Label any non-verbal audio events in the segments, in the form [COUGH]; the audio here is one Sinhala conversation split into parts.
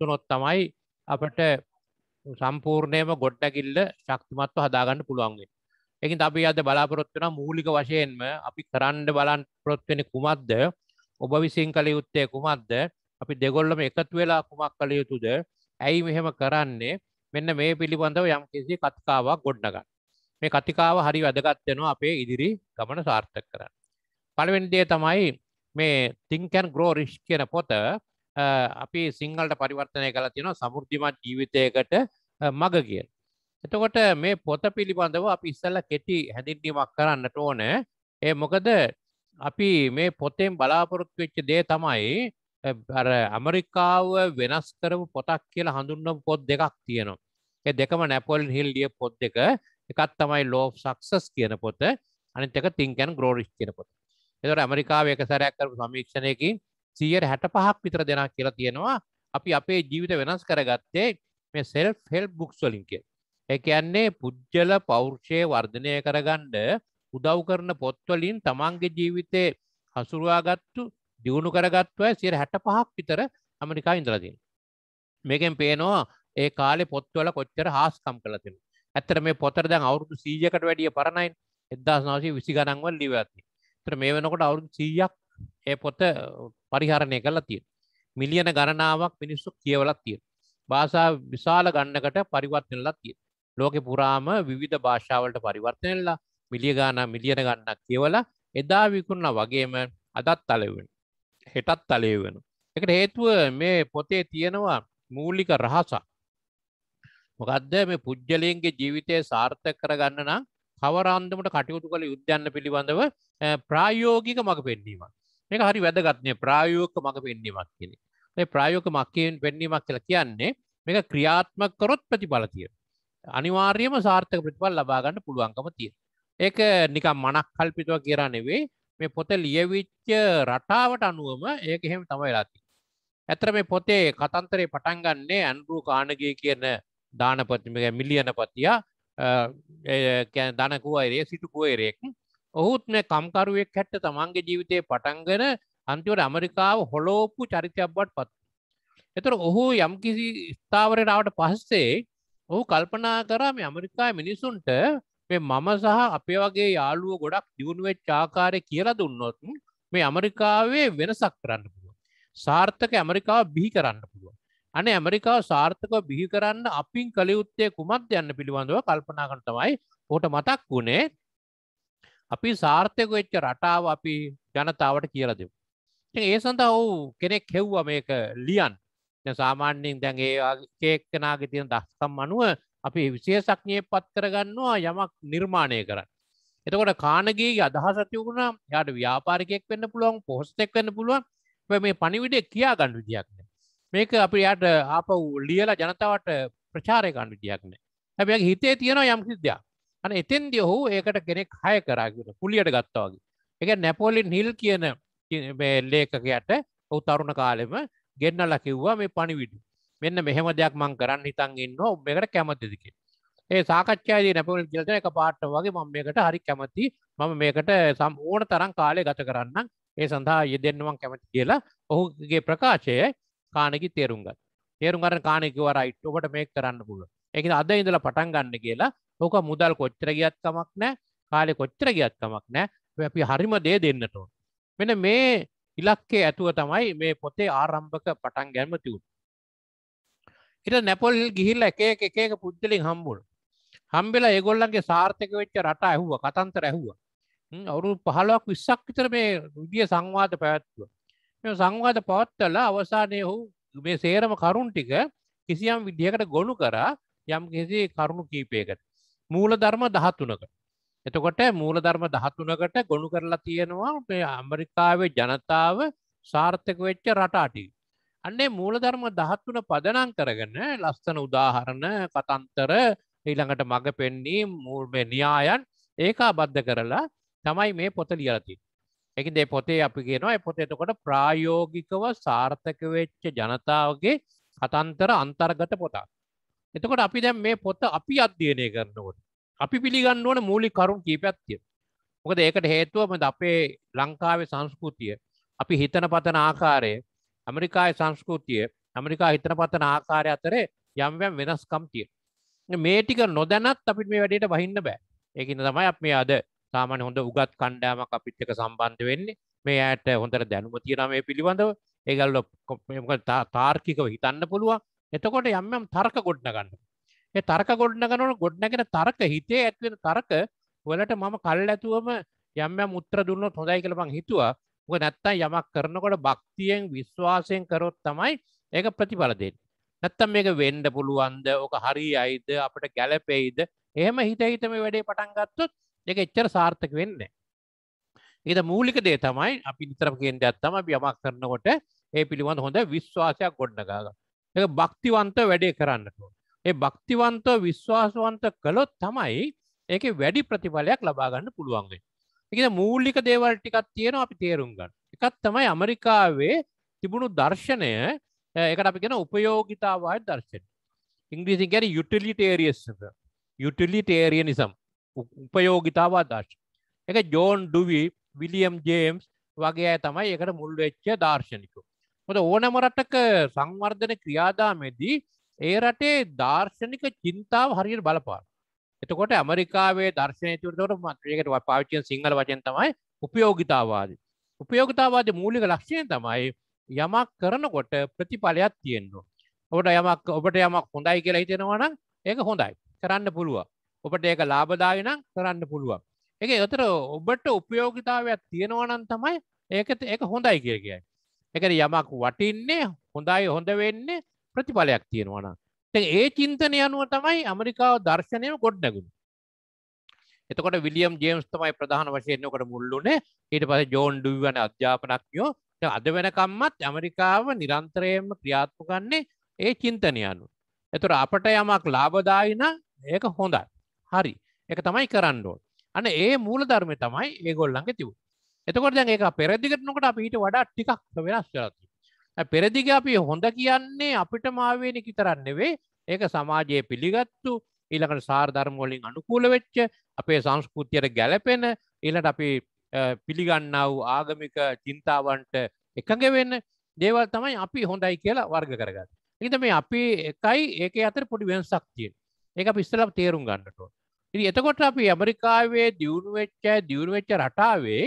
තුනොත් තමයි අපට සම්පූර්ණයම ගොඩ්නැකිල්ල ශක්තිමත්ව හදාගන්න පුළුවන්ගේ එකින් අපි අද බලාපොරොත්වන මූලික වශයෙන්ම අපි කරන්න බලන් පොරොත්වෙන කුමක්ද ඔබ විසින් කළ යුත්තේ කුමක්ද අපි දෙගොල්ලම එකතු වෙලා කුමක් කළ යුතුද ඇයි මෙහෙම කරන්නේ මෙන්න මේ පිළිබඳව යම් කිසි කතිකාවක් ගොඩනගන්න මේ කතිකාව හරි වැදගත් වෙනවා අපේ ඉදිරි ගමන සාර්ථක කරන්න පළවෙනි දේ තමයි මේ think and grow rich කියන පොත අපි සිංහලට පරිවර්තනය කලා තියෙනවා සමෘද්ධිමත් ජීවිතයකට මග කිය. එතකොට මේ පොත පිළිබඳව අපි ඉස්සල්ල කෙටි හැඳින්වීමක් කරන්නට ඕන ඒ මොකද අපි මේ පොතෙන් බලාපොරොත්තු වෙච්ච දේ තමයි ඇමරිකාව වෙනස් කරපු පොතක් කියලා හඳුන්නම් පොත් දෙකක් තියෙනවා. ඒ දෙකම නැපොල් හිල් ලිය පොත් දෙක එකක් තමයි ලෝ සක්සස් කියන පොත අනිත් එක තිංකැන් ග්‍රෝරිස් කියන පොත. එතකොට ඇමරිකාව එක සැරයක් කරපු සමීක්ෂණයකින් සියයට හැට පහක් විතර දෙනා කියලා තියෙනවා අපි අපේ ජීවිත වෙනස් කරගත්තේ මේ සෙල් ෆෙල් බුක්ස් වලින්ක එක යන්නේ පුද්ජල පෞර්ෂය වර්ධනය කරගණ්ඩ උදව් කරන පොත්වලින් තමන්ගේ ජීවිතය හසුරවාගත්තු දියුණු කරගත්වය සිර හැට පහක් විතර අමරිකා ඉඳලතින් මේකෙන් පේනවා ඒ කාලෙ පොත්වල කොච්චර හාස්කම් කලතින ඇත්තර මේ පොතර දැන් අවුරුදු සීජකට වැඩිය පරණයින් එදදාස් නාසී විසි ගණන්වල් ලිවඇති තර මේ වෙනකොට අවුරුදු සීයක් ඒ පොත පරිහරණය කලා තියෙන. මිලියන ගණනාවක් මිනිස්සු කියවලත් තියෙන. භාෂා විශාල ගන්නකට පරිවර්තනලා තියෙන. ලෝක පුරාම විධ භාෂාවලට පරිවර්තනල්ලා මිලියගාන මිලියන ගන්නක් කියවලා එදා විකුණා වගේම අදත් තලවෙන. හෙටත් තලය වෙන. එකට හේතුව මේ පොතේ තියෙනවා මූලික රහසක්. මොකදද මේ පුද්ගලයන්ගේ ජීවිතය සාර්ථක කරගන්න නම් කවරන්දමට කටයුතු කළ යුද්ධන්න පිළිබඳව ප්‍රායෝගික මඟ පෙන්වීමක්. මේක හරි වැදගත්නය ප්‍රායෝක මඟ පෙන්න්නීමක් කියෙන මේ ප්‍රායෝක මක්කයෙන් පෙන්න්නීමක් කියලා කියන්නේ මේක ක්‍රියාත්මක කරොත් ප්‍රතිඵල තියෙන අනිවාර්යම සාර්ථක ප්‍රතිඵල ලබාගන්න පුළුවන්කම තියෙන ඒක නිකම් මනක් කල්පිතුව කියලා නෙවේ මේ පොත ලියවිච්ච රටාවට අනුවම ඒක එහෙම තමයි වෙලාති. ඇතර මේ පොතේ කතන්තරේ පටන් ගන්නේ ඇන්ඩ්‍රූ කාණගේ කියන දානපතිමක මිලියන පතියා දැනකුවරේ සිටු කුවරයෙක් ඔහුත් නෑ කම්කරුවෙක් හැට්ට තමන්ගේ ජීවිතය පටන්ගෙන අන්තිවට ඇමරිකාව හොලෝපු චරිතයක්බට පත්. එතර ඔහු යම්කිසි ස්ථාවරයටාවට පස්සේ ඔහු කල්පනා කරා මේ ඇමරිකා මිනිසුන්ට මේ මම සහ අපේ වගේ යාළුව ගොඩක් දියුණුවෙච් ආකාරය කියලා දුන්නොත් මේ ඇමරිකාවේ වෙනසක් කරන්න පුළුව. සාර්ථක ඇමරිකාව බිහි කරන්න පුළුව. අනේ ඇමරිකාව සාර්ථක බිහි කරන්න අපින් කළයුත්තේ කුමත් යන්න පිළිබඳව කල්පනා කටමයි හොට මතක් වුණේ අපි සාර්ථක වෙච්ච රටාව අපි ජනතාවට කියලද. ඒ සඳහා ඔවු කෙනෙක් හෙව්වා මේක ලියන් සාමාන්‍යෙන් දැන් ඒකේක්කනාගේ තියෙන දස්කම් අනුව අපි විශේෂක්ඥය පත් කරගන්නවා යමක් නිර්මාණය කරන්න. එතකොට කානගේ අදහසතිවුණා යාට ව්‍යාපාරිකයෙක් වෙන්න පුළුවන් පොහොස්තෙක් වන්න පුළුවන් මේ පනිවිඩේ කියා ගණ්ඩු දියක්න. මේක අපි යට අප ලියලා ජනතාවට ප්‍රචාරය ගණ්ඩු දියක්න. හැබැ හිතේ තියෙනවා යම් සිද්ධයක්. අන එතින්දි ඔහු ඒකට කෙනෙක් හය කරාගෙන කුලියට ගත්තවාගේ එක නැපෝලින් හිල් කියන ලේකකයට ඔහු තරුණ කාලෙම ගෙන්නල කිව්වා මේ පණිවිඩු මෙන්න මෙහෙම දෙයක් මං කරන්න හිතන් ඉන්න ඔබකට කැමතිදික ඒ සාකච්ඡාදී නැපොල් ගිල්ට එක පාට වගේ මම මේකට හරි කැමති මම මේකට සම් ඕන තරම් කාලය ගත කරන්න ඒ සඳහා යෙදෙන්නවන් කැමති කියලා ඔහුගේ ප්‍රකාශය කානකි තේරුම්ගත් තේරුම් කරන කානෙකිව රයිට් ඔබට මේක කරන්න පුළුව එක අද ඉඳලා පටන් ගන්න කියලා ඕක මුදල් කොච්චර ගියත් කමක් නෑ කාලෙ කොච්චර ගියත් කමක් නෑ අපි හරිම දේ දෙන්නට ඕන මෙන මේ ඉලක්කේ ඇතුව තමයි මේ පොතේ ආරම්භක පටන් ගැන්ම තිවුණ ඉට නැපොල් ගිහිල්ල එක එක එක පුද්ගලින් හම්බුල් හම්බෙලා ඒගොල්ලන්ගේ සාර්ථක වෙච්ච රට ඇහුව කතන්තර ඇහුව අවුරු පහලක් විස්සක් විතර මේ විදිිය සංවාද පැවැත්ව මෙ සංවාද පවත්තල අවසානය හු මේ සේරම කරුන් ටික කිසියම් විදිහකට ගොුණු කරා යම් කිසි කරුණු කීපයකට මූල ධර්ම දහතුනකට. එතකොට මූල ධර්ම දහතුනකට ගොුණු කරලා තියෙනවා අමරිකාවේ ජනතාව සාර්ථක වෙච්ච රටාටි. අන්නේ මූලධර්ම දහත්වන පදනං කරගන්න ලස්සන උදාහරණ කතන්තර ඊළඟට මඟ පෙන්නේ මූල්මය න්‍යායන් ඒකා බද්ධ කරලා තමයි මේ පොත ලියලති. එකින් දේ පොතේ අපි කියනවා පොතේතකොට ප්‍රායෝගිකව සාර්ථක වෙච්ච ජනතාවගේ කතන්තර අන්තර්ගත පොතක්. එතකොට අපි දැන් මේ පොත්ත අපි අධ්‍යයනය කරනකොට අපි පිළිගන්න ඕන මූලික කරුණු කීපයක් තියෙනවා. මොකද ඒකට හේතුව මොකද අපේ ලංකාවේ සංස්කෘතිය අපි හිතන පතන ආකාරය ඇමරිකාවේ සංස්කෘතිය ඇමරිකා හිතන පතන ආකාරය අතරේ යම් යම් වෙනස්කම් තියෙනවා. මේ ටික නොදැනත් අපිට මේ වැඩේට වහින්න බෑ. ඒකින්ද තමයි අපි මේ අද සාමාන්‍ය හොඳ උගත් කණ්ඩායමක් අපිත් එක්ක සම්බන්ධ වෙන්නේ. මේ ඇයට හොඳට දැනුම තියෙනවා මේ පිළිබඳව. ඒගොල්ලෝ තාර්කිකව හිතන්න පුළුවන්. එතකොට යම්යම් තර්ක ගොඩ්නගන්න. ඒ තර්ක ගොඩ්නගනවන ගොඩ්නගෙන තර්ක හිතේ ඇත්වෙන තර්ක වලට මම කල් ඇතුවම යම්යම් මුත්‍ර දුන්නොත් හොඳයි කළ මං හිතුවා ක නැත්තම් යමක් කරනකොට භක්තියෙන් විශ්වාසයෙන් කරොත් තමයි ඒක ප්‍රතිඵලදෙන්. නැත්තම් මේක වෙන්ඩ පුළුවන්ද ඕක හරි අයිද අපට ගැලපෙයිද එහෙම හිත හිතම වැඩේ පටන්ගත්තුත් එක එච්චර සාර්ථක වෙන්න. ඒද මූලික දේ තමයි අපි නිතරම කියෙන්ට ඇත්තම අපි යමක් කරනකොට ඒ පිළිබඳ හොඳ විශ්වාසයක් ගොඩ්ඩගාගන්න. එක භක්තිවන්ත වැඩේ කරන්න ඒ භක්තිවන්ත විශ්වාසවන්ත කළොත් තමයි ඒක වැඩි ප්‍රතිඵලයක් ලබාගන්න පුළුවන්ගේ එක මූලික දේවල් ටිකත් තියෙන අපි තේරුම් ගන්න එකත් තමයි අමරිකාවේ තිබුණු දර්ශනය එකට අපිගෙන උපයෝගිතාවයි දර්ශන ඉංග්‍රීසින් ගැන යුටිලිටේරියස් යුටිලිටේරිය නිසම් උපයෝගිතාවා දර්ශ එක ජෝන් ඩුවී විලියම් ජේම්ස් වගේ තමයි එකට මුල්වෙච්ච දර්ශනිකෝ මොද ඕනම රටක සංවර්ධන ක්‍රියාදාමේදී ඒ රටේ දාර්ශනික චින්තාව හරියට බලපාන. එතකොට ඇමරිකාවේ දර්ශනය තුරතට මත්‍රයකට පාච්චෙන් සිංහල වචෙන් තමයි උපයෝගිතාවාද. උපයෝගතාවාද මූලික ලක්ෂණය තමයි යමක් කරනකොට ප්‍රතිඵලයක් තියෙන්නවා. ඔබට යමක් ඔබට යමක් හොඳයි කියලා හිතෙනවනම් ඒක හොඳයි කරන්න පුළුවන්. ඔබට ඒක ලාබදාය නම් කරන්න පුළුවන්. එක එතර ඔබට උපයෝගිතාවයක් තියෙනවනම් තමයි ඒක ඒක හොඳයි කියරකයි. එකන යමක් වටින්නේ හොඳයි හොඳ වෙන්න ප්‍රතිඵලයක් තියෙනවන ඒ චින්තනය අනුව තමයි අමරිකාව දර්ශනයම ගොඩ් නැගුණ එතකොට විලියම් ජේම්ස් තමයි ප්‍රධාන වශයෙන්කොට මුල්ලුනේ ඊට පස ජෝන් ඩුව වන අධ්‍යාපනක්යෝ අද වෙනකම්මත් ඇමරිකාව නිරන්තරයෙන්ම ක්‍රියාත්මකන්නේ ඒ චින්තනය අනු එතුර අපට යමක් ලාබදායින ඒක හොඳයි හරි එක තමයි කරන්නඩෝ අන ඒ මූල ධර්මය තමයි ඒගොල්ලඟ තිවූ එතකොට දැන් ඒක පෙරදිගට නොකට අපි ඊට වඩා ටිකක් වෙනස් වෙලා තියෙනවා. පෙරදිග අපි හොඳ කියන්නේ අපිටම ආවේනික විතරක් නෙවෙයි ඒක සමාජයේ පිළිගත්තු ඊළඟට සාර ධර්ම වලින් අනුකූල වෙච්ච අපේ සංස්කෘතියට ගැළපෙන ඊළඟට අපි පිළිගන්නා වූ ආගමික චින්තාවන්ට එකඟ වෙන දේවල් තමයි අපි හොඳයි කියලා වර්ග කරගත්තේ. ඉතින් මේ අපි එකයි ඒකේ අතර පොඩි වෙනසක් තියෙනවා. ඒක අපි ඉස්සෙල්ලා තේරුම් ගන්නට ඕන. ඉතින් එතකොට අපි ඇමරිකාවේ දියුණු වෙච්ච දියුණු වෙච්ච රටාවේ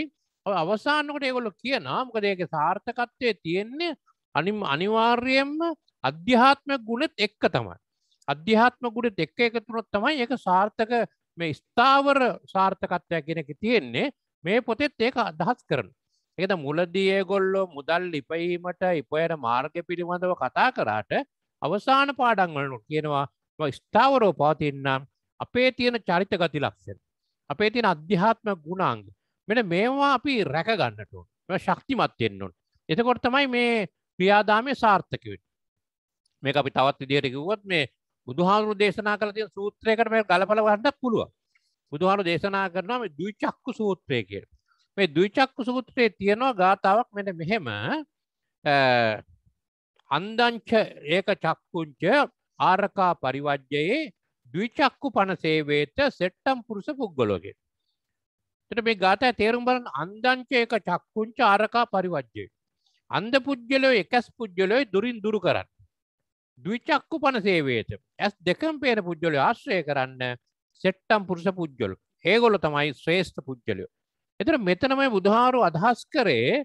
අවසානකොට ඒගොල්ලො කියනා මොකද ඒක සාර්ථකත්වය තියෙන්නේ අනිම් අනිවාර්යයෙන්ම අධ්‍යාත්ම ගුණෙත් එක්ක තමයි. අධ්‍යාත්ම ගුණෙත් එක්ක එකතුනොත් තමයි ඒක සාර්ථක මේ ස්ථාවර සාර්ථකත්වයක් ගෙනක තියෙන්නේ මේ පොතෙත් ඒක අදහස් කරන. එකද මුලදී ඒගොල්ලෝ මුදල් ඉපයීමට ඉපයට මාර්ග පිළිබඳව කතා කරාට අවසාන පාඩන් වලනු කියනවා ස්ථාවරෝ පවතින්නම් අපේ තියෙන චරිත ගති ලක්ෂණ. අපේ තියෙන අධ්‍යාත්ම ගුණාංග මෙට මේවා අපි රැක ගන්නට ශක්තිමත්යෙන්න්නුන්. එතකොට තමයි මේ ක්‍රියාදාමය සාර්ථකවිට. මේ අපි තවත් ඉදියට කිව්වොත් මේ බුදුහාරු දේශනා කළ තිය සූත්‍රයකට මේ ගලපල වන්නක් පුළුව. බුදුහාරු දේශනා කරනවා මේ දවිචක්කු සූත්‍රය කියට. මේ දවිචක්කු සූත්‍රයේ තියෙනවා ගාථාවක් මෙට මෙහෙම අන්දංච ඒක චක්කුංච ආරකා පරිවජ්‍යයේ දවිචක්කු පනසේවේත සෙට්ටම් පුරුස පුද්ගලෝගේ. එතට මේ ගාතය තේරුම් බලන් අන්දංච එක චක්කුංච ආරකා පරිවජ්ජය. අන්ද පුද්ගලයෝ එකැස් පුද්ගලොයි දුරින් දුරු කරන්න. දවිචක්කු පනසේවේත ඇස් දෙකම් පේන පුද්ගලය ආශ්‍රය කරන්න සෙට්ටම් පුරුෂ පුද්ගලු ඒගොල තමයි ශ්‍රේෂ්ඨ පුද්ගලයෝ. එතර මෙතනමයි බුදහාරු අදහස් කරේ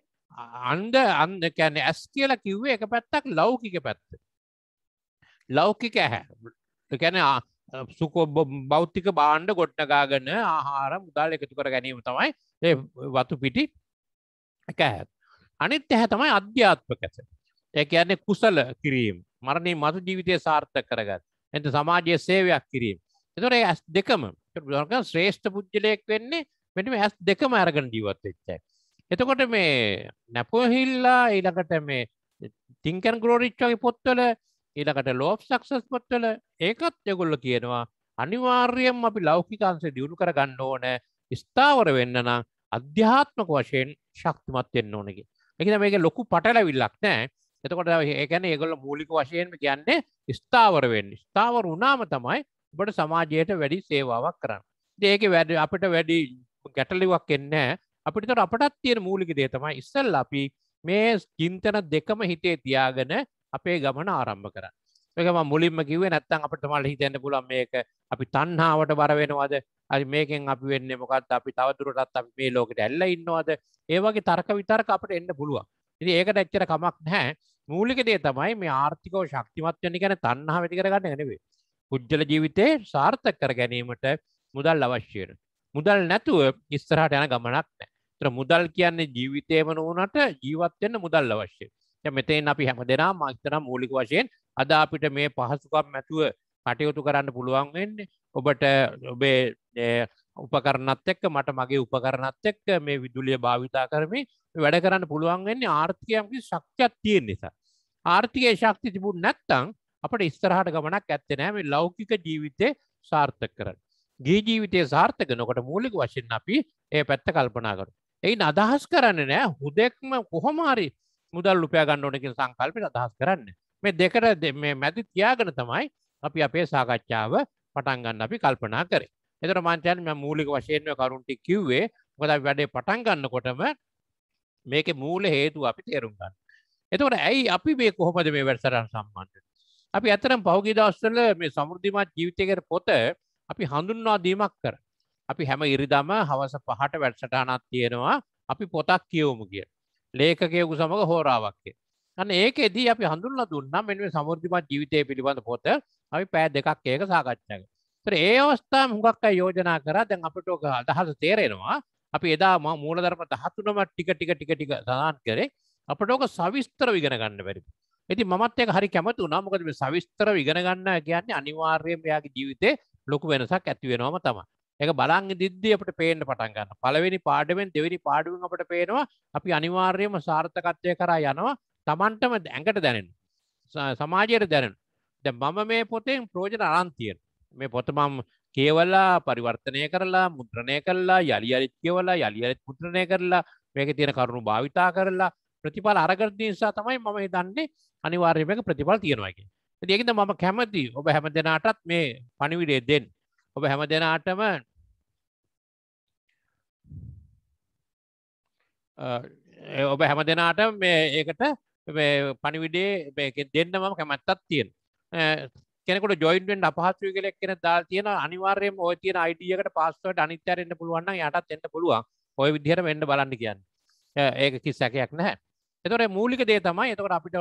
අන්ද අන්ද කැන ඇස් කියලා කිව්වේ එක පැත්තක් ලෞකික පැත්ත. ලෞකික ඇහැ කැන සුකෝ බෞතික බාණ්ඩ ගොට්නගාගන්න ආහාර මුදල් එකතු කර ගැනීම තමයි ඒ වතු පිටි එක ඇත් අනිත් ඇහැ තමයි අධ්‍යාත්මක ඇස ඒක යන්නේ කුසල කිරීම මරණය මතු ජීවිතය සාර්ථ කරගත් ඇත සමාජය සේවයක් කිරීම එතොට ඇස් දෙකම ශ්‍රේෂ්ඨ පුද්ජලයෙක් වෙන්නේ මෙටම ඇස් දෙකම අරගන ජීවත් වෙච්චයි එතකොට මේ නැපොහිල්ලා ඊළකට මේ තිංකන් ග්‍රෝරිච්චගේ පොත්වල ඊළකට ලෝප් සක්සස් පොට්ටල ඒකත් එගොල්ල කියනවා අනිවාර්යයෙන් අපි ලෞකිකාන්සේ දියුණු කර ගන්න ඕන ස්ථාවර වෙන්න නම් අධ්‍යාත්මක වශයෙන් ශක්තිමත් වෙන්න ඕනකි එකන මේක ලොකු පටලවිල්ලක් නෑ එතකොට ඒකැන ඒගොල්ල මූලික වශයෙන් කියන්නේ ස්ථාවර වෙන්න ස්ථාවර වනාම තමයි ඔබට සමාජයට වැඩි සේවාවක් කරන්න ඒක වැඩ අපිට වැඩි ගැටලිවක් එන්නෑ අපිට අපටත් තියෙන මූලික දේ තමයි ඉස්සල් අපි මේ චින්තන දෙකම හිතේ තියාගෙන අපේ ගමන ආරම්භ කරන්න. ඒකම මුලින්ම කිව්වේ නැත්තම් අපිට මල් හිතෙන්න පුළුවන් මේක අපි තණ්හාවට බර වෙනවද? හරි මේකෙන් අපි වෙන්නේ මොකද්ද? අපි තවදුරටත් අපි මේ ලෝකෙට ඇල්ලා ඉන්නවද? ඒ වගේ තර්ක විතර්ක අපිට එන්න පුළුවන්. ඉතින් ඒකට ඇත්තට කමක් නැහැ. මූලික දේ තමයි මේ ආර්ථිකව ශක්තිමත් වෙන්න කියන්නේ තණ්හාව ඇති කරගන්න එක නෙවෙයි. පුජ්‍යල ජීවිතේ සාර්ථක කර ගැනීමට මුදල් අවශ්‍ය වෙනවා. මුදල් නැතුව ඉස්සරහට යන ගමනක් නැහැ. ඒතර මුදල් කියන්නේ ජීවිතේම නුනට ජීවත් වෙන්න මුදල් අවශ්‍යයි. මෙතෙන් අපි හැම දෙනා මක්තන මූලික වශයෙන් අද අපිට මේ පහසුකම් මැතුව කටයුතු කරන්න පුළුවන් වෙන්න ඔබට ඔබේ උපකරණත් එක්ක මට මගේ උපකරණත් එක්ක මේ විදුලිය භාවිතා කරමින් වැඩ කරන්න පුළුවන් වෙන්නේ ආර්ථිකයම්කි ශක්තියක් තියෙන් නිසා. ආර්ථිකය ශක්ති තිබුණ නැත්තං අපට ඉස්තරහට ගමනක් ඇත්තේ නෑ මේ ලෞකික ජීවිතය සාර්ථක කරන්න. ගේ ජීවිතය සාර්ථක නොකට මූලික වශයෙන් අපි ඒ පැත්ත කල්පනා කරු. එයින් අදහස් කරන්න නෑ හුදෙක්ම කොහොමහරි මුදල් උපයා ගන්න ඕනකින් සංකල්පයට අදහස් කරන්න. මේ දෙකට මැති තියාගෙන තමයි අපි අපේ සාකච්ඡාව පටන් ගන්න අපි කල්පනා කරේ. එතකොට මම කියන්නේ මම මූලික වශයෙන්ම කරුණ ටික කිව්වේ. මොකද අපි වැඩේ පටන් ගන්නකොටම මේකේ මූල හේතුව අපි තේරුම් ගන්න. එතකොට ඇයි අපි මේ කොහොමද මේ වැඩසටහන සම්බන්ධ අපි ඇත්තටම පහුගිය දවස්වල මේ සමෘද්ධිමත් ජීවිතයකට පොත අපි හඳුන්වා දීමක් කරා. අපි හැම ඉරිදාම හවස 5ට වැඩසටහනක් තියෙනවා. අපි පොතක් කියවමු කියලා. ලේකකයකු සමඟ හෝරාවක්ය. අන්න ඒක එදී අපි හඳුන්න දුන්නා මෙනුව සමෘධිමත් ජීවිතය පිළිබඳ පොත අපි පෑ දෙකක් ඒක සාකච්ඡක. තර ඒ අවස්ථා මුගක් අයි යෝජනා කර දැන් අපට ඕක අදහස තේරෙනවා අපි එදා ම මූලධර්ම දහතුනම ටික ටික ටික ටික සඳහන් කරේ අපට ඕක සවිස්තර විගෙන ගන්න බැරි. ඇති මත් එක හරි කැමතු නාමකද සවිස්තර විගෙන ගන්න කියන්නේ අනිවාර්යයෙන් එයාගේ ජීවිතේ ලොකු වෙනසක් ඇති වෙනවම තමයි. එක බලන් දිද්දී අපට පේන්න පටන් ගන්න. පළවෙනි පාඩුවෙන් දෙවෙනි පාඩුවෙන් අපට පේනවා අපි අනිවාර්යයෙන්ම සාර්ථකත්වය කරා යනවා. Tamanටම ඇඟට දැනෙන. සමාජයට දැනෙන. දැන් මම මේ පොතෙන් ප්‍රයෝජන අරන් මේ පොත මම කියවලා පරිවර්තනය කරලා මුද්‍රණය කරලා යලි යලිත් කියවලා යලි යලිත් මුද්‍රණය කරලා මේකේ තියෙන කරුණු භාවිතා කරලා ප්‍රතිඵල අරගෙන නිසා තමයි මම හිතන්නේ අනිවාර්යයෙන්ම ප්‍රතිඵල තියෙනවා කියන්නේ. ඉතින් ඒකින්ද මම කැමති ඔබ හැම දෙනාටත් මේ පණිවිඩය දෙන්න. ඔබ හැම දෙනාටම ඔබ හැම දෙනාට මේ ඒකට පනිවිඩේ දෙන්න මම කැමැත්තත් තියෙන කෙනෙකට ජොයින්ෙන් අපහසු කලෙක් කෙන දා තියෙන අනිවාර්යයෙන් ඔය තියෙන අයිඩියකට පස්සුවට අනිත්‍යරෙන්න්න පුළුවන් යටත් එන්න පුළුවන් ඔය විදිහට වෙන්න බලන්න කියන්න ඒක කිස් සැකයක් නැහැ එතොට මූලික දේ තමයි එතකට අපිට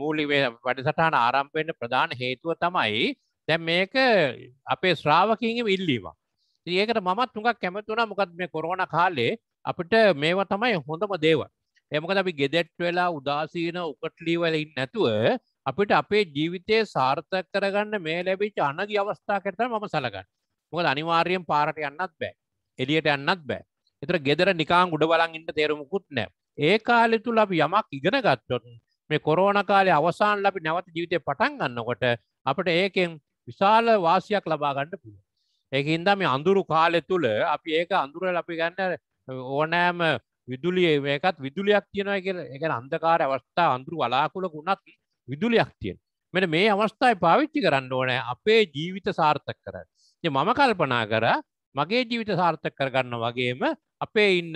මූලි වැඩසටහන ආරම්පෙන්ට ප්‍රධාන හේතුව තමයි දැන් මේක අපේ ශ්‍රාවකින්ම ඉල්ලීම ඒකට මත් තුඟක් කැමතුන මොකත් මේ කොරෝණ කාලේ අපිට මේවා තමයි හොඳම දේව එමකද අපි ගෙදෙට් වෙලා උදාසීන උකට්ලීවලින් නැතුව අපිට අපේ ජීවිතය සාර්ථක කරගන්න මේ ලැබිච අනගි අවස්ථා කරත මම සලගන්න මොකද අනිවාර්යෙන් පාරට යන්නත් බෑ එලියට යන්නත් බෑ එතර ගෙදර නිකාං උඩ බලන් ඉන්න තේරුමකුත් නෑ ඒ කාලෙ තුල අපි යමක් ඉගෙන ගත්තොත් මේ කොරෝණ කාලේ අවසාන ලබි නැවත ජීවිතේ පටන් ගන්නකොට අපිට ඒකෙන් විශාල වාසියක් ලබා ගන්න පුළුවන්. ඒක හින්දා මේ අඳුරු කාලය තුල අපි ඒක අඳුරලා අපි ගන්න ඕනෑම විදුලිය මේකත් විදුලියක් තියෙනවා කිය එක අන්දකාර අවස්ථා අඳුරු වලාකුලක වුණත් විදුලියක් තියෙන මෙට මේ අවස්ථායි පාවිච්චි කරන්න ඕනෑ අපේ ජීවිත සාර්ථක කර මම කල්පනා කර මගේ ජීවිත සාර්ථක කරගන්න වගේම අපේ ඉන්න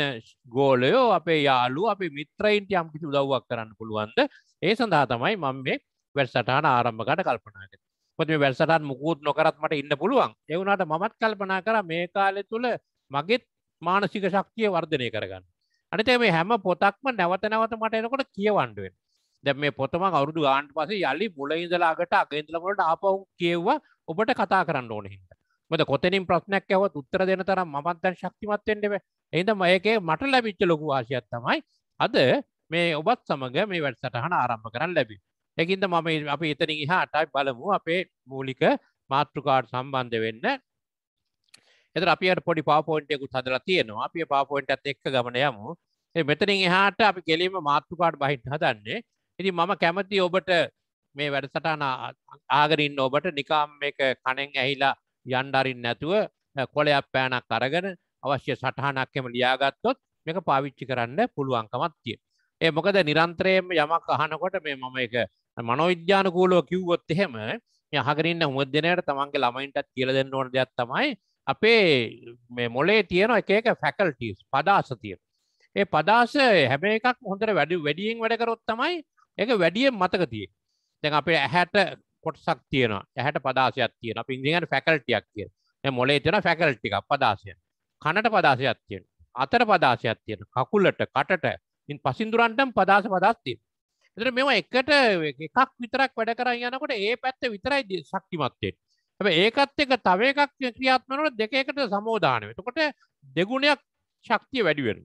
ගෝලයෝ අපේ යාලු අපේ මිත්‍රයින්ට යම්කිසි උදව්වක් කරන්න පුළුවන්ද ඒ සඳහා තමයි මම මේ වැටසටාන ආරම්භකට කල්පනාගෙන පොතිම වැල්සටන් මුකූත් නොකරත් මට ඉන්න පුළුවන් එවුණට මත් කල්පනා කර මේ කාලෙ තුළ මගෙත් මානසික ශක්තිය වර්ධනය කරගන්න අනිත මේ හැම පොතක්ම නැවත නැවත මට එනකොට කියවන්ඩුවෙන් දැ මේ පොතම අවුදු ආන්ට පසේ යල්ලි මුලයිඉදලාගට අගෙන්දලමට ආපවු කියව්වා ඔබට කතා කරන්න ඕන හිට මද කොතනින් ප්‍රශ්නයක් ඇවත් උත්තර දෙන තර මන්තන් ශක්තිමත්තෙන්ටව එද මයකේ මට ලැබිච්ච ලොකු වාශයක් තමයි අද මේ ඔබත් සමඟ මේ වැඩ සටහන ආරම්භ කරන්න ලැබි එකින්ද මම අපි එතනින් හාටයි බලමු අපේ මූලික මාතෘකාට සම්බන්ධ වෙන්න එතන අපිට පොඩි PowerPoint එකකුත් හදලා තියෙනවා. අපි PowerPointත් එක්ක ගමන යමු. ඉතින් මෙතනින් එහාට අපි ගෙලින්ම මාතෘකාට බහින්න හදන්නේ. ඉතින් මම කැමති ඔබට මේ වැඩසටහන ආගෙන ඉන්න ඔබට නිකම් මේක කණෙන් ඇහිලා යන්න අරින්න නැතුව කොලයක් පෑනක් අරගෙන අවශ්‍ය සටහනක් එම ලියාගත්තොත් මේක පාවිච්චි කරන්න පුළුවන්කමක් තියෙනවා. ඒ මොකද නිරන්තරයෙන්ම යමක් අහනකොට මේ මම ඒක මනෝවිද්‍යානුකූලව කිව්වොත් එහෙම මේ අහගෙන ඉන්න හුඟ දෙනාට තමන්ගේ ළමයින්ටත් කියලා දෙන්න ඕන දෙයක් තමයි අපේ මොලේ තියෙන එක එක ෆැකල්ටස් පදාස තියෙන ඒ පදාස හැම එකක් හොඳට වැඩි වැඩියෙන් වැඩකරොත් තමයි එක වැඩියෙන් මතක තිය තැන් අපේ ඇහැට කොටසක් තියෙන ඇහැට පදාසයක් තියෙන පින්දිහට ෆැකල්ටියක් තියෙන මොලේ තියෙන ෆැකල්ටික් පදාසය කණට පදාසයක් තියෙන අතර පදාසයක් තියෙන කකුලට කටට ඉන් පසිදුරන්ටම් පදාස පදස්තිය එතර මෙම එකට එකක් විතරක් වැඩ කරන්න යනකොට ඒ පැත්ත විතරයි ශක්තිමත්තේ ඒකත් එක තව එකක් ක්‍රියාත්මනට දෙක එකට සමෝධානය එතකොට දෙගුණයක් ශක්තිය වැඩිවෙන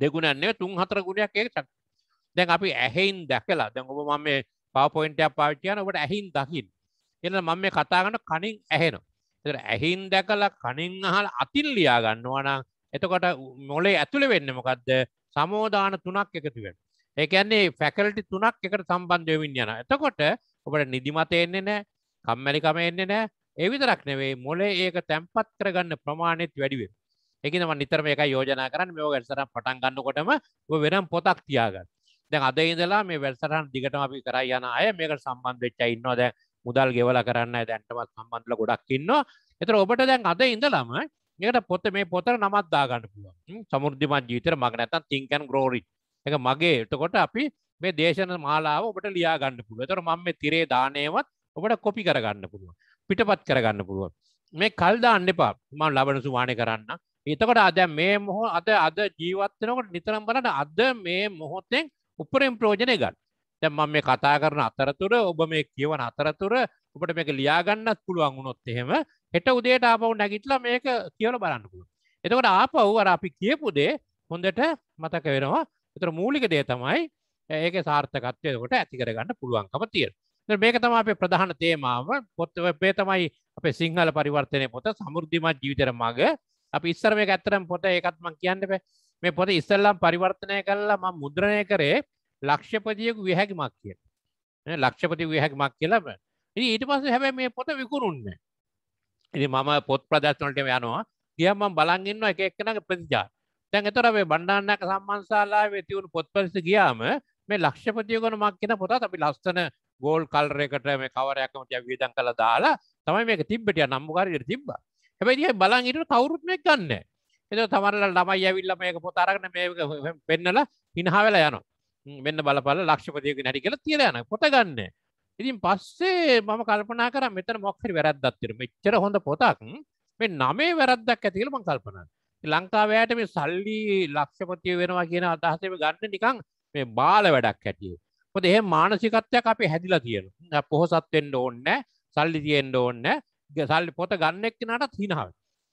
දෙගුණන්නේ තුන් හතර ගුණයක් ඒක දැන් අපි ඇහෙයින් දැකලා දැන් ඔබ මම මේ පාපොයින්ටයක් පාවිච්චියන ඔබට ඇහින් දකිින් එන මම මේ කතාගන්න කනින් ඇහෙන ඇහින් දැකලා කනින් අහල් අතින් ලියා ගන්නවානම් එතකොට මොලේ ඇතුළ වෙන්න මොකක්ද සමෝධාන තුනක් එකතිවෙන ඒකන්නේ ෆැකල්ටි තුනක් එකට සම්බන්ධයවින් යන එතකොට ඔබට නිදිමතයෙන්නේ නෑ කම්මැලිකම එන්නේ නෑ ඒ විතරක් නෙවෙයි මොලේ ඒක තැම්පත් කරගන්න ප්‍රමාණයත් වැඩි වෙනවා. ඒකිනම් මම නිතරම එකයි යෝජනා කරන්නේ මේක වැඩසටහන් පටන් ගන්නකොටම ඔබ වෙනම් පොතක් තියාගන්න. දැන් අද ඉඳලා මේ වැඩසටහන් දිගටම අපි කරා යන අය මේකට සම්බන්ධ වෙච්ච අය ඉන්නවා දැන් මුදල් ගෙවලා කරන්න අය දැන්ටමත් සම්බන්ධලා ගොඩක් ඉන්නවා. ඒතර ඔබට දැන් අද ඉඳලම මේකට පොත මේ පොතට නමක් දාගන්න පුළුවන්. සමෘද්ධිමත් ජීවිතේ මග නැත්තම් think and grow rich. ඒක මගේ එතකොට අපි මේ දේශන මාලාව ඔබට ලියා ගන්න පුළුවන්. ඒතර මම මේ තිරේ දාණයවත් ඔබට කොපි කරගන්න පුළුව පිටපත් කරගන්න පුළුවන් මේ කල්දාන්න එපා මන් ලබන සුවානය කරන්න එතකට අද මේ මොහො අද අද ජීවත්වනකට නිතරම් බලට අද මේ මොහොතෙන් උපරෙන් ප්‍රෝජනය ගන්න තැම් මේ කතා කරන අතරතුර ඔබ මේ කියවන අතරතුර ඔබට මේක ලියාගන්නත් පුළුවන් වුණොත් එහෙම හෙට උදේට ආපව් නැගිටලා මේක කියවල බලන්නකුළු එතකට ආපව් අර අපි කියපු දේ හොඳට මතක වෙනවා එතර මූලික දේ තමයි ඒක සාර්ථකත්වයකට ඇතිකරගන්න පුළුවන්කම තියෙන මේක තම අපේ ප්‍රධාන තේමාව පොත් පේතමයි අප සිංහල පරිවර්තනය පොත සමුෘද්ධිමත් ජීවිතර මග අපි ඉස්සරම ඇත්තරම් පොත ඒකත්මක් කියන්නට මේ පොත ඉස්සල්ලාම් පරිවර්තනය කරලා ම මුද්‍රණය කරේ ලක්ෂපතියකු විහැකිමක් කිය ලක්ෂපති විහැකිමක් කියලම ඊට පස හැබ මේ පොත විකුරුන්න ඉනි මම පොත් ප්‍රදශනට යනවා කියම බලගන්න එක එක්කන ප්‍රතිචා තැන් එතරේ බණ්ඩාන්නක සම්මන්සාලා වෙතිවුණු පොත් පරිස ගියාම මේ ලක්ෂපතියකොන මක් කියෙන පොත අපි ලස්සන ගෝල් කල්ර එකට මේ කවරයක්ම තිය වියදන් කළ දාලා තමයි මේක තිබ්බටිය නම්බුකාරයට තිබ්බ හැබැයි ඒ බලන් ඉට කවුරුත්මයක් ගන්න එ තමරල ළමයි ඇවිල්ල මේක පොතරගන මේ පෙන්නල හිනහාවෙලා යන මෙන්න බලපල ලක්ෂපතියක නැටි කියලා තියර යන පොත ගන්න ඉතින් පස්සේ මම කල්පනා කර මෙතන මොක්හරි වැරද්දත්තිර මෙච්චර හොඳ පොතක් මේ නමේ වැරද්දක් ඇතිකලම කල්පනා ලංකාවයට මේ සල්ලි ලක්ෂපතිය වෙනවා කියන අදහසම ගන්න නිකං මේ බාල වැඩක් හැටියේ මොකද එහෙම මානසිකත්වයක් අපි හැදිලා තියෙනවා. පොහොසත් වෙන්න ඕනේ සල්ලි තියෙන්න ඕනේ සල්ලි පොත ගන්න එක්කනටත් හිනාව.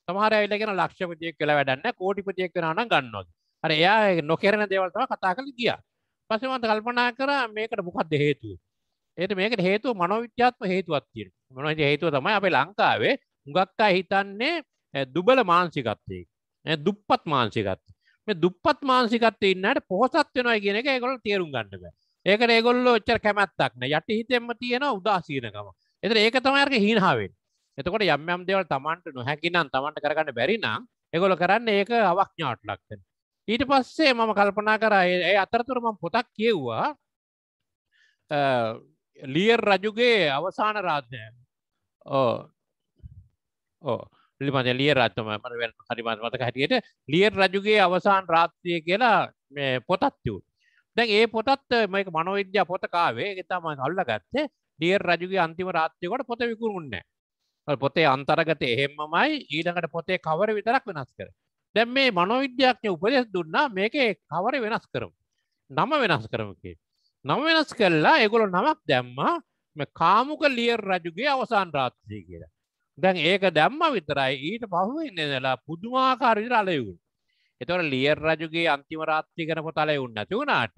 සමහර අය ඉලගෙන ලක්ෂපතියෙක් කියලා වැඩක් නැහැ කෝටිපතියෙක් වෙනා නම් ගන්නවා. අර එයා නොකරන දේවල් තමයි කතා කරලා ගියා. පස්සේ මම කල්පනා කරා මේකට මොකක්ද හේතුව? ඒත් මේකට හේතුව මනෝවිද්‍යාත්මක හේතුවක් තියෙනවා. මොනවද හේතුව තමයි අපේ ලංකාවේ හුඟක් අය හිතන්නේ දුබල මානසිකත්වයේ. දුප්පත් මානසිකත්වය. මේ දුප්පත් මානසිකත්වයේ ඉන්නට පොහසත් වෙනවා කියන එක ඒගොල්ලෝ තේරුම් ගන්න බෑ. ඒක ඒගොල්ල ච්චර කැමැත්තක්න යට හිතෙම තියෙන උදාසීනකම එතර ඒක තමයික හිනාවෙන් එතකොට යම්යම් දෙවල් තමන්ට නොහැකිනම් තමන්ට කරගන්න බැරිනම් එගොල කරන්න ඒක අවක්ඥාට ලක්තෙන ඊට පස්සේ මම කල්පනා කරයි ඒ අතරතුරම පොතක් කියව්වා ලියර් රජුගේ අවසාන රාජ්‍යය ඕ ඕ පිළිබඳ ලිය රත්ම මට හරිමත් මතක හැටියට ලියර් රජුගේ අවසාන් රාත්‍රය කියලා පොතත්වූ දැන් ඒ පොතත් මේක මනෝවිද්‍යා පොත කාවේ ඒක තමයි අල්ලා ගත්තේ ඩියර් රජුගේ අන්තිම රාත්‍රියකට පොත විකුණුන්නේ නැහැ. පොතේ අන්තර්ගතය එහෙමමයි ඊළඟට පොතේ කවර විතරක් වෙනස් කරේ. දැන් මේ මනෝවිද්‍යාඥ උපදෙස් දුන්නා මේකේ කවර වෙනස් කරමු. නම වෙනස් කරමු නම වෙනස් කළා ඒගොල්ලෝ නමක් දැම්මා මේ කාමුක ලියර් රජුගේ අවසාන රාත්‍රිය කියලා. දැන් ඒක දැම්ම විතරයි ඊට පහුවෙන්නේ නැලා පුදුමාකාර විදිහට අලෙවුණා. එතොට ලියර් රජුගේ අන්තිම රාත්‍රය කන පොතාලය උන්න තිවුණට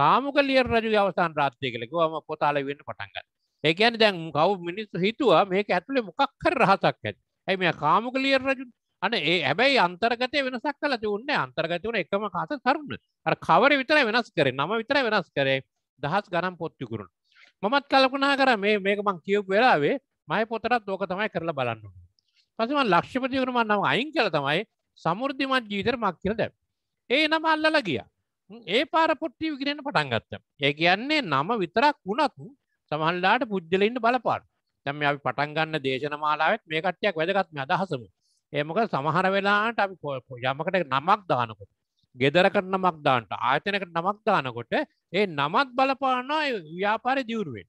කාමුක ලියර් රජුගේ අවස්ථාන් රාත්‍රය කලෙකවම පොතාල වෙන්න පටන්ග ඒකන් දැන් කව් මිනිස්සු හිතුවා මේක ඇතුළේ මොකක්කර රහසක් ඇත් ඇයි මේ කාමුක ලියර් රජු අන ඒ හැබැයි අන්තර්ගතය වෙනසක් කල තිවන්න අන්තර්ගතවන එකම කාස කරුණ අර කවර විතර වෙනස් කරේ නම විතර වෙනස් කරේ දහස් ගනම් පොත්තිකුරුන් මමත් කලකුණා කර මේ මේක මං කියව් වෙලාවේ මයි පොතරත් දෝක තමයි කරලා බලන්න පසම ලක්ෂපතිවරුමන් නම අයින් කළ තමයි සමුෘද්ධිමත් ජීවිතර මක්කිලද ඒ නම අල්ලල ගිය ඒ පාර පොට්ටි විගෙනෙන පටන් ගත්ත ඒ කියන්නේ නම විතරක් වුණත් සමහල්ලාට පුද්ගලඉන්න බලපාට තැම අපි පටන්ගන්න දේශන මාලාවත් මේ කට්ටයක් වැදගත්ම අදහසමු ඒමක සමහර වෙලාට අපි යමකට නමක් දානකොට ගෙදර කරන මක් දාන්ට ආයතනකට නමක් දානකොට ඒ නමත් බලපාන ව්‍යාපාර දියුරුවෙන්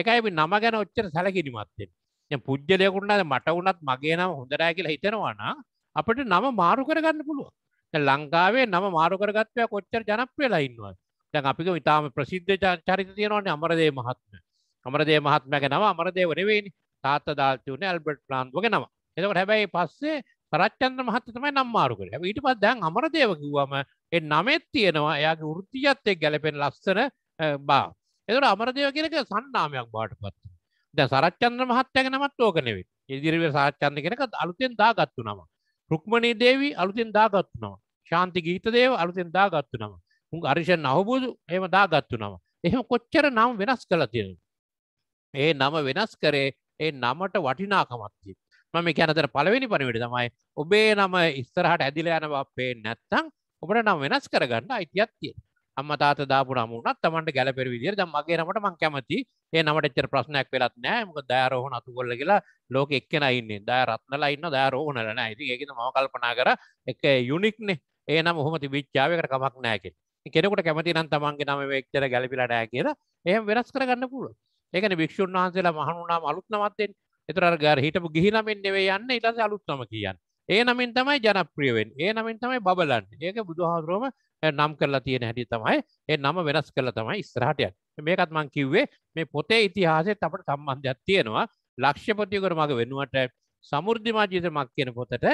එකයි නම ගැන ඔච්චර සැලකිරිමත්තෙන් පුද්ගලයකුුණද මට වුණත් මගේ නම් හොඳරෑ කියලා හිතෙනවානා අපට නම මාරු කරගන්න පුළුව ලංකාවේ නම මාරු කරගත්වය කොච්චර ජනප්‍රලා ඉන්නවා දැන් අපික ඉතාම ප්‍රසිද්ධ චරිත තියෙනවානේ අමරදේ මහත්ම අමරදේ මහත්මයක නම අමරදේ වනවෙනි තාත්ත දාල්තිවන ඇල්බට් ප්ලාන්් වග නම එතකට හැබැයි පස්සේ පරච්චන්ද මහත්තතමයි නම් මාරුකර ඊට පත් දැන් අමරදේව කිව්වම එ නමෙත් තියෙනවා එයාගේ ෘතිජත්තෙක් ගැලපෙන ලස්සන බා එතුට අමරදේව කියනක සන්නාමයක් බාට පත් ද සරච්චන්ද්‍ර මහත්තයක නමත් ඕකනෙවේ ඉදිරිව සාච්චන්ද කෙනක අලුතෙන් දා ගත්තු නවා රුක්මණී දේවී අලුතින් දාගත්තුනවා ශාන්ති ගීත දේව අලුතින් දාගත්තුනවා උන් අරිෂන් අවබෝධ එම දාගත්තුනවා එහෙම කොච්චර නම් වෙනස් කළ තියෙන ඒ නම වෙනස් කරේ ඒ නමට වටිනාකමත්ති මම කැනතර පළවෙනි පණිවිට තමයි ඔබේ නම ඉස්තරහට ඇදිල යනවා පේ නැත්තං ඔබට නම් වෙනස් කරගන්න අයිතියක් තියෙන අම්මතාත දාපු නමුණත් තමන්ට ගැලපෙර විදිර ද මගේ නමට මං කැමති ඒ නමට එච්චර ප්‍රශ්නයක් වෙලත් නෑ මක දෑරෝහ නතු කොල්ල කියලා ලෝක එක්කෙනයින්නේ දෑ රත්නලා ඉන්න දෑරෝහනලන ඇති ඒකද ම කල්පනා කර එක යුනික්නේ ඒ නම් හොම තිබිච්චාවකට කමක් නෑකෙ කෙනෙකුට කැමති නම් තමන්ගේ නම වෙක්චර ගැලපිලට ඇ කියලා එහම වෙනස් කරගන්න පුළුව ඒකන භික්ෂූන් වහන්සේලා මහනුනාම අලුත් නමත්තෙන් එතරර ගර හිටපු ගිහිනමෙන් නෙවේ යන්න ඉටස අලුත්නම කියන්න ඒ නමින් තමයි ජනප්‍රියවෙන් ඒ නමින් තමයි බලන්න ඒක බුදුහාදුරුවම නම් කරලා තියෙන හැටි තමයි ඒ නම වෙනස් කරලා තමයි ඉස්රහටයක් මේකත් මං කිව්වේ මේ පොතේ ඉතිහාසෙත් අපට සම්බන්ධයක් තියෙනවා ලක්ෂ්‍යපතියකට මග වෙනුවට සමුෘද්ධිමා ජීවිතමක් කියන පොතට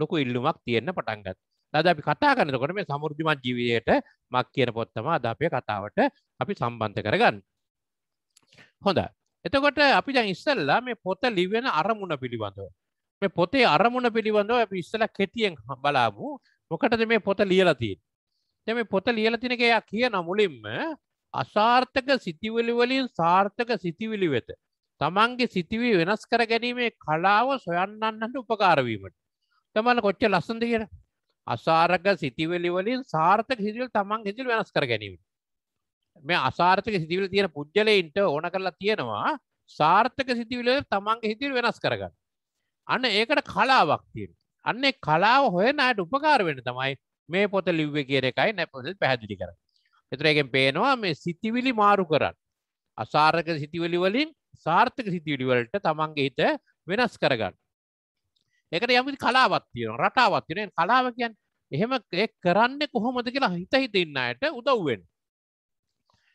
ලොකු ඉල්ලුමක් තියෙන්න පටන්ගත් අද අපි කතා කරනකොට මේ සමුෘද්ධිමත් ජීවියට මක් කියන පොත්තම අද අපය කතාවට අපි සම්බන්ධ කරගන්න හොඳ එතකොට අපි දැන් ඉස්සල්ලා මේ පොත ලිවෙන අරමුණ පිළිබඳව මේ පොතේ අරමුණ පිළිබඳව අපි ඉස්සල කෙටියෙන් බලාමු මොකටද මේ පොත ලියලා තියෙන දැ මේ පොත ලියල තිනකයා කිය නමුලින්ම අසාර්ථක සිතිවිලිවලින් සාර්ථක සිතිවිලි වෙත. තමන්ගේ සිතිවී වෙනස් කර ගැනීමේ කලාව සොයන්නන්නට උපකාරවීමට. තමන කොච්ච ලස්සඳ කියෙන අසාරක සිතිවලිවලින් සාර්ථක සිතිවල් තමන් හිසිල් වෙනස් කර ගැනීම. මේ අසාර්ථක සිතිවිල තියෙන පුද්ගලයින්ට ඕන කරලා තියෙනවා සාර්ථක සිතිවිල තමන්ගේ හිතිල් වෙනස් කරගන්න. අන්න ඒකට කලාවක් තියෙන. අන්නේ කලාව හොයන අයට උපකාර වෙන තමයි මේ පොත ලිව්වේ කියර එකයි නැපොල් පැහැදිලි කර. එතරගෙන් පේනවා මේ සිතිවිලි මාරු කරන්න. අසාරක සිතිවිලි වලින් සාර්ථක සිතිවිලිවලට තමන්ගේ හිත වෙනස් කරගන්න. එකට යම කලාවත්තියන රටාවත්තිනය කලාව කියන් එහෙම කරන්න කොහොමද කියලා හිත හිතන්නයට උදව්වෙන්.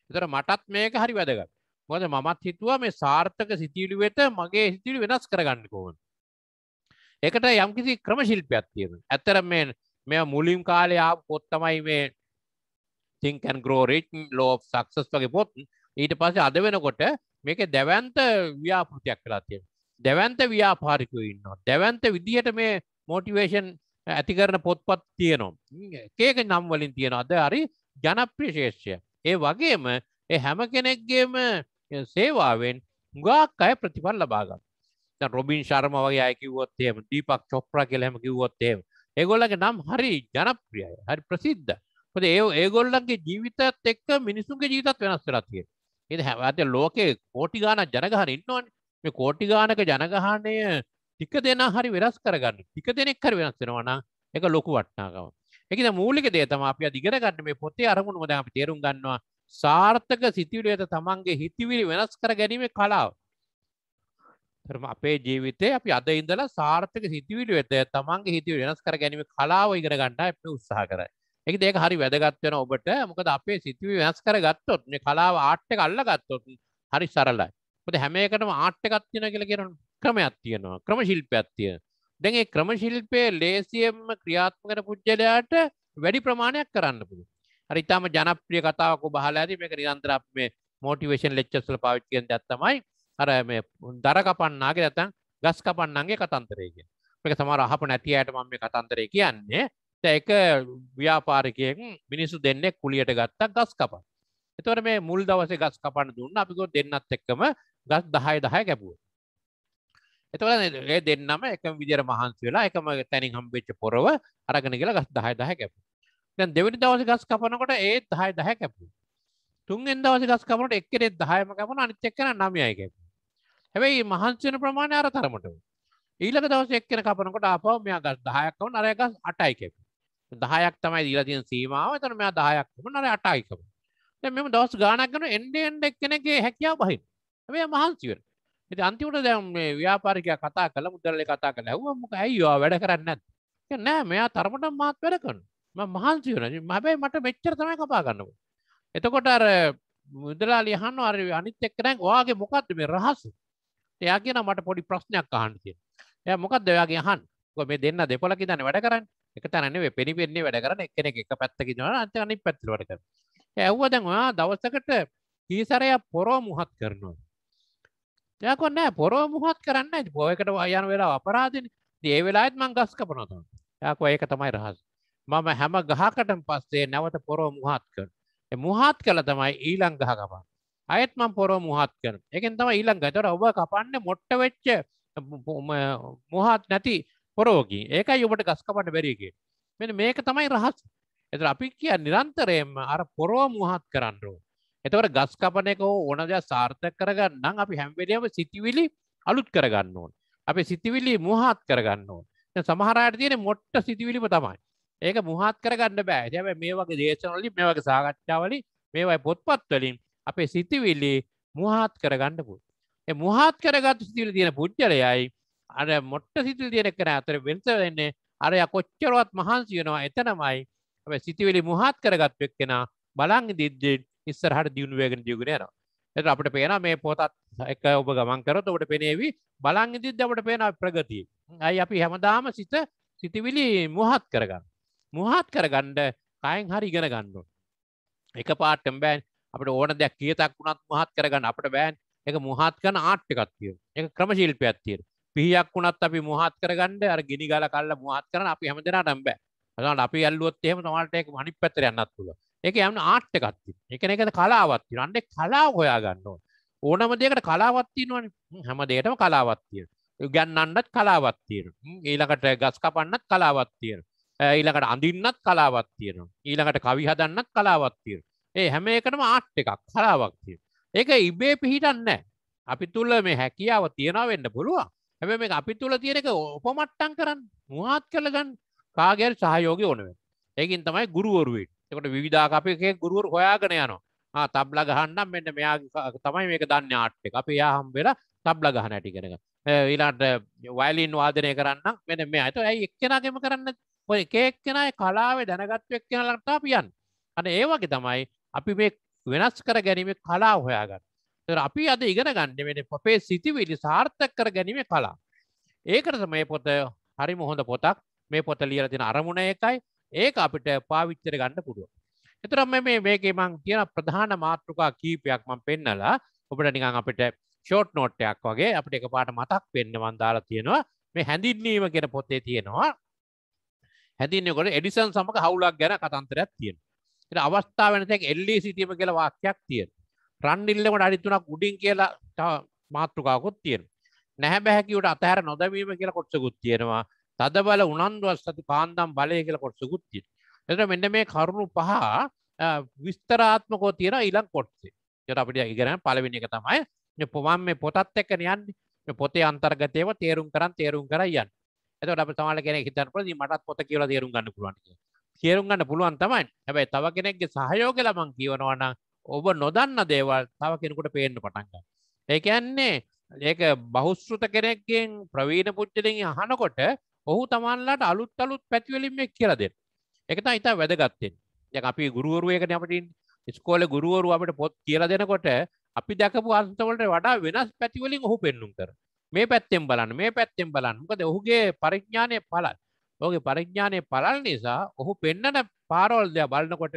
එතර මටත් මේක හරි වැදගත්. මොද මමත් හිතුවා මේ සාර්ථක සිතිවිලි වෙත මගේ සිතිවිලි වෙනස් කරගන්න කොවන්. එකට යම්කිසි ක්‍රම ශිල්පයක් තියෙන. ඇත්තර මේ මෙ මුලින් කාලය ආපු පොත් තමයි මේ think and grow rich law of success වගේ පොත් ඊට පස්සේ අද වෙනකොට මේකේ දැවැන්ත ව්‍යාපෘතියක් වෙලා තියෙනවා දැවැන්ත ව්‍යාපාරිකයෝ ඉන්නවා දැවැන්ත විදිහට මේ motivation ඇති කරන පොත්පත් තියෙනවා එකක නම් වලින් තියෙනවා අද හරි ජනප්‍රිය ශේෂ්‍ය ඒ වගේම ඒ හැම කෙනෙක්ගේම සේවාවෙන් ගාක් අය ප්‍රතිඵල් ලබාගන්න රොබින් ශර්ම වගේ අයකිවොත්තේම දීපක් චොප්්‍ර කෙලහෙම කිවොත්තේම ඒගොල්ලගේ නම් හරි ජනප්‍රියයි හරි ප්‍රසිද්ධ පොද ඒ ඒගොල්ලන්ගේ ජීවිතත් එක්ක මිනිසුන්ගේ ජීවිතත් වෙනස් වෙලාතිය එ හැවත ලෝකේ කෝටිගාන ජනගහන ඉන්නවන් මේ කෝටිගානක ජනගහනය ටික දෙෙන හරි වෙනස් කරගන්න ටික දෙනෙක් හරි වෙනස් වෙනවනා එක ලොකු වට්නාගම එකද මූලික දේතම අපි අධිගෙන ගන්න මේ පොතේ අරමුණුම දැ අපි තේරුම් ගන්නවා සාර්ථක සිතිවිලයට තමන්ගේ හිතිවිලි වෙනස් කර ගැනීම කලාව තරම අපේ ජීවිතය අපි අද ඉඳලා සාර්ථක සිතිවිලි වෙත තමන්ගේ හිතිව වෙනස් කර ගැනීම කලාව ඉගෙන ගන්නඩා එම උත්සාහ කරයි එක දෙක හරි වැදගත්වෙන ඔබට මොකද අපේ සිතිවි වෙනස් කර ගත්තොත් මේ කලාව ආට්ට කල්ල ගත්තොත් හරි සරලයි ොද හැමයකටම ආට්ටකත් තියෙන කියල කරන ක්‍රමයක් තියෙනවා ක්‍රම ශිල්පයක් තියෙන දැගේ ක්‍රම ශිල්පය ලේසියම්ම ක්‍රියාත්මකට පුද්ජලයාට වැඩි ප්‍රමාණයක් කරන්න පුළ හරි ඉතාම ජනප්‍රිය කතාවක බහලා ඇති මේක නිරන්තරක් මේ මෝටිවේෂන් ලෙච්චස්ල පවිච්චයෙන් දත්තමයි අර මේ දර කපන්නාගේ නැතන් ගස් කපන්නන්ගේ කතන්තරයක එක සමර අහප නැති අයට මම මේ කතන්තරය කියන්නේ එක ව්‍යාපාරිකයෙන් මිනිසු දෙන්නෙක් කුලියට ගත්තා ගස් කපන් එතවට මේ මුල් දවසේ ගස් කපන්න දුන්න අපිකො දෙන්නත් එක්කම ගස් දහය දහය ගැපුව එතවට ඒ දෙන්නම එක විදිර මහන්සි වෙලා එකම තැනින් හම්බෙච්ච පොරව අරගෙන කියලා ගස් දහය දහ කැපු දැන් දෙවිනි දවස ගස් කපනකොට ඒත් දහය දහ කැපු තුන්ෙන් දවස ගස් කපනට එක්කෙනෙ දහයම කැපන අනිත් එක්කන නමයයි කැපු හැබැයි මහන්සින ප්‍රමාණය අර තරමට ඊළක දවස එක්කෙන කපනකොට අපව මෙයා ගස් දහයක්කව නරයගස් අටයික දහයක් තමයි දීලතියන් සීමාව තන මෙයා දහයක්ම නර අටයිකම මෙම දවස් ගානක්ගන එන්ඩෙන්ඩ එක්කෙනගේ හැකියාව බහින් ඇබේ මහන්සිවෙන් ඇති අන්තිමට දැම් මේ ව්‍යාපාරිකය කතා කළ මුදල්ලි කතා කළ ඇවමක ඇයිවා වැඩ කරන්න නෑ මෙයා තරමට මාත් වැඩ කරන මහන්සිවන මැබයි මට මෙච්චර තමයි කපා ගන්නක එතකොට අර මුදලා ලියහන්න අර අනිත් එක්කනක් වාගේ මොකක්ද මේ රහසු එයා කියන මට පොඩි ප්‍රශ්නයක් අහන්න තියෙන එය මොකක් දෙයාගේ අහන් මේ දෙන්න දෙපොල කිදන්න වැඩ කරන්න එක තැනන්නේ පිරිිපෙන්නේ වැඩ කරන එකන එක පැත්තකි න අන්ත අනි පැත්ති වැඩ කර ඇව්ව දැන්වා දවස්සකට කීසරය පොරෝ මුහත් කරනවා යකොන්න පොරෝ මුහත් කරන්න බෝයකට අයන වෙලා අපරාධන ඒ වෙලාත් මං ගස් කපනොතුන් යකු ඒක තමයි රහස මම හැම ගහකට පස්සේ නැවත පොරෝ මුහත් කර මුහත් කළ තමයි ඊළං ගහ කපන්න අයත් මම පොරෝ මුහත් කරන එකෙන් තම ඊළංඟතට ඔබ කපන්න මොට්ට වෙච්ච මොහත් නැති පොරෝගී ඒකයි ඔබට ගස්කපන්න බැරිගේ මෙ මේක තමයි රහස් එතර අපි කිය නිරන්තරයෙන්ම අර පොරෝ මුහත් කරන්නරුව එතවට ගස්කපන එක ඕනදයක් සාර්ථක කරගන්න අපි හැම්වැඩියම සිතිවිලි අලුත් කරගන්න ඕන අපි සිතිවිලි මුහත් කරගන්න ඕන සමහරයට තියෙන මොට්ට සිතිවිලිම තමයි ඒක මුහත් කරගන්න බෑ ජැබ මේ වගේ දේශනවලින් මේ වගේ සාකච්ඡාවලින් මේවයි පොත්පත් වලින් අපේ සිතිවිල්ලි මුහත් කරගන්න පුත්. මුහත් කරගත් සිතිවිල තියෙන පුද්ජලයයි අර මොට්ට සිතිල් තියෙන කර අතර වෙනස වෙන්නේ අරය කොච්චරුවත් මහන්සි වෙනවා එතනමයි අප සිතිවිලි මුහත් කරගත් වෙක්කෙන බලං දිද්දෙන් ඉස්සරහට දියුණුවගෙන දියගුණයනවා. එට අපට පේන මේ පොතත් එක ඔබ ගමන් කරොත් ඔබට පෙනේවි බලං ඉදිද අපට පේන ප්‍රගතිය. අයි අපි හැමදාම සිත සිතිවිලි මුහත් කරගන්න. මුහත් කරගණ්ඩ කයින් හරි ඉගෙන ගන්නු. එක පාටම් බෑන් අපට ඕන දෙයක් කියතක් වුණත් මහත් කරගන්න අපට බෑන් එක මුහත් කරන ආට් එකක් තියෙනවා ඒක ක්‍රමශිල්පයක් තියෙනවා පිහියක් වුණත් අපි මුහත් කරගන්න අර ගිනි ගාලා කල්ලා මුහත් කරන අපි හැමදෙනාටම බෑ අදට අපි ඇල්ලුවොත් එහෙම තමාට ඒක අනිත් පැත්තට යන්නත් පුළුවන් ඒක යන්න ආට් එකක් තියෙනවා ඒක නේද කලාවක් තියෙනවා අන්නේ කලාව හොයාගන්න ඕන ඕනම දෙයකට කලාවක් තියෙනවනේ හැම දෙයකටම කලාවක් තියෙනවා ගන්නන්නත් කලාවක් තියෙනවා ඊළඟට ගස් කපන්නත් කලාවක් තියෙනවා ඊළඟට අඳින්නත් කලාවක් තියෙනවා ඊළඟට කවි හදන්නත් කලාවක් තියෙනවා ඒ හැම එකටම ආට් එකක් කලාවක් තිය ඒක ඉබේ පිහිටන්න අපි තුල්ල මේ හැකියාව තියෙනවා වෙන්න පුළුවන් හැබ මේ අපි තුළ තියෙන එක උපමට්ටන් කරන්න මුහත් කරලගන්න කාගල් සහයෝග ඕනව ඒකින් තමයි ගුරුවරුවට එකට විධාකපයකේ ගුරුවර හොයාගෙන යනවා තබ්ල ගහන්නම් මෙන්න මෙයා තමයි මේක දන්න ආට් එක අපි යාහම් වෙලා තබ්ල ගහන ඇටිකරක ඊලාට වයිලින් වාදනය කරන්න මෙන මේ ඇත ඇයි එක්කෙනගම කරන්න ඔය එකෙක්කෙනයි කලාවේ දැනගත්ව එක්කෙනලට පියන් අන ඒවගේ තමයි අපි මේ වෙනස් කර ගැනීම කලා හොයාගන්න අපි අද ඉගෙන ගන්න වෙන පොපේ සිතිවිලි සාර්ථක කර ගැනීම කලා ඒකට මේ පොත හරි මොහොඳ පොතක් මේ පොත ලියල තින අරමුණ එකයි ඒක අපිට පාවිච්චර ගන්න පුළුව එතරම් මේ මේකේ මං කියන ප්‍රධාන මාතෘකා කීපයක් මං පෙන්නලා ඔබට නිකං අපිට ෂෝට් නෝට්ටයක් වගේ අපිට එක පාට මතක් වෙන්න වන්දාලා තියෙනවා මේ හැඳින්වීම කියෙන පොත්තේ තියෙනවා හැදින්නකොට එඩිසන් සමඟ හවුලක් ගැන කතන්තරයක් තියෙන අවස්ථාව වෙනතැක් එල්ලී සිටීම කියල වාක්‍යයක් තියෙන. රන්ඩිල්ලකට අඩිතුනක් උඩින් කියලා මාතෘකාකුත් තියෙන. නැහැ බැහැකිවට අතහැර නොදවීම කියල කොටසකුත් තියෙනවා තද බල උනන්දුව සති පාන්දම් බලය කියල කොටසකුත් තියෙන. එතට මෙන්න මේ කරුණු පහ විස්තරාත්මකෝ තියෙන ඊළං කොටසේ යට අපිට ඉගරන පලවෙනි එක තමයි පොමන් මේ පොතත් එක්ක යන්නේ පොතේ අන්තර්ගතයව තේරුම් කරන් තේරුම් කර යන්න එතට අප සමාල කෙන හිතන් ප්‍රති මටත් පොත කියලා තේරුම් ගන්න පුළුවන් කියලා. තේරුම් ගන්න පුළුවන් තමයි හැබැයි තව කෙනෙක්ගේ සහයෝග ළමං කියවනවනම් ඔබ නොදන්න දේවල් තව කෙනෙකුට පේන්න පටන්ග. ඒකයන්නේ ඒක බහුස්ෘත කෙනෙක්ගෙන් ප්‍රවීණ පුච්චලින් අහනකොට ඔහු තමන්ලට අලුත් අලුත් පැතිවලින් එක් කියලද. එකත ඉතා වැදගත්තෙන් ය අපි ගුරුවරුවයක නැමටින් ස්කෝල ගුරුවරු අපට පොත් කියල දෙනකොට අපි දැකපු අන්තවලට වඩා වෙනස් පැතිවලින් ඔහු පෙන්නුම් කර මේ පැත්තෙන් බලන්න මේ පැත්තෙන් බලන්න කද ඔහුගේ පරිඥානය පලත් ඕගේ පරිඥානය පරල් නිසා ඔහු පෙන්නන පාරෝල් දෙයක් බලනකොට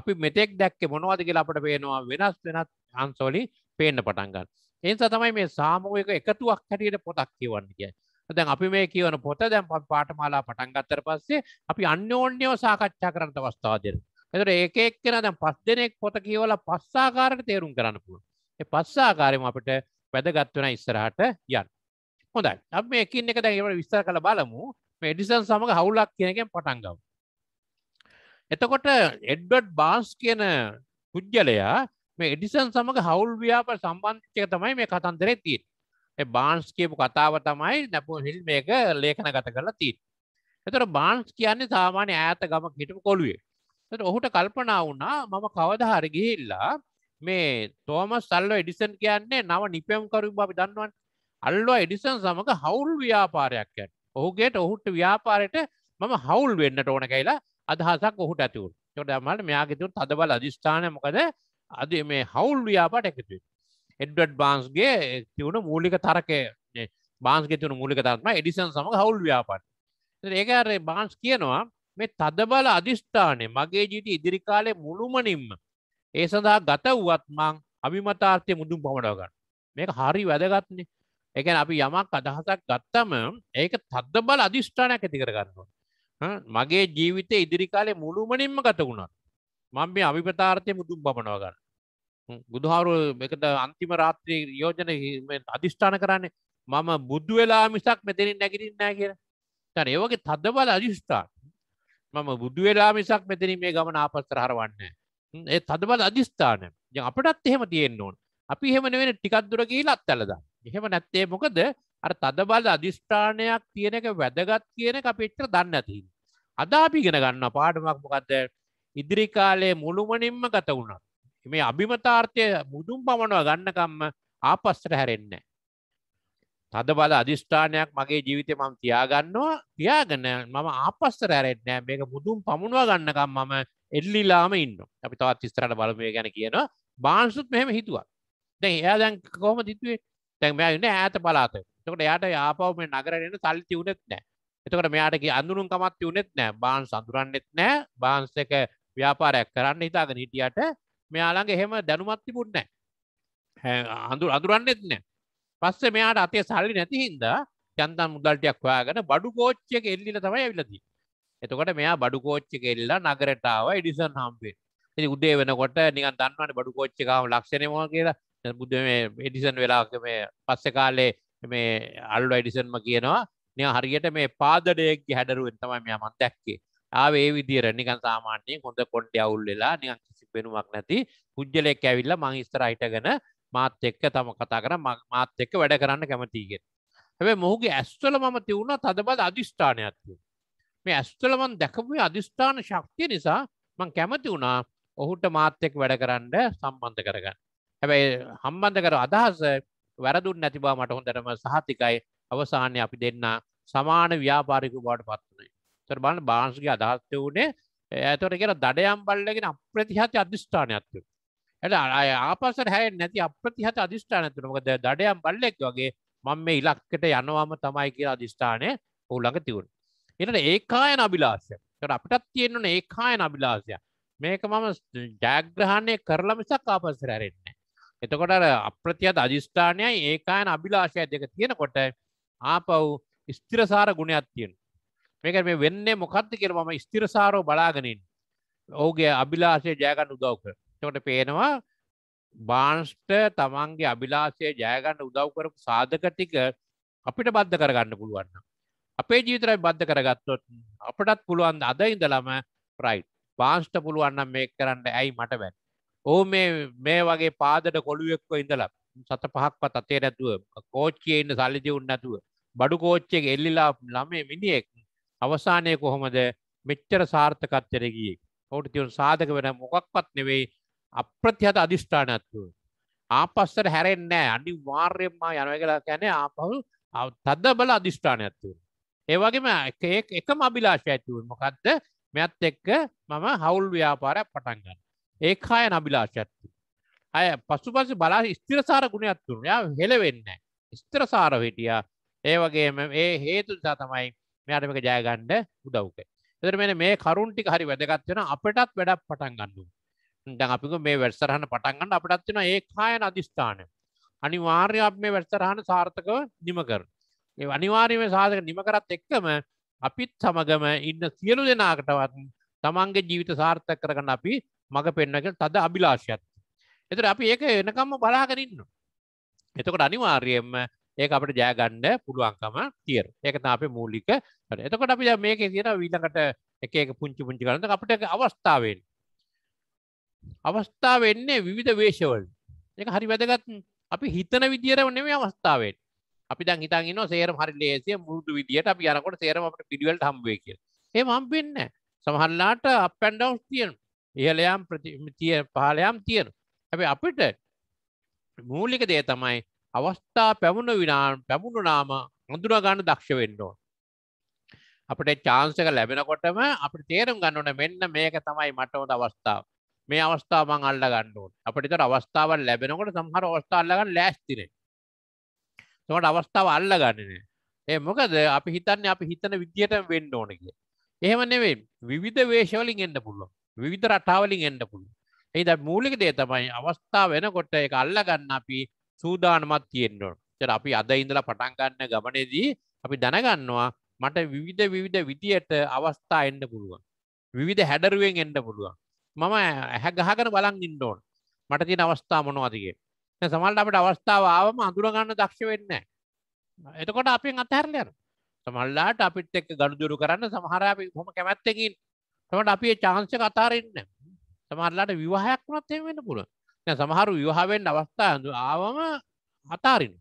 අපි මෙතෙක් දැක්කේ මොනවද කියලා අපට පේනවා වෙනස් වෙනත් අංශවලින් පේන්න පටන් ගන්න. ඒ නිසා තමයි මේ සාමූහික එකතුවක් හැටියට පොතක් කියවන්නේ කියන්නේ. දැන් අපි මේ කියවන පොත දැන් පාඨමාලා පටන් ගත්තට පස්සේ අපි අන්‍යෝන්‍යව සාකච්ඡා කරන්න අවස්ථාවක් දෙනවා. එතකොට ඒක එක්කෙනා දැන් පස් දෙනෙක් පොත කියවලා පස් ආකාරයට තේරුම් කරන්න පුළුවන්. ඒ පස් ආකාරයෙන්ම අපිට වැදගත් වෙන ඉස්සරහට යන්න. හොඳයි. අපි මේ එකින් එක දැන් ඒවට විස්තර කරලා බලමු. එඩිසන් සමඟ හවුලක් කියනකෙන් පටන්ගව. එතකොට එඩ්වඩ් බාස් කියන පුද්ගලයා මේ එඩිසන් සමඟ හවුල් ව්‍යාප සම්බන්ධක තමයි මේ කතන්දරේ තිීන් බාන්ස් කියපු කතාව තමයි නැපු හිල් මේක ලේඛන ගත කරලා තිීන්. එතර බාන්ස් කියන්නේ සාමාන්‍ය ඈත ගම හිටම කොළුවේ. ඔහුට කල්පනා වුණා මම කවදහරි ගිහිල්ලා මේ තෝමස් සල්ලෝ එඩිසන් කියන්නේ නව නිපයම්කරු බි දන්නුවන් අල්ලෝ එඩිසන් සමඟ හවුල් ව්‍යාපාරයක් ඇත් ඔහුගේට ඔහුට ව්‍යාපාරයට මම හවුල් වෙන්න ඕන කියලා අදහසක් ඔහුට ඇතිවුන් චොට මට මෙයාගෙතුන් තදබල අධිස්ථානය මොකද අද මේ හවුල් ව්‍යාපාට එකතුයි. එඩ්ඩඩ් බාන්ස්ගේ තිවුණ මූලික තරකය බාන්ස් ගෙතුන මූලික තරත්ම එඩිසන් සම හවුල් ව්‍යාපාට ඒකර බාන්ස් කියනවා මේ තදබල අධිෂ්ඨානය මගේ ජීවිත ඉදිරිකාලේ මුළුමනින්ම ඒ සඳහා ගත වුවත් මං අභිමතාර්ථය මුදුම් පමඩගන්න මේක හරි වැදගත්න්නේ එක අපි යමක් අදහසක් ගත්තම ඒක තද්ද බල අධිෂ්ඨානයක් ඇති කරගන්නවා මගේ ජීවිතය ඉදිරිකාලේ මුළුමනින්ම ගත වුණත් මං මේ අභිපතාර්ථය මුදුම් පමණව ගන්න බුදුහාරු එකට අන්තිම රාත්‍රී යෝජන අධිෂ්ඨාන කරන්නේ මම බුදු වෙලා මිසක් මෙතනින් නැගිටින් නෑ කියෙන තැන ඒවගේ තද බල අධිෂ්ඨාන මම බුදු වෙලා මිසක් මෙතනින් මේ ගමන ආපස්තර හරවන්නේ ඒ තදබල අධිස්ථාන අපටත් එහෙම තියෙන් ඕන් අපි එහෙමන වෙන ටිකක් දුර ගිහිලත් ඇලදා එහෙම නැත්තේ මොකද අර තදබල අධිෂ්ඨානයක් තියෙන එක වැදගත් කියන අපිච්චර දන්න ඇතින්. අදාපි ගෙන ගන්න පාඩමක් මොකක්ද ඉදිරි කාලයේ මුළුමනින්ම ගත වුණා. මේ අභිමතාර්ථය මුදුම් පමණව ගන්නකම්ම ආපස්සට හැරෙන්න. තදබල අධිෂ්ඨානයක් මගේ ජීවිතය මම තියාගන්නවා තියාගන්න මම ආපස්සට හැරෙන්න මේක මුදුම් පමුණුව ගන්නකම් මම එල්ලිලාම ඉන්න අපි තවත් ස්තරට බලපය ගැන කියනවා බාන්සුත් මෙහෙම හිතුවා. දැන් එයා දැන් කොහොම දිත්වේ තැන් මෙයාන්න ඇත පලාත තකට එයාට ආපව මේ නගරන්න සල්ලි තිවුණෙත් නෑ එතකට මෙයාටගේ අඳුරුම් කමත් වුණෙත් නෑ බාන් සඳුරන්නෙත් නෑ බාන්සක ව්‍යාපාරයක් කරන්න හිතාගෙන හිටියට මෙයාළඟ එහෙම දැනුමත් තිබුන්නෑ අඳුර අඳුරන්නෙත් නෑ පස්සේ මෙයාට අතේ සල්ලි නැති හින්දා යන්තම් මුදල්ටයක් හොයාගෙන බඩු කෝච්චියක එල්ලිලා තමයි ඇවිල්ලා තියෙන්නේ. එතකොට මෙයා බඩු කෝච්චියක එල්ලලා නගරට ආවා එඩිසන් හම්බෙන්න. ඉතින් උදේ වෙනකොට නිකන් දන්නවනේ බඩු කෝච්චිය ගාම ලක්ෂණේ මොකක්ද කියලා. බුද්ධ මේ එඩිසන් වෙලාක මේ පස්සෙ කාලේ මේ අල්ඩ එඩිසන්ම කියනවා නය හරියට මේ පාදඩයෙක් හැඩරුවෙන් තමයි මෙයා මන් දැක්කේ ආවේ විදිර නිකන් සාමාන්‍යයෙන් හොඳ කොඩ්ඩ අවුල් වෙලා නිකන් කිසි පෙනුවක් නැති පුද්ජලෙක් ඇවිල්ල මං ස්තර අයිටගෙන මාත් එක්ක තම කතා කර මාත් එක්ක වැඩ කරන්න කැමතිීගෙන හැබැ මොහුගේ ඇස්වල මම තිවුණ තදබද අධිෂ්ඨානයක් මේ ඇස්තලමන් දැකපුේ අධිෂ්ඨාන ශක්තිය නිසා මං කැමති වුණා ඔහුට මාත්‍යෙක් වැඩ කරන්න සම්බන්ධ කරගන්න හැබැයි හම්බන්ධ කර අදහස වැරදුන් නැති බව මට හොඳටම සහතිකයි අවසානය අපි දෙන්න සමාන ව්‍යාපාරිකු බවට පත් වුණේ. තොර බලන්න බාන්සගේ අදහත්ය වුණේ ඇතොට කියෙන දඩයම් බල්ලගෙන අප්‍රතිහත අධිෂ්ඨානයක්තු. ඇට අය ආපසට හැය නැති අප්‍රතිහත අධිෂ්ඨානයතු මොකද දඩයම් බල්ලෙක් වගේ මං මේ ඉලක්කට යනවාම තමයි කියලා අධිෂ්ඨානය ඔවුළඟ තිවුණ. එට ඒකායන අභිලාසය තොට අපිටත් තියෙන්වන ඒකායන අභිලාසය මේක මම ජයග්‍රහණය කරලා මිසක් ආපසර හැරෙන්. එතකොට අප්‍රතියත් අධිෂ්ඨානයයි ඒකායන අභිලාශය දෙක තියෙනකොට ආපව් ස්තිරසාර ගුණයක් තියෙන මේක මේ වෙන්නේ මොකක්ද කියලා මම ස්තිරසාරෝ බලාගෙනින් ඔහුගේ අභිලාෂය ජයගන්න උදව් කර එතකොට පේනවා බාන්ස්ට තමන්ගේ අභිලාෂය ජයගන්න උදව් කරපු සාධක ටික අපිට බද්ධ කරගන්න පුළුවන් අපේ ජීවිතරයි බද්ධ කරගත්තොත් අපටත් පුළුවන් අද ඉඳලම රයිට් බාන්ස්ට පුළුවන් නම් මේක කරන්න ඇයි මට බැරි ඕ මේ වගේ පාදට කොළුවෙක්ව ඉඳලා සත පහක්වත් අතේ නැතුව කෝච්චිය ඉන්න සල්ලිදි උන්නතුව බඩු කෝච්චයක එල්ලිලා ළමේ මිනිියෙක් අවසානය කොහොමද මෙච්චර සාර්ථකත්වයට ගිය ඔවුට තිවුණු සාධක වෙන මොකක්වත් නෙවෙයි අප්‍රතිහත අධිෂ්ඨානත්තුව ආපස්සට හැරෙන්නෑ අඩි වාර්යම්මා යනව කියලා කැන ආපහු තද බල අධිෂ්ඨානයක්ත්තුව ඒවගේම එකම අභිලාශ ඇතිවුන් මොකක්ද මෙත් එක්ක මම හවුල් ව්‍යාපාරයක් පටන්ගන්න ඒ කාය නබිලාශයක්ති අය පසු පස බලා ස්තිරසාර ගුණයක් තුරයා හෙළවෙන්න ස්ත්‍රසාර හිටිය ඒ වගේම ඒ හේතු නිසා තමයි මෙයාටමක ජයගණ්ඩ උදව්ක එතර මෙ මේ කරුන්ටි හරි වැදගත්වෙන අපටත් වැඩක් පටන් ගන්නු ද අපික මේ වැස්සරහන පටන්ගන්න අපටත් වෙන ඒ කායන අධිස්ථාන අනිවාර්ය අප මේ වැස්සරහන සාර්ථකව නිමකර ඒ අනිවාර්යම සාධක නිමකරත් එක්කම අපිත් සමගම ඉන්න සියලු දෙනාකටවත් තමන්ගේ ජීවිත සාර්ථක කරගන්න අපි මඟ පෙන්න්නක තද අභිලාශයත්. එතට අපි ඒක එනකම්ම බලාගරන්න. එතකට අනිවාර්යයෙන්ම ඒ අපට ජයගණ්ඩ පුළුවන්කම තියර ඒකත අප මූලික එතකට අපි මේක තියෙන වීලකට එක පුංචි පුංචි කරන්න අපට අවස්ථාවෙන් අවස්ථාව වෙන්නේ විවිධ වේශවල් එක හරි වැදගත් අපි හිතන විදිර වන්නේ අවස්ථාවෙන් අපි දන් හිතන් න සේර හරි ලේසිය මුරුදු විදිට අපි යනකොට සේරම අපට පිඩිවල්ට හම්බේ කිය ඒ මම්පෙන්න සමහල්ලාට අප පැන්ඩවස් තියනවා ඉහලයම් ප්‍රතිය පහලයම් තියෙන ඇැ අපිට මූලික දේ තමයි අවස්ථා පැමුණ විනාන් පැමුණුනාම හඳුනා ගන්න දක්ෂ වෙන්නවා. අපට චාන්සක ලැබෙනකොටම අපට තේරුම් ගන්නන මෙන්න මේක තමයි මටවද අවස්ථාව මේ අවස්ථාවන් අල්ල ගන්නුවන් අපිට අවස්ථාවන් ලැබෙනකොට සහර අවස්ථාල්ලගන්න ලෑස්තින තොට අවස්ථාව අල්ල ගන්නන ඒ මොකද අපි හිතන්න අපි හිතන විදිහට වෙන්න ඕනක එහෙම නෙවෙයි විධ වේශවලින් එන්න පුළුවන් විවිධ රටාවලින් එන්ඩ පුළුව. එයිද මූලික දේ තමයි අවස්ථා වෙනකොට එක අල්ලගන්න අපි සූදානමත් තියෙන්න්නට චර අපි අද ඉඳලා පටන්ගන්න ගමනේදී අපි දැනගන්නවා මට විවිධ විවිධ විදියට අවස්ථා එන්ඩ පුළුවන්. විවිධ හැඩරුවෙන් එන්ඩ පුළුවන්. මම ඇහැ ගහකන බලන් ඉන්ඩෝන් මට තින අවස්ථා මොනවාතිගේ. සමල්ට අපට අවස්ථාව ආවම අඳුරගන්න දක්ෂ වෙන්න. එතකොට අපෙන් අතහැරලයන සමල්ලාට අපිත් එක් ගඩුදුරු කරන්න සමහර අපි හොම කැමැත්තකින් තමට අපේ චාන්ස කතාරෙන්න සමරලාට විවාහයක් වනත් එෙන්වෙන්න පුළ සමහරු විවාහෙන් අවස්ථා ඇඳු ආවම අතාරින්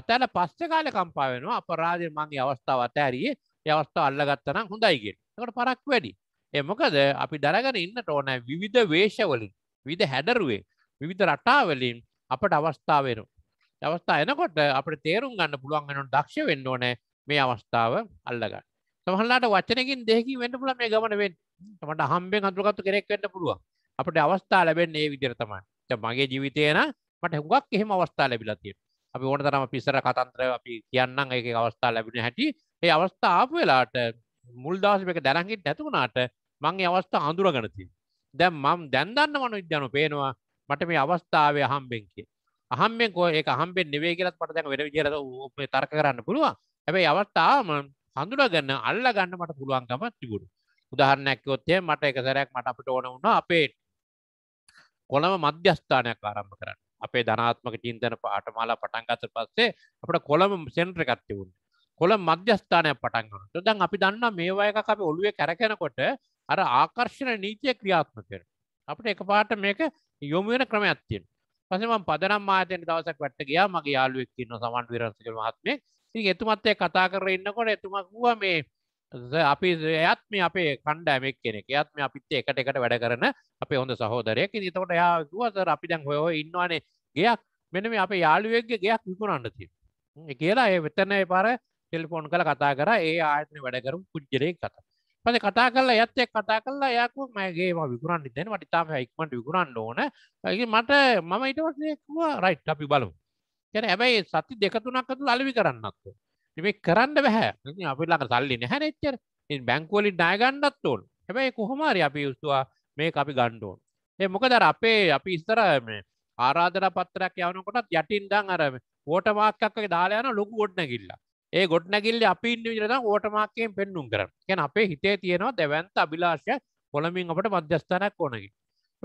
අතැල පස්්ච කාල කම්පා වෙනවා අපරාධය මගේ අවස්ථාව අතඇරයේ අවස්ථා අල්ලගත්තනම් හොඳයිගෙන් කට පරක් වැඩි එමකද අපි දරගෙන ඉන්න ඕන විධ වේශවලින් විධ හැඩරුවේ විවිධ රටාවලින් අපට අවස්ථාවෙන අවස්ථා එනකොට අපට තේරුම් ගන්න පුළුවන්ගෙනු දක්ෂ වෙන්න ඕනෑ මේ අවස්ථාව අල්ලගන්න සමහල්ලාට වචනකින් දෙහකින් වෙන්න පුළ මේ ගමන වෙන්න මට හම්බෙන් අතුරගත්තු කෙනෙක් වෙන්න පුළුවන් අපට අවස්ථා ලැබෙන්නේ ඒ විදිහට තමයි දැන් මගේ ජීවිතේ නම් මට හුඟක් එහෙම අවස්ථා ලැබිලා තියෙනවා අපි ඕන තරම් පිස්සර කතන්දර අපි කියන්නම් ඒකේ අවස්ථා ලැබුණ හැටි ඒ අවස්ථා ආපු වෙලාවට මුල් දවස් මේක දැනන් හිට නැතුණාට මම ඒ අවස්ථා අඳුරගෙන තියෙනවා දැන් මම දැන් දන්න මනෝවිද්‍යාවන පේනවා මට මේ අවස්ථාවේ හම්බෙන් කිය අහම්බෙන් කෝ ඒක හම්බෙන් නෙවෙයි කියලා මට දැන් වෙන විදිහට තර්ක කරන්න පුළුවන් හැබැයි අවස්ථාවම හඳුනාගන්න අල්ලගන්න මට පුළුවන්කමක් තිබුණා උදාහරණයක් කිව්වොත් එහෙම මට එක සැරයක් මට අපිට ඕන වුණා අපේ කොළඹ මධ්‍යස්ථානයක් ආරම්භ කරන්න. අපේ ධනාත්මක චින්තන පාඨමාලා පටන් ගත්ත පස්සේ අපිට කොළඹ සෙන්ටර් එකක් තිබුණා. කොළඹ මධ්‍යස්ථානයක් පටන් ගන්නකොට දැන් අපි දන්නා මේවා එකක් අපි ඔළුවේ කැරකෙනකොට අර ආකර්ෂණ නීතිය ක්‍රියාත්මක වෙනවා. අපිට එකපාරට මේක යොමු වෙන ක්‍රමයක් තියෙනවා. පස්සේ මම පදනම් ආයතනයේ දවසක් වැට්ට ගියා මගේ යාළුවෙක් ඉන්නවා සමන් විරන්සිකල් මහත්මිය. ඉතින් එතුමත් එක්ක කතා කරගෙන ඉන්නකොට එතුමා කිව්වා මේ අපි එයත් මේ අපේ කණ්ඩෑමෙක් කෙනෙක් එයත් මේ අපිත් එකට එකට වැඩ කරන අපේ හොඳ සහෝදරයක් තකොට යා දුවසර අපි දැන් හොයෝ ඉන්නවානේ ගයක් මෙන මේ අප යාළුවෙක්ගේ ගයක් විකුණන්න තිය කියලා ඒ වෙතන පාර ටෙල්ෆෝන් කළ කතා කර ඒ ආයතන වැඩකරු පුද්ජරය කත පස කතා කල ඇත්තෙක් කතා කල්ලා යකු මගේ විකරන්න දෙන වටිතාම ඉක්මට විකරන්න ඕන මට මම ඉටවක්වා රයිට් අපි බලු කැන ඇබැයි සති දෙකතුනක් කතු අලවි කරන්නක්ව මේ කරන්න බැහැ අපිලාක සල්ලි නැහැ එච්චර බැංකුවලින් ණයගන්නත් ඕන් හැබැයි කොහොමරි අපි උස්තුවා මේ අපි ගණ්ඩෝන් ඒ මොක දර අපේ අපි ඉස්තර මේ ආරාධන පත්තරයක් යවනකොටත් යටින් දං අර ඕටමාක්කක්ක දාලායන ලොකු ගොඩ්නැකිල්ලා ඒ ගොඩ්නැකිල්ල අපි ඉන්දිවිරදම් ඕටමාක්කයෙන් පෙන්නුම් කරන ගැන අපේ හිතේ තියෙනවා දැවන්ත අභිලාශය කොළමින් අපට මධ්‍යස්ථානයක් ඕනකි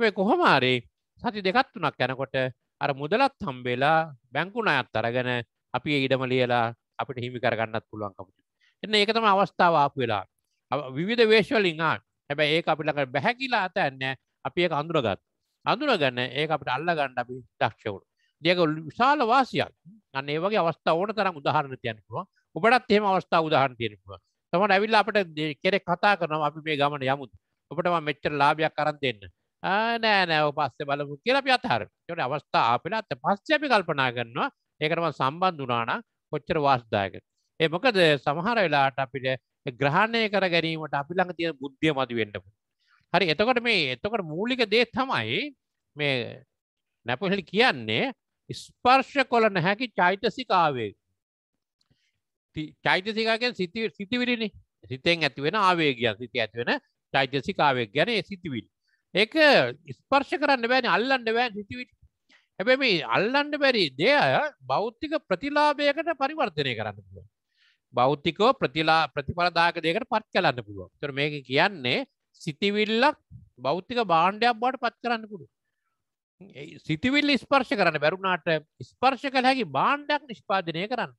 මේ කොහොමාරේ සති දෙකත් තුනක් යැනකොට අර මුදලත් හම්බේලා බැංකුණ අයත් අරගෙන අපි ඉඩම ලියලා අපිට හිමි කරගන්නත් පුළුවන්කම එන්න ඒක තම අවස්ථාව ආපු වෙලා විවිධ වේශවලින් ආ හැබැයි ඒක අපිට ළඟ බැහැ කියලා අතෑන්න අපි ඒක අඳුරගත් අඳුරගන්න ඒක අපිට අල්ලගන්න අපි දක්ෂ වුණා දෙක විශාල වාසියක් අන්න ඒ වගේ අවස්ථා ඕන තරම් උදාහරණ තියන්න පුළුවන් ඔබටත් එහෙම අවස්ථා උදාහරණ තියෙන පුළුවන් තමන් ඇවිල්ලා අපිට කෙනෙක් කතා කරනවා අපි මේ ගමන යමුද ඔබට මම මෙච්චර ලාභයක් අරන් දෙන්න නෑ නෑ ඔය පස්සේ බලමු කියලා අපි අතහරිනවා ඒකට අවස්ථා ආපෙලා අත පස්සේ අපි කල්පනා කරනවා ඒකට මම සම්බන්ධ වුණා නම් කොච්චර වාස්දායක ඒ මොකද සමහර වෙලාට අපිට ග්‍රහණය කර ගැනීමට අපි ළඟ තියෙන බුද්ධිය මදි වෙන්න හරි එතකොට මේ එතකොට මූලික දේ තමයි මේ නැපොහෙලි කියන්නේ ස්පර්ශ කොළ නැහැකි චෛතසික ආවේග චෛතසිකයන් සිති සිතිවිලිනේ සිතෙන් ඇති වෙන ආවේගයක් සිත ඇති වෙන චෛතසික ආවේග ගැන ඒ සිතිවිලි ඒක ස්පර්ශ කරන්න බෑනේ අල්ලන්න බෑ සිතිවිලි හැබැ මේ අල්ලන්ඩ බැරි දෙය බෞද්ධික ප්‍රතිලාභයකට පරිවර්තනය කරන්න පුළුව. බෞද්ධිකෝ ප්‍රතිලා ප්‍රතිපලදාක දෙකට පත් කලන්න පුළුව තර මේක කියන්නේ සිතිවිල්ලක් බෞද්ධික බාණ්ඩයක් බවට පත් කරන්න පුළුව. සිතිවිල් ස්පර්ශ කරන්න බැරුණාට ස්පර්ශ කළ හැකි බාණ්ඩක් නිෂ්පාදනය කරන්න.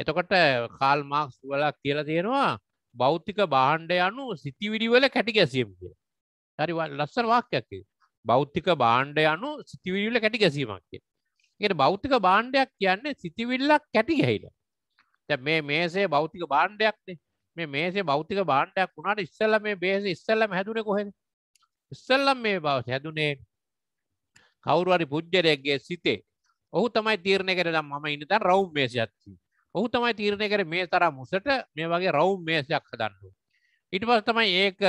එතකොට කාල් මාක්ස් වලක් කියල තියෙනවා බෞද්ධික බාණ්ඩ යනු සිතිවිරිවල කැටි ගැසීම කියලා. හරි ලස්සර වාක්‍යයක් කියලා. බෞද්ධික බාණ්ඩ යනු සිතිවිල්ල කැටි ගැසීමක් කිය. ඒකට බෞද්ධික බාණ්ඩයක් කියන්නේ සිතිවිල්ලක් කැටි ගැහිලා. දැන් මේ මේසේ බෞද්ධික බාණ්ඩයක්නේ. මේ මේසේ බෞද්ධික බාණ්ඩයක් වුණාට ඉස්සෙල්ලා මේ මේසේ ඉස්සෙල්ලාම හැදුනේ කොහෙද? ඉස්සෙල්ලාම මේ බව හැදුනේ කවුරු හරි පුජ්‍යරයෙක්ගේ සිතේ. ඔහු තමයි තීරණය කරේ නම් මම ඉන්න තැන රවුම් මේසයක් තියෙනවා. ඔහු තමයි තීරණය කරේ මේ තරම් උසට මේ වගේ රවුම් මේසයක් හදන්න ඕනේ. ඉට පස තමයි ඒක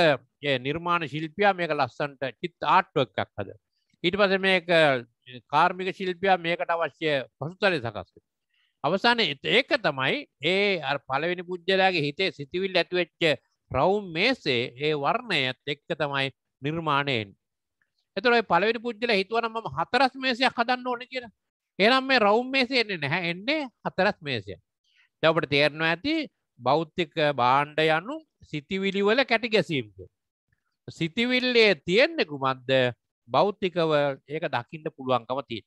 නිර්මාණ ශිල්පියා මේක ලස්සන්ට චිත් ආට්ුවක්ක් හද ඉට පස මේ කාර්මික ශිල්පියා මේකට අවශ්‍ය පසුතලය සකස් අවසාන ඒක තමයි ඒ පලවෙනි පුද්ජලයාගේ හිතේ සිතිවිල් ඇතිවෙච්ච රවුම් මේසේ ඒ වර්ණයත් එක්ක තමයි නිර්මාණයෙන් එතුරයි පලවෙනි පුද්ජල හිතුවනම හතරස් මේසියක් හදන්න ඕන කියලා එනම් මේ රවුම් මේසේ එන්නේ නැහැ එන්නේ හතරස් මේසිය දවට තේරනවා ඇති බෞද්ධික බාණ්ඩ යනු සිතිවිලිවල කැටිගැසීම්ද. සිතිවිල්ලේ තියෙන්නෙ කුමක්ද බෞද්ධිකව ඒක දකිින්ට පුළුවන්කම තිය.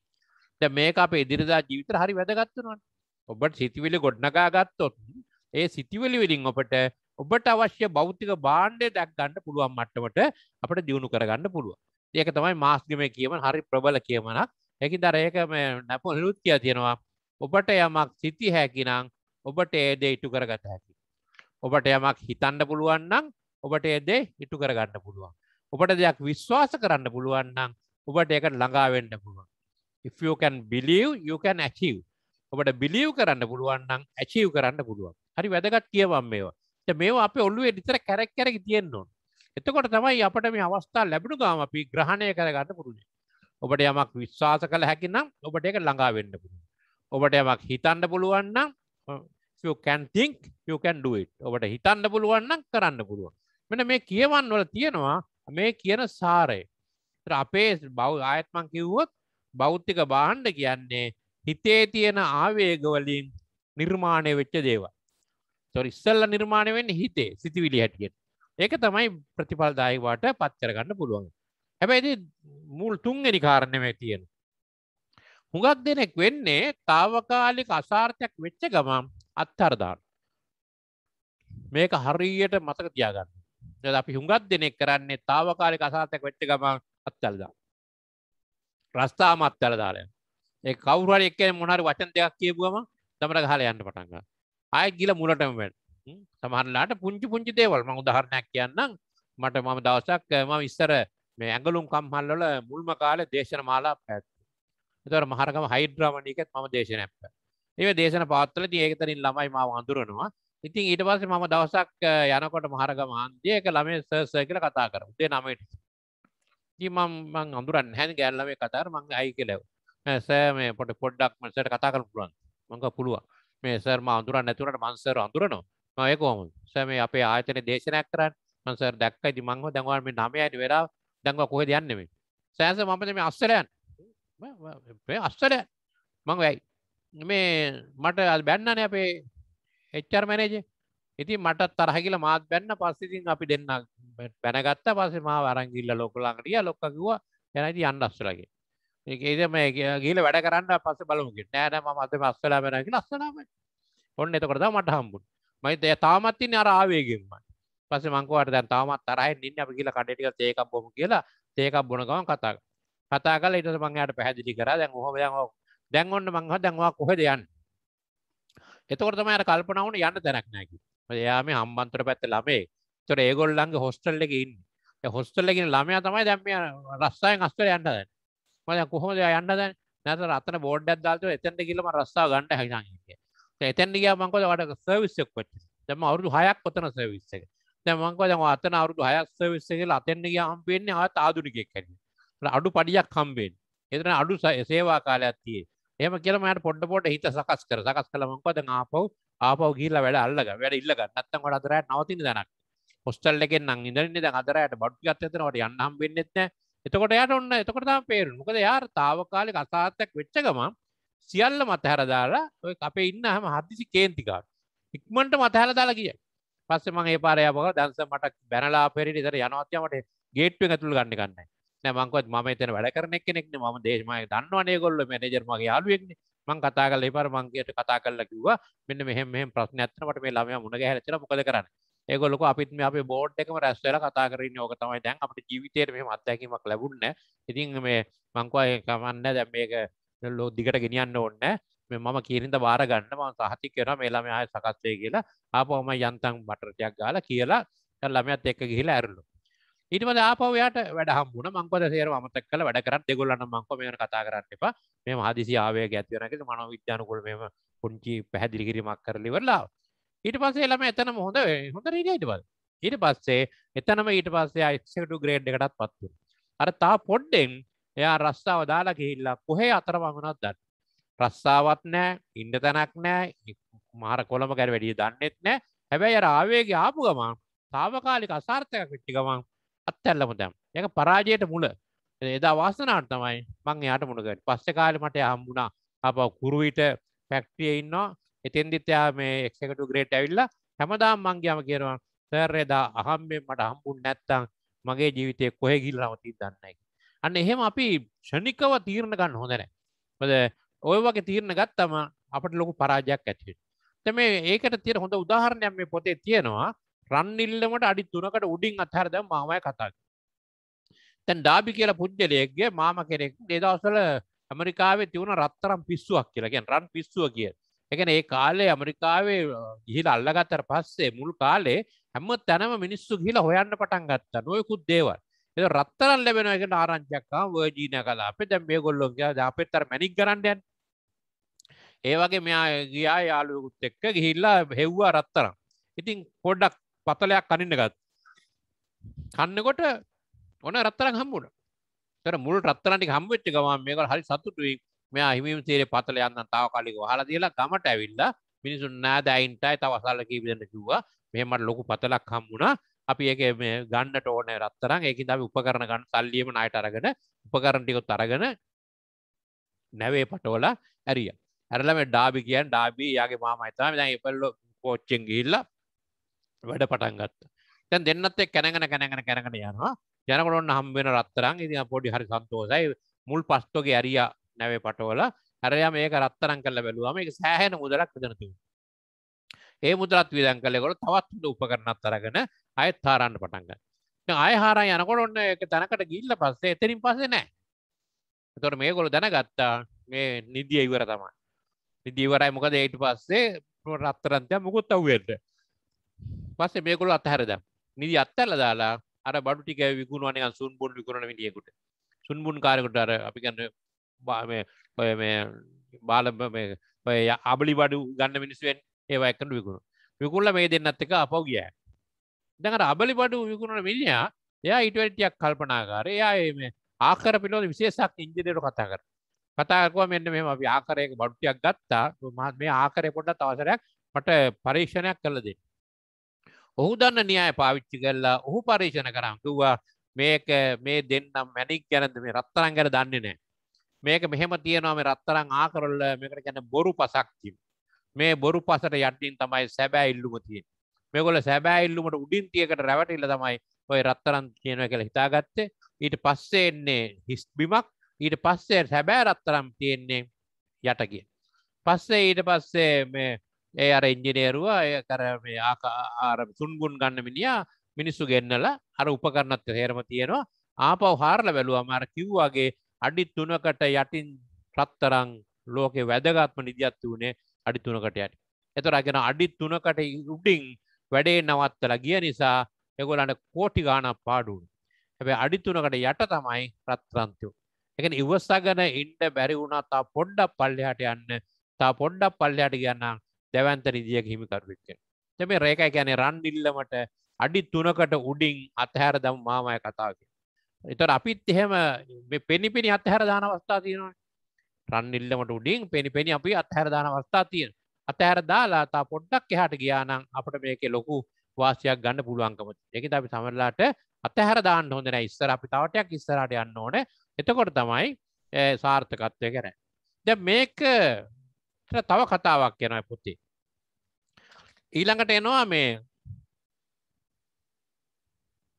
ද මේක අප ඉදිරිදා ජීවිත හරි වැදගත්වනට ඔබට සිතිවිලි ගොඩ්නගා ගත්තොත් ඒ සිතිවිලි විලින් ඔපට ඔබට අවශ්‍ය බෞතික බාණ්ඩය දැක් ගන්න පුළුවන් මට්ටමට අපට දියුණු කරගන්න පුළුව ඒක තමයි මාස්ගම කියම හරි ප්‍රබල කියමනක් හැකි දරයකම නැපො නිරුත්තිය තියෙනවා ඔබට යමක් සිති හැකිනම් ඔබට ඒදේ ඉටු කරගත හැකි ඔබට යමක් හිතන්න පුළුවන්නම් ඔබට එදේ ඉටු කරගන්න පුළුවන් ඔබට දෙයක් විශ්වාස කරන්න පුළුවන්නම් ඔබට එකට ළඟාවෙන්ඩ පුළුවන් if you can believe you can achieve ඔබට බිලියව් කරන්න පුළුවන්නම් ඇචීව් කරන්න පුළුවන් හරි වැදගත් කියවම් මේවා මේවා අප ඔල්ලුවේ නිතර කැරක් කරක තියෙන්නවා එතකොට තමයි අපට මේ අවස්ථා ලැබුණු ගාම අපි ග්‍රහණය කරගන්න පුරුණේ ඔබට යමක් විශ්වාස කළ හැකිනම් ඔබට එක ළඟාවෙන්න පුළුවන් ඔබට යමක් හිතන්න පුළුවන්නම් you can think you can do it ඔබට හිතන්න පුළුවන්නම් කරන්න පුළුවන් මෙන මේ කියවන් වල තියෙනවා මේ කියන සාරය අපේ බෞ් ආයත්මං කිව්වොත් බෞද්ධික බාණ්ඩ කියන්නේ හිතේ තියෙන ආවේගවලින් නිර්මාණය වෙච්ච දේව ඉස්සල්ල නිර්මාණය වෙන්න හිතේ සිතිවිලි හැටියට ඒක තමයි ප්‍රතිඵල්දායිවාට පත්කරගන්න පුළුවන් හැබැයි මුල් තුන්ගනි කාරණයමේ තියෙන හුඟක් දෙනෙක් වෙන්නේ තාවකාලික අසාර්ථයක් වෙච්ච ගමම් අත්හරදාන්න මේක හරියට මතක තියාගන්න අපි හුඟත් දෙනෙක් කරන්නේ තාවකාලි කසාතයක් වෙච්ච ගමන් අත්තල්දා රස්ථාම අත්තල දාලය ඒ කවුරට එක්ක මොනරි වචන දෙයක් කියපුුවම තමට හල යන්න පටන්ග අය ගිල මුලටම වෙන් සමහරලාට පුංචි පුංචි දේවල් මං උදහරණයක් කියන්නම් මට මම දවසක් ම ඉස්සර මේ ඇඟලුම් කම්හල්ලල මුල්ම කාල දේශන මාලා පැත් තර මහරකම හයිඩ්‍රාමණීකත් ම දේශන ඇප ඒ දේශන පාත්තල ඒකතරින් ළමයි මාව අඳුරනවා ඉතින් ඊට පස්සේ මම දවසක් යනකොට මහරගම හන්දිය එක ළමේ සර්ස කියලා කතා කර උදේ නමට මම මං අඳුරන්න හැන් ගැල්ලමේ කතාර මං අයි කෙලව සෑ මේ පොට පොඩ්ඩක් මසට කතා කර පුළන් මංක පුළුව මේ සර් අඳුරන්න නැතුරට මන්සර අඳුරනවා මයකොම සෑම අපේ ආයතන දේශනයක් කරන්න මන්සර් දැක්ක ති මංහ දැන්වන් මේ නමයට වෙලා දැන්ව කොහෙ දයන්නෙමේ සෑස මම මේ අස්සරයන් අස්සරයන් මං වැයි මේ මට අල් බැන්නන අපේ එච්චර් මැනේජ ඉති මට තරහකිල මාත් බැන්න පස්සිතින් අපි දෙන්න පැනගත්ත පසේ මා වරංගිල්ල ලොකලාකටිය ලොක්කකිවා යැනති අන්නස්සලගේ ඒකේද මේ ගීල වැඩ කරන්න පස බලමුගේ නෑන ම අත අස්සලා බැනකි ලස්සනම ඔන්න එතකොටද මට හම්බුන් මයිත තාමත්තින්න අර ආවේගෙන්මයි පස මංකුවට දැන් තාමත් තරයි ඉන්න අපි කියලා කඩටික තේකක් බොම කියලා තේකක් බොන ගවන් කතා කතා කල ඉට මංයාට පැහැදිලි කර දැන් හොම දැන් ඔන්න මංහ දැන්වා කොහෙද යන්න එතකොට තමයි අර කල්පනා වුණේ යන්න තැනක් නැහැ කිව්වා එයා මේ හම්බන්තොට පැත්තේ ළමේ එතකොට ඒගොල්ලන්ගේ හොස්ටල් එකේ ඉන්නේ ඒ හොස්ටල් එකේ ළමයා තමයි දැන් මේ රස්සාවෙන් අස්තර යන්න හදන්නේ මම දැන් කොහොමද යන්න හදන්නේ නැත්නම් අතන බෝඩ් එකක් දාලා එතනට ගිහලා මම රස්සාව ගන්න හැකියාව හිටියේ එතනට ගියා මං කොහොමද වට සර්විස් එක කොච්චර දැන් මම අවුරුදු 6ක් ඔතන සර්විස් එකේ දැන් මං කිව්වා දැන් අතන අවුරුදු 6ක් සර්විස් එකේ කියලා අතෙන් ගියා හම්බ වෙන්නේ ආයත ආදුනිකයෙක් හැටියට අඩු පඩියක් හම්බ වෙන්නේ එතන අඩු සේවා කාලයක් තියෙන්නේ එම කියලම යට පොඩ්ඩ පොට හිත සකස් කර සකස් කළමකොද ආපව් ආපව ගීල වැඩ අල්ලග වැඩ ඉල්ලග නත්තම් කොට අදරෑ නවතින දැනක් පොස්ටල් එකෙන් නම් ඉඳරින්නේ දැන් අදරයට බඩු ගත්ත එතනකොට යන්න හම් වෙන්නෙත් නැහැ එතකොට යාට ඔන්න එතකොට තමයි පේරුනේ මොකද යාර తాවකාලික අසාර්ථක වෙච්ච ගමන් සියල්ල මතහැර දාලා ඔය අපේ ඉන්න හැම හදිසි කේන්ති ගන්න ඉක්මනට මතහැර දාලා ගියා පස්සේ මම ඒ පාරේ ආපහු දැන්ස මට බැනලා අපේරිට ඉතර යනවත් යමට ගේට්ටුවෙන් ඇතුළු ගන්න ගන්නෑ මංකොත් ම තන වැඩ කරන කෙනෙක්න ම දේශමය දන්නවනේ ගොල්ල මනජර්මගේ යාලුවෙක්න මං කතා කල එපර මංගේයට කතා කරල කිව මෙන්න මෙහම ප්‍රශ්න ඇතනට මේ ළමය මුණ හැචර මොකද කරන්න ඒගොලක අපිත්ම අප බෝඩ් එකම රැස්වල කතා කරන්න ඕක තමයි දැන් අපට ජීවිතයට මේ අත්තැකීමක් ලැබුන්න ඉතින් මේ මංකවාය කමන්න දැම් මේක ලෝ දිගට ගෙනියන්න ඕන්න මම කියරින්ද බාර ගන්න ම සහති කරන මේලාම ආය සකත්වය කියලා ආපහම යන්තන් බටරටයක් ගාල කියලා ළමයත් එක්ක ගිහිලා ඇරලු ඉටම දාපවයාට වැඩ හම්බුණ මංකද සේර මතක් කල වැඩ කරත් දෙගොල්ලන්න මංකො මේ කතා කරන්න එපා මේ හදිසි ආවය ගැත්වනක මන විද්‍යානකොල මෙම පුංචි පැහැදිලි කිරීමක් කරලිවරලා ඊට පස්සේ ළම එතන හොඳ හොඳ රීටවල් ඊට පස්සේ එතනම ඊට පස්සේ අයික්ෂකටු ග්‍රේඩ් එකටත් පත්තු අර තා පොඩ්ඩෙන් එයා රස්සාාව දාලා ගිහිල්ලා කොහේ අතර වමනත් දන්න රස්සාාවත් නෑ ඉන්ඩ තැනක් නෑ මහර කොළම ගැන වැඩිය දන්නෙත් නෑ හැබැයි අර ආවේගේ ආපු ගමන් තාවකාලික අසාර්ථයක් වෙච්චි ගමන් අත්තැල්ලම දැම් එක පරාජයට මුල එදා වාසනාට තමයි මං එයාට මුණගට පස්ස කාල මට හම්බුණා අප කුරුවිට පැක්ටිය ඉන්නවා එතින්දිත්තයා මේ එක්කට ග්‍රේට් ඇවිල්ල හැමදාම් මංගේම කියනවා සැරෙදා අහම්බෙන් මට හම්බුන් නැත්තං මගේ ජීවිතය කොහෙ ගිල්ලවතිී දන්නයි අන්න එහෙම අපි ෂණිකව තීරණ ගන්න හොඳනෑ පද ඔය වගේ තීරණ ගත්තම අපට ලොකු පරාජයක් ඇතිට තම ඒකට තිය හොඳ උදාහරණයක් මේ පොතේ තියෙනවා රන්නිල්ලමට අඩි තුනකට උඩින් අත්හරද මාමය කතාක්. තැන් ඩාබි කියලා පුද්ගලයෙක්ගේ මාම කෙනෙක් දෙදවසල ඇමරිකාවේ තිවුණ රත්තරම් පිස්සුවක් කියලගෙන් රන් පිස්සුව කිය. එකන ඒ කාලේ ඇමරිකාවේ ගිහිල අල්ලගත්තර පස්සේ මුල් කාලේ හැම තැනම මිනිස්සු ගිල හොයන්න පටන් ගත්ත නොයකුත් දේවල්. එ රත්තරන් ලැබෙන එක ආරංචක්කා වර්ජීන කලා අපේ දැම් මේ ගොල්ලොන්ගේ අපත්තර මැනික් කරන්ඩයන් ඒවගේ මෙයා ගියා යාලුවකුත් එක්ක ගිහිල්ලා හෙව්වා රත්තරම්. ඉතින් පොඩක් පතලයක් කනින්න ගත් කන්නකොට ඔන රත්තරන් හම්බුණ තර මුල් රත්තරන්ටි හම්වෙච්ච ගම මේක හරි සතුටුයි මේ අහිමීම තේරේ පතල යන්න තාව කලික හලා කියලා ගමට ඇවිල්ලා මිනිසුන් නෑදෑයින්ටයි තව අසල්ල කීපදෙන්න කිව්වා මෙහෙමට ලොකු පතලක් හම්බුණා අපි ඒක මේ ගන්නට ඕනේ රත්තරන් ඒකින් අපි උපකරණ ගන්න සල්ලියම ණයට අරගෙන උපකරණ ටිකත් අරගෙන නැවේ පටවලා ඇරියා ඇරලා මේ ඩාබි කියන්නේ ඩාබි යාගේ මාමයි තමයි දැන් එපල්ලෝ කෝච්චෙන් ගිහිල්ලා වැඩ පටන් ගත්ත තැන් දෙන්නත් එක් කැනගෙන කැනගෙන කැනගෙන යනවා යනකොට ඔන්න හම් වෙන රත්තරන් ඉතින් පොඩි හරි සන්තෝෂයි මුල් පස්තෝගේ ඇරියා නැවේ පටවල හැරයා මේක රත්තරන් කරලා බැලුවාම ඒක සෑහෙන මුදලක් විතර තිබුණා ඒ මුදලත් වියදම් කළේකොට තවත් හොඳ උපකරණත් අරගෙන අයත් හාරන්න පටන් ගත්තා දැන් අය හාරා යනකොට ඔන්න ඒක තැනකට ගිහිල්ලා පස්සේ එතනින් පස්සේ නැහැ එතකොට මේගොල්ලෝ දැනගත්තා මේ නිදිය ඉවර තමයි නිදිය ඉවරයි මොකද ඊට පස්සේ රත්තරන්තය මුකුත් අහුවෙන්නේ පස්සේ මේගොල්ලෝ අතහැර දැම්. නිදි අත්හැරලා දාලා අර බඩු ටික විකුණනවා නිකන් සුන්බුන් විකුණන මිනිහෙකුට. සුන්බුන් කාරෙකුට අර අපි කියන්නේ මේ ඔය මේ බාල මේ ඔය අබලි බඩු ගන්න මිනිස්සු වෙන්නේ ඒව එක්කන විකුණන. විකුණලා මේ දෙන්නත් එක අපව ගියා. දැන් අර අබලි බඩු විකුණන මිනිහා එයා ඊට වැඩි ටිකක් කල්පනාකාරී. එයා මේ ආකාර පිළිබඳ විශේෂයක් ඉංජිනේරු කතා කරා. කතාකෝ මෙන්න මෙම අපි ආකරයක බඩ්ටියක් ගත්තා මේ ආකරය පොඩ්ඩ තවසරයක් මට පරීක්ෂණයක් කළ දෙන්න ඔහු දන්න න්‍යාය පාවිච්චි කරලා ඔහු පරීක්ෂණ කරම් කිව්වා මේක මේ දෙන්නම් මැනික් ගැනද මේ රත්තරන් ගැන දන්නේ නෑ මේක මෙහෙම තියෙනවා මේ රත්තරන් ආකරොල්ල මේකට ගැන බොරු පසක් තිබ මේ බොරු පසට යටින් තමයි සැබෑ ඉල්ලුම තියෙන මේගොල සැබෑ ඉල්ලුමට උඩින් තියකට රැවටිල්ල තමයි ඔය රත්තරන් කියනවා කියලා හිතාගත්තේ ඊට පස්සේ එන්නේ හිස් බිමක් ඊට පස්සේ සැබෑ රත්තරම් තියෙන්නේ යට කිය පස්සේ ඊට පස්සේ මේ ඒ අර එංජිනේරුවා ඒ කර ආර තුන්ගුන් ගන්න මිනිියා මිනිස්සු ගෙන්න්නල අර උපකරණත්ව හේරම තියෙනවා ආපව හාරල බැලුවා මර කිව්වාගේ අඩි තුනකට යටින් ප්‍රත්තරං ලෝකෙ වැදගත්ම නිදිියත්ති වුණේ අඩි තුනකට යට එතරගෙන අඩි තුනකට උඩින් වැඩේ නවත්තල ගිය නිසා එගොලන්න කෝටි ගානක් පාඩුන් හැබැ අඩිතුනකට යට තමයි රත්්‍රන්තියෝ එක ඉවස්සගන ඉන්ට බැරි වුණා තා පොඩ්ඩක් පල්ලෙහට යන්න තා පොඩ්ඩක් පල්ලෙහට ගන්න දැවන්ත නිදිය හිමිකරුවෙක්ෙන් තැම රේකයි ගැන රන්ඩිල්ලමට අඩි තුනකට උඩින් අත්හැර දම් මාමය කතාක එතට අපිත් එහෙම පෙනිපිනි අත්හැර දාන අවස්ථා තියෙනවා රන්නිල්ලමට උඩින් පෙනිපෙනි අපි අත්හැර දාන අවස්ථා තියෙන අතහැර දාලා තා පොඩ්ඩක් එහට ගියානම් අපට මේක ලොකු වාසියක් ගන්න පුළුවන්කම එක අපි සමරලාට අතහැර දාන්න හොඳන ඉස්සර අපි තවටයක් ඉස්සරට යන්න ඕන එතකොට තමයි සාර්ථකත්වය කර දැ මේක එකට තව කතාවක් යනයි පුති. ඊළඟට එනවා මේ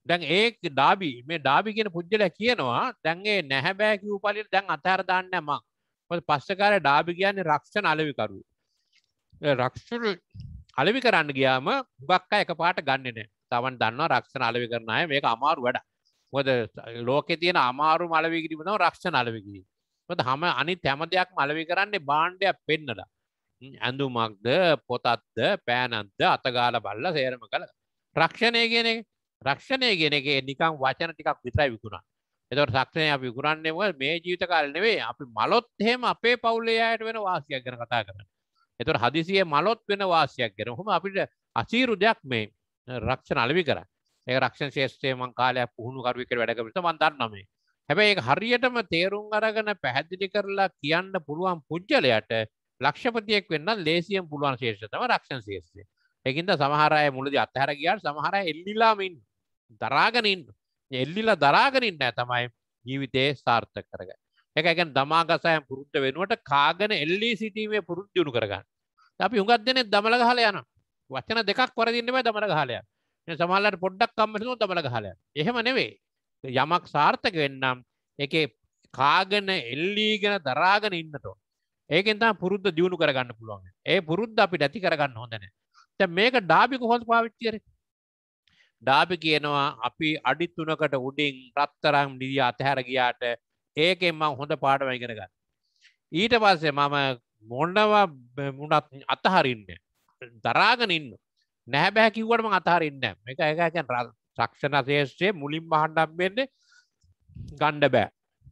දැන් ඒ ඩාබි මේ ඩාබි කියන පුද්ගලයා කියනවා දැන් ඒ නැහැබෑ කිව් පලියට දැන් අතහැර දාන්න නෑ මං. මොකද පස්සකාරය ඩාබි කියන්නේ රක්ෂණ අලෙවිකරු. රක්ෂණ අලෙවි කරන්න ගියාම හුඟක් අය එකපාරට ගන්නෙ නෑ. තවන් දන්නවා රක්ෂණ අලෙවි කරන අය මේක අමාරු වැඩක්. මොකද ලෝකේ තියෙන අමාරුම අලෙවි කිරීම තමයි රක්ෂණ අලෙවි කිරීම. මොකද හැම අනිත් හැම දෙයක්ම අලෙවි කරන්නේ භාණ්ඩයක් පෙන්නලා. ඇඳුමක්ද පොතක්ද පෑනක්ද අතගාල බල්ලා සේරම කළ රක්ෂණය කියන එක රක්ෂණය කියන එක නිකං වචන ටිකක් විතරයි විකුණා. එතකොට රක්ෂණය අපි විකුණන්නේ මොකද මේ ජීවිත කාලේ නෙවෙයි අපි මලොත් එහෙම අපේ පවුලේ අයට වෙන වාසියක් ගැන කතා කරන්නේ. එතකොට හදිසියෙ මලොත් වෙන වාසියක් ගැන. කොහොම අපිට අසීරු දෙයක් මේ රක්ෂණ අලෙවි කරන්නේ. ඒක රක්ෂණ ශාස්ත්‍රයේ මං කාලයක් පුහුණු කරුවෙක් කියලා වැඩ කරපිට මං දන්නවා මේ. හැබැයි හරියටම තේරුම් අරගෙන පැහැදිලි කරලා කියන්න පුළුවන් පුද්ගලයට ලක්ෂපතියෙක් වෙන්න ලේසියම් පුළුවන් ශේෂතම රක්ෂණ ශේෂය එකන්ද සමහරය මුලද අත්තහර කියාට සමහර එල්ලිලාමින් දරාගනින් එල්ලිලා දරාගනින්න තමයි ජීවිතයේ සාර්ථක කරග එක එකන් දමාගසයම් පුරුද්ධ වෙනුවට කාගෙන එල්ලී සිටීමේ පුරුද්ධියුණු කරගන්න අපි හුඟත් දෙනෙ දමල ගහල යන වචන දෙකක් වරදින්නම දමල ගහලය සමහලට පොඩ්ඩක් කම්මසු දමල ගහලය එහෙම නෙවේ යමක් සාර්ථක වෙන්නම් එක කාගන්න එල්ලීගෙන දරාගෙන ඉන්නට ඒකෙන් පුරුද්ධ දියුණු කරගන්න පුළුවන් ඒ පුරුද්ධ අපිට ඇති කරගන්න හොඳන තැ මේක ඩාබි කොහොඳ පාවිච්චියර ඩාබි කියනවා අපි අඩිත් තුනකට උඩින් ප්‍රත්තරම් නිදිය අතහැර ගියාට ඒකෙන් මං හොඳ පාඩම ඉගෙනගන්න ඊට පස්සේ මම මොන්නවා මුණත් අතහරින්න දරාගෙන ඉන්න නැහැ බැහැ කිව්වට මං අතහරින්න එක එකයන් රල් රක්ෂණ ශේෂත්‍රය මුලින් මහන්ඩම් වෙන්නේ ගණ්ඩ බෑ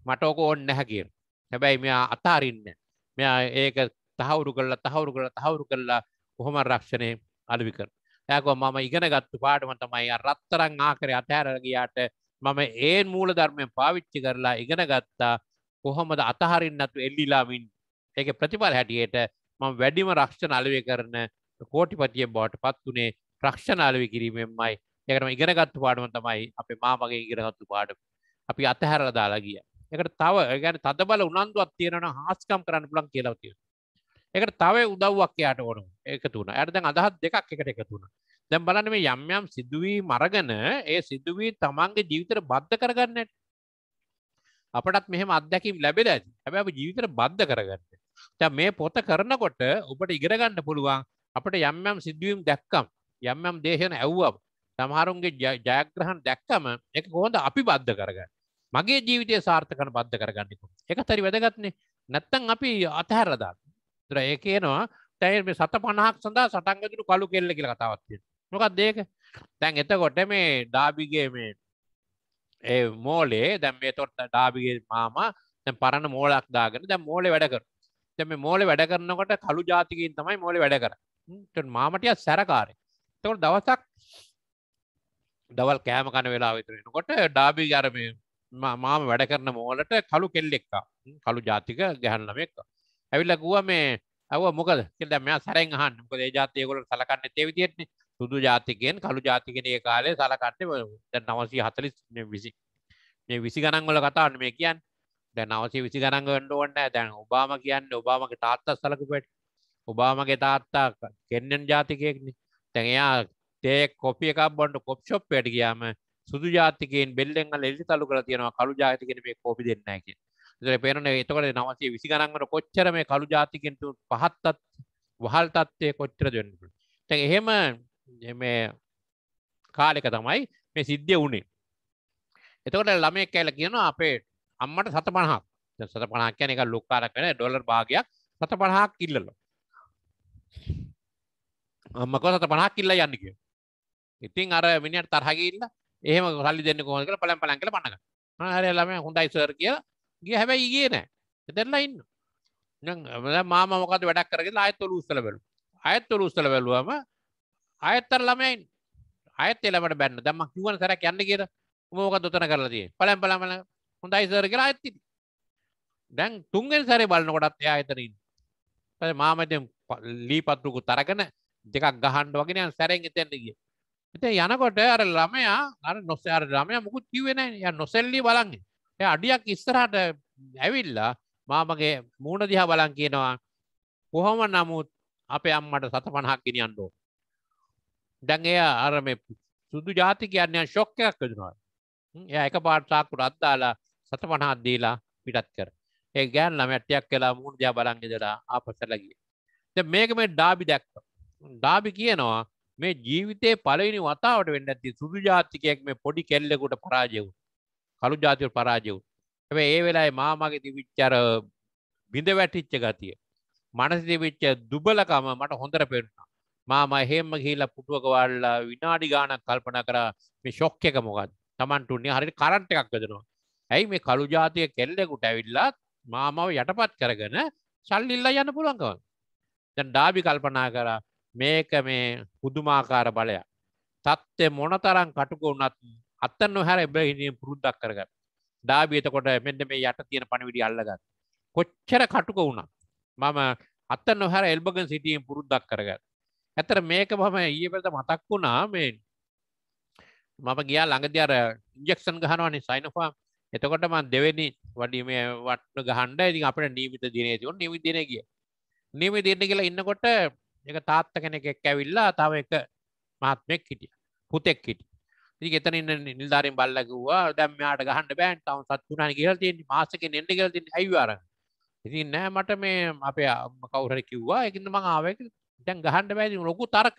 මට ඕක ඕන්න නැහැ කියන හැබැයි මෙයා අතාරින්න මෙයා ඒක තහවුරු කරලා තහවුරු කරලා තහවුරු කරලා කොහොම රක්ෂණය අඩුවි කර ඇකෝ මම ඉගෙන ගත්තු පාඩම තමයි රත්තරං ආකරය අතහැරගයාට මම ඒ මූල ධර්මය පාවිච්චි කරලා ඉගෙන ගත්තා කොහොමද අතහරින්නතු එල්ලිලාමින් ඒක ප්‍රතිඵල හැටියට මම වැඩිම රක්ෂණ අලුවය කරන කෝටිපතිය බවට පත් වනේ ප්‍රක්ෂණ අලුවි කිරීමෙන්මයි යකටම ඉගෙනගත්තු පාඩම තමයි අපේ මාමගේ ඉගෙනගත්තු පාඩම අපි අතහැරල දාලා ගිය එකට තව ගැන තද බල උනන්දුවත් තියෙනන හාස්කම් කරන්න පුලන් කියලවතිය එකට තව උදව්වක් යාට ඕනු එකතුන ඇයටදැන් අදහත් දෙකක් එකට එකතුුණ දැම් බලන මේ යම්යම් සිදුවී මරගන ඒ සිදුවී තමන්ගේ ජීවිතර බද්ධ කරගන්නට අපටත් මෙහම අත්දැකීම් ලැබෙල ඇති හැබැ ජීවිතර බද්ධ කරගන්න තැ මේ පොත කරනකොට ඔබට ඉගරගන්න පුළුවන් අපට යම්යම් සිදුවීම් දැක්කම් යම්යම් දේශන ඇව්වම් සමහරුන්ගේ ජයග්‍රහන් දැක්කම එක කොහොඳ අපි බද්ධ කරගන්න මගේ ජීවිතය සාර්ථකන බද්ධ කරගන්නකු එක තරි වැදගත්නේ නැත්තන් අපි අතහැරදා දර ඒ කියනවා තැයි මේ සත පණහක් සඳහා සටන්ගතුරු කලු කෙල්ල කියල කතාවත්ය මොකක් දේක තැන් එතකොට මේ ඩාබිගේ මේ ඒ මෝලේ දැම් මේ තොට ඩාබිගේ මාම තැ පරණ මෝලක් දාගෙන දැ මෝලේ වැඩකර තැම මෝල වැඩ කරනකොට කළු ජාතිකින් තමයි මෝල වැඩ කර මාමටිය සැරකාරය තොට දවසක් දවල් කෑම කන වෙලා විතරෙනකොට ඩාබි ගරම මාම වැඩ කරන මෝලට කළු කෙල්ලෙක්කා කළු ජාතික ගැහන්නමෙක් ඇවිල්ල ගුව මේ ඇව මොකද කෙල්ද මෙයා සරෙන් හන් මොකද ඒ ජාතියකොල සලකන්න තෙවිතියෙන්නේ සුදු ජාතිකයෙන් කළු ජාතිකනය කාලය සලකන්නේ ද නවසී හතලිස් විසි විසි ගණන්වල කතාන්න මේ කියන්න දැ නවසේ විසි ගණන් ගඩ ඕන්න දැන් ඔබාම කියන්න ඔබාමගේ තාත්තා සලකු පෙට ඔබාමගේ තාත්තා කෙන්නෙන් ජාතිකයෙක්න තැන්යා ටේ කොපිය එකක් බොන්ඩ කොප්ෂොප්පයට ගයාම සුදු ජාතිකෙන් බෙල්ලෙන් එල්ි තලු කර තියෙනවා කළු ජාතිකෙන මේ කෝපි දෙන්න කිය පෙරන එතකට නවසේ විසි ගණන්ගට කොච්චර මේ කළු ජාතිකෙන්ට පහත්තත් වහල් තත්වය කොච්චර දෙන්නට තැ එහෙම මේ කාලෙක තමයි මේ සිද්ධිය වුණේ එතකොට ළමය කෑල කියනවා අපේ අම්මට සත පණහක් සත පණහක් කියන එක ලොක්කාර කන ඩොලර් භාගයක් සත පණහක් ඉල්ලලෝ අම්මකෝ සත පණහක් ඉල්ල යන්න කිය ඉතින් අර මිනිට තරහගඉන්න එහම සල්ලි දෙන්න කොහල් පලම් පලන් කළ පන්නක හරලම හොඳයි සර් කිය ගිය හැබැයි ඉගේ නෑ එතෙල්ලා ඉන්න මාමකද වැඩක් කරගෙන අයත්තුර උස්සල බැලු අයත්තුර උස්සල බැලුවම අයත්තර ළමයින් අයත් එලමට බැන්න දම කිවන් සර යන්න කියර මෝක දොතන කරලතිය පලම් පලමල හොඳයි සර කියලා ඇත්ති දැන් තුන්ගෙන් සැරේ බලන්නකොටත් එයා අතරින් මාමතෙන් ලී පත්තුකු තරගෙන දෙකක් ගහන්ඩ වගෙන සැරෙන් එතැන්න ගිය එතේ යනකොට අර ළමයා අර නොස අර ළමයා මුකුත් කිව්වෙන ය නොසෙල්ලි බලන්න එය අඩියක් ඉස්සරහට ඇවිල්ලා මාමගේ මූුණ දිහා බලන් කියනවා කොහොම නමුත් අපේ අම්මට සත පණහක් ගෙනියන්ඩෝ දැන් එය අර මේ සුදු ජාති කියන්නේ ශොක්කයක් දෙනවා එය එක පාට සාකුට අත්දාලා සත පණහත් දීලා පිටත් කර ඒ ගෑන් ළමැට්ටයක් කලා මුූුණ දියා බලන්ගෙදලා ආපසලගිය මේක මේ ඩාබි දැක්ක ඩාබි කියනවා මේ ජීවිතේ පලවෙනි වතාවට වෙන්න ඇති සුදු ජාතිකයක් මේ පොඩි කෙල්ලෙකුට පරාජයවු කළු ජාතිවට පරාජයවු ඇ ඒ වෙලායි මාමගේ තිවිච්චර බිඳ වැටිච්ච ගතිය මනසිතිවිච්ච දුබලකම මට හොඳර පෙන්න්නා මාම එහෙම ගහිල්ල පුටුවකවල්ලා විනාඩි ගානක් කල්පන කර මේ ශොක්්‍ය එක මොකත් තමන්ටුන්නේ හරි කරන්ට එකක් වෙදනවා ඇයි මේ කළු ජාතිය කෙල්ලෙකුට ඇවිල්ලත් මාමාව යටපත් කරගෙන සල්ලිල්ලා යන්න පුළන්කව දැන් ඩාබි කල්පනා කරා මේක මේ පුදුමාකාර බලයක් තත්ත්ය මොනතරං කටුක වුනත් අත්ත නොහැර එබැහිනිය පුරුද්දක් කරගත් ඩාබියතකොට මෙට මේ යට තියෙන පණවිඩි අල්ලගත් කොච්චර කටුක වුණා මම අත්ත නොහැර එල්බගන් සිටියෙන් පුරුද්දක් කරගත් ඇතර මේක මම ඒ පෙත මතක් වුණා මේ මම ගියා ළඟදි අර ඉන්ජෙක්ෂන් ගහනවානේ සයිනෆාම් එතකොට මන් දෙවෙනි වඩි මේ වට්න ගහන්ඩ ඉතින් අපට නීවිත දිනේ තියෝ නිවිදිනය ගිය නිවිදින්න කියලා ඉන්නකොට එක තාත්ත කෙනෙක් ඇවිල්ලා තම එක මාත්මෙක් හිටිය පුතෙක් හිට එතන නිල්ධාරින් බල්ලකවා දැම්මයාට ගහන්න බෑන් තවන් සත්තුනා කියල තියෙන මාසක නෙට කල තින් ඇයිවාර ඉති නෑ මට මේ අපේ කවුර කිව්වා එකන්න මං ආවක දැන් ගහන්ඩ බෑති ලොකු තර්ක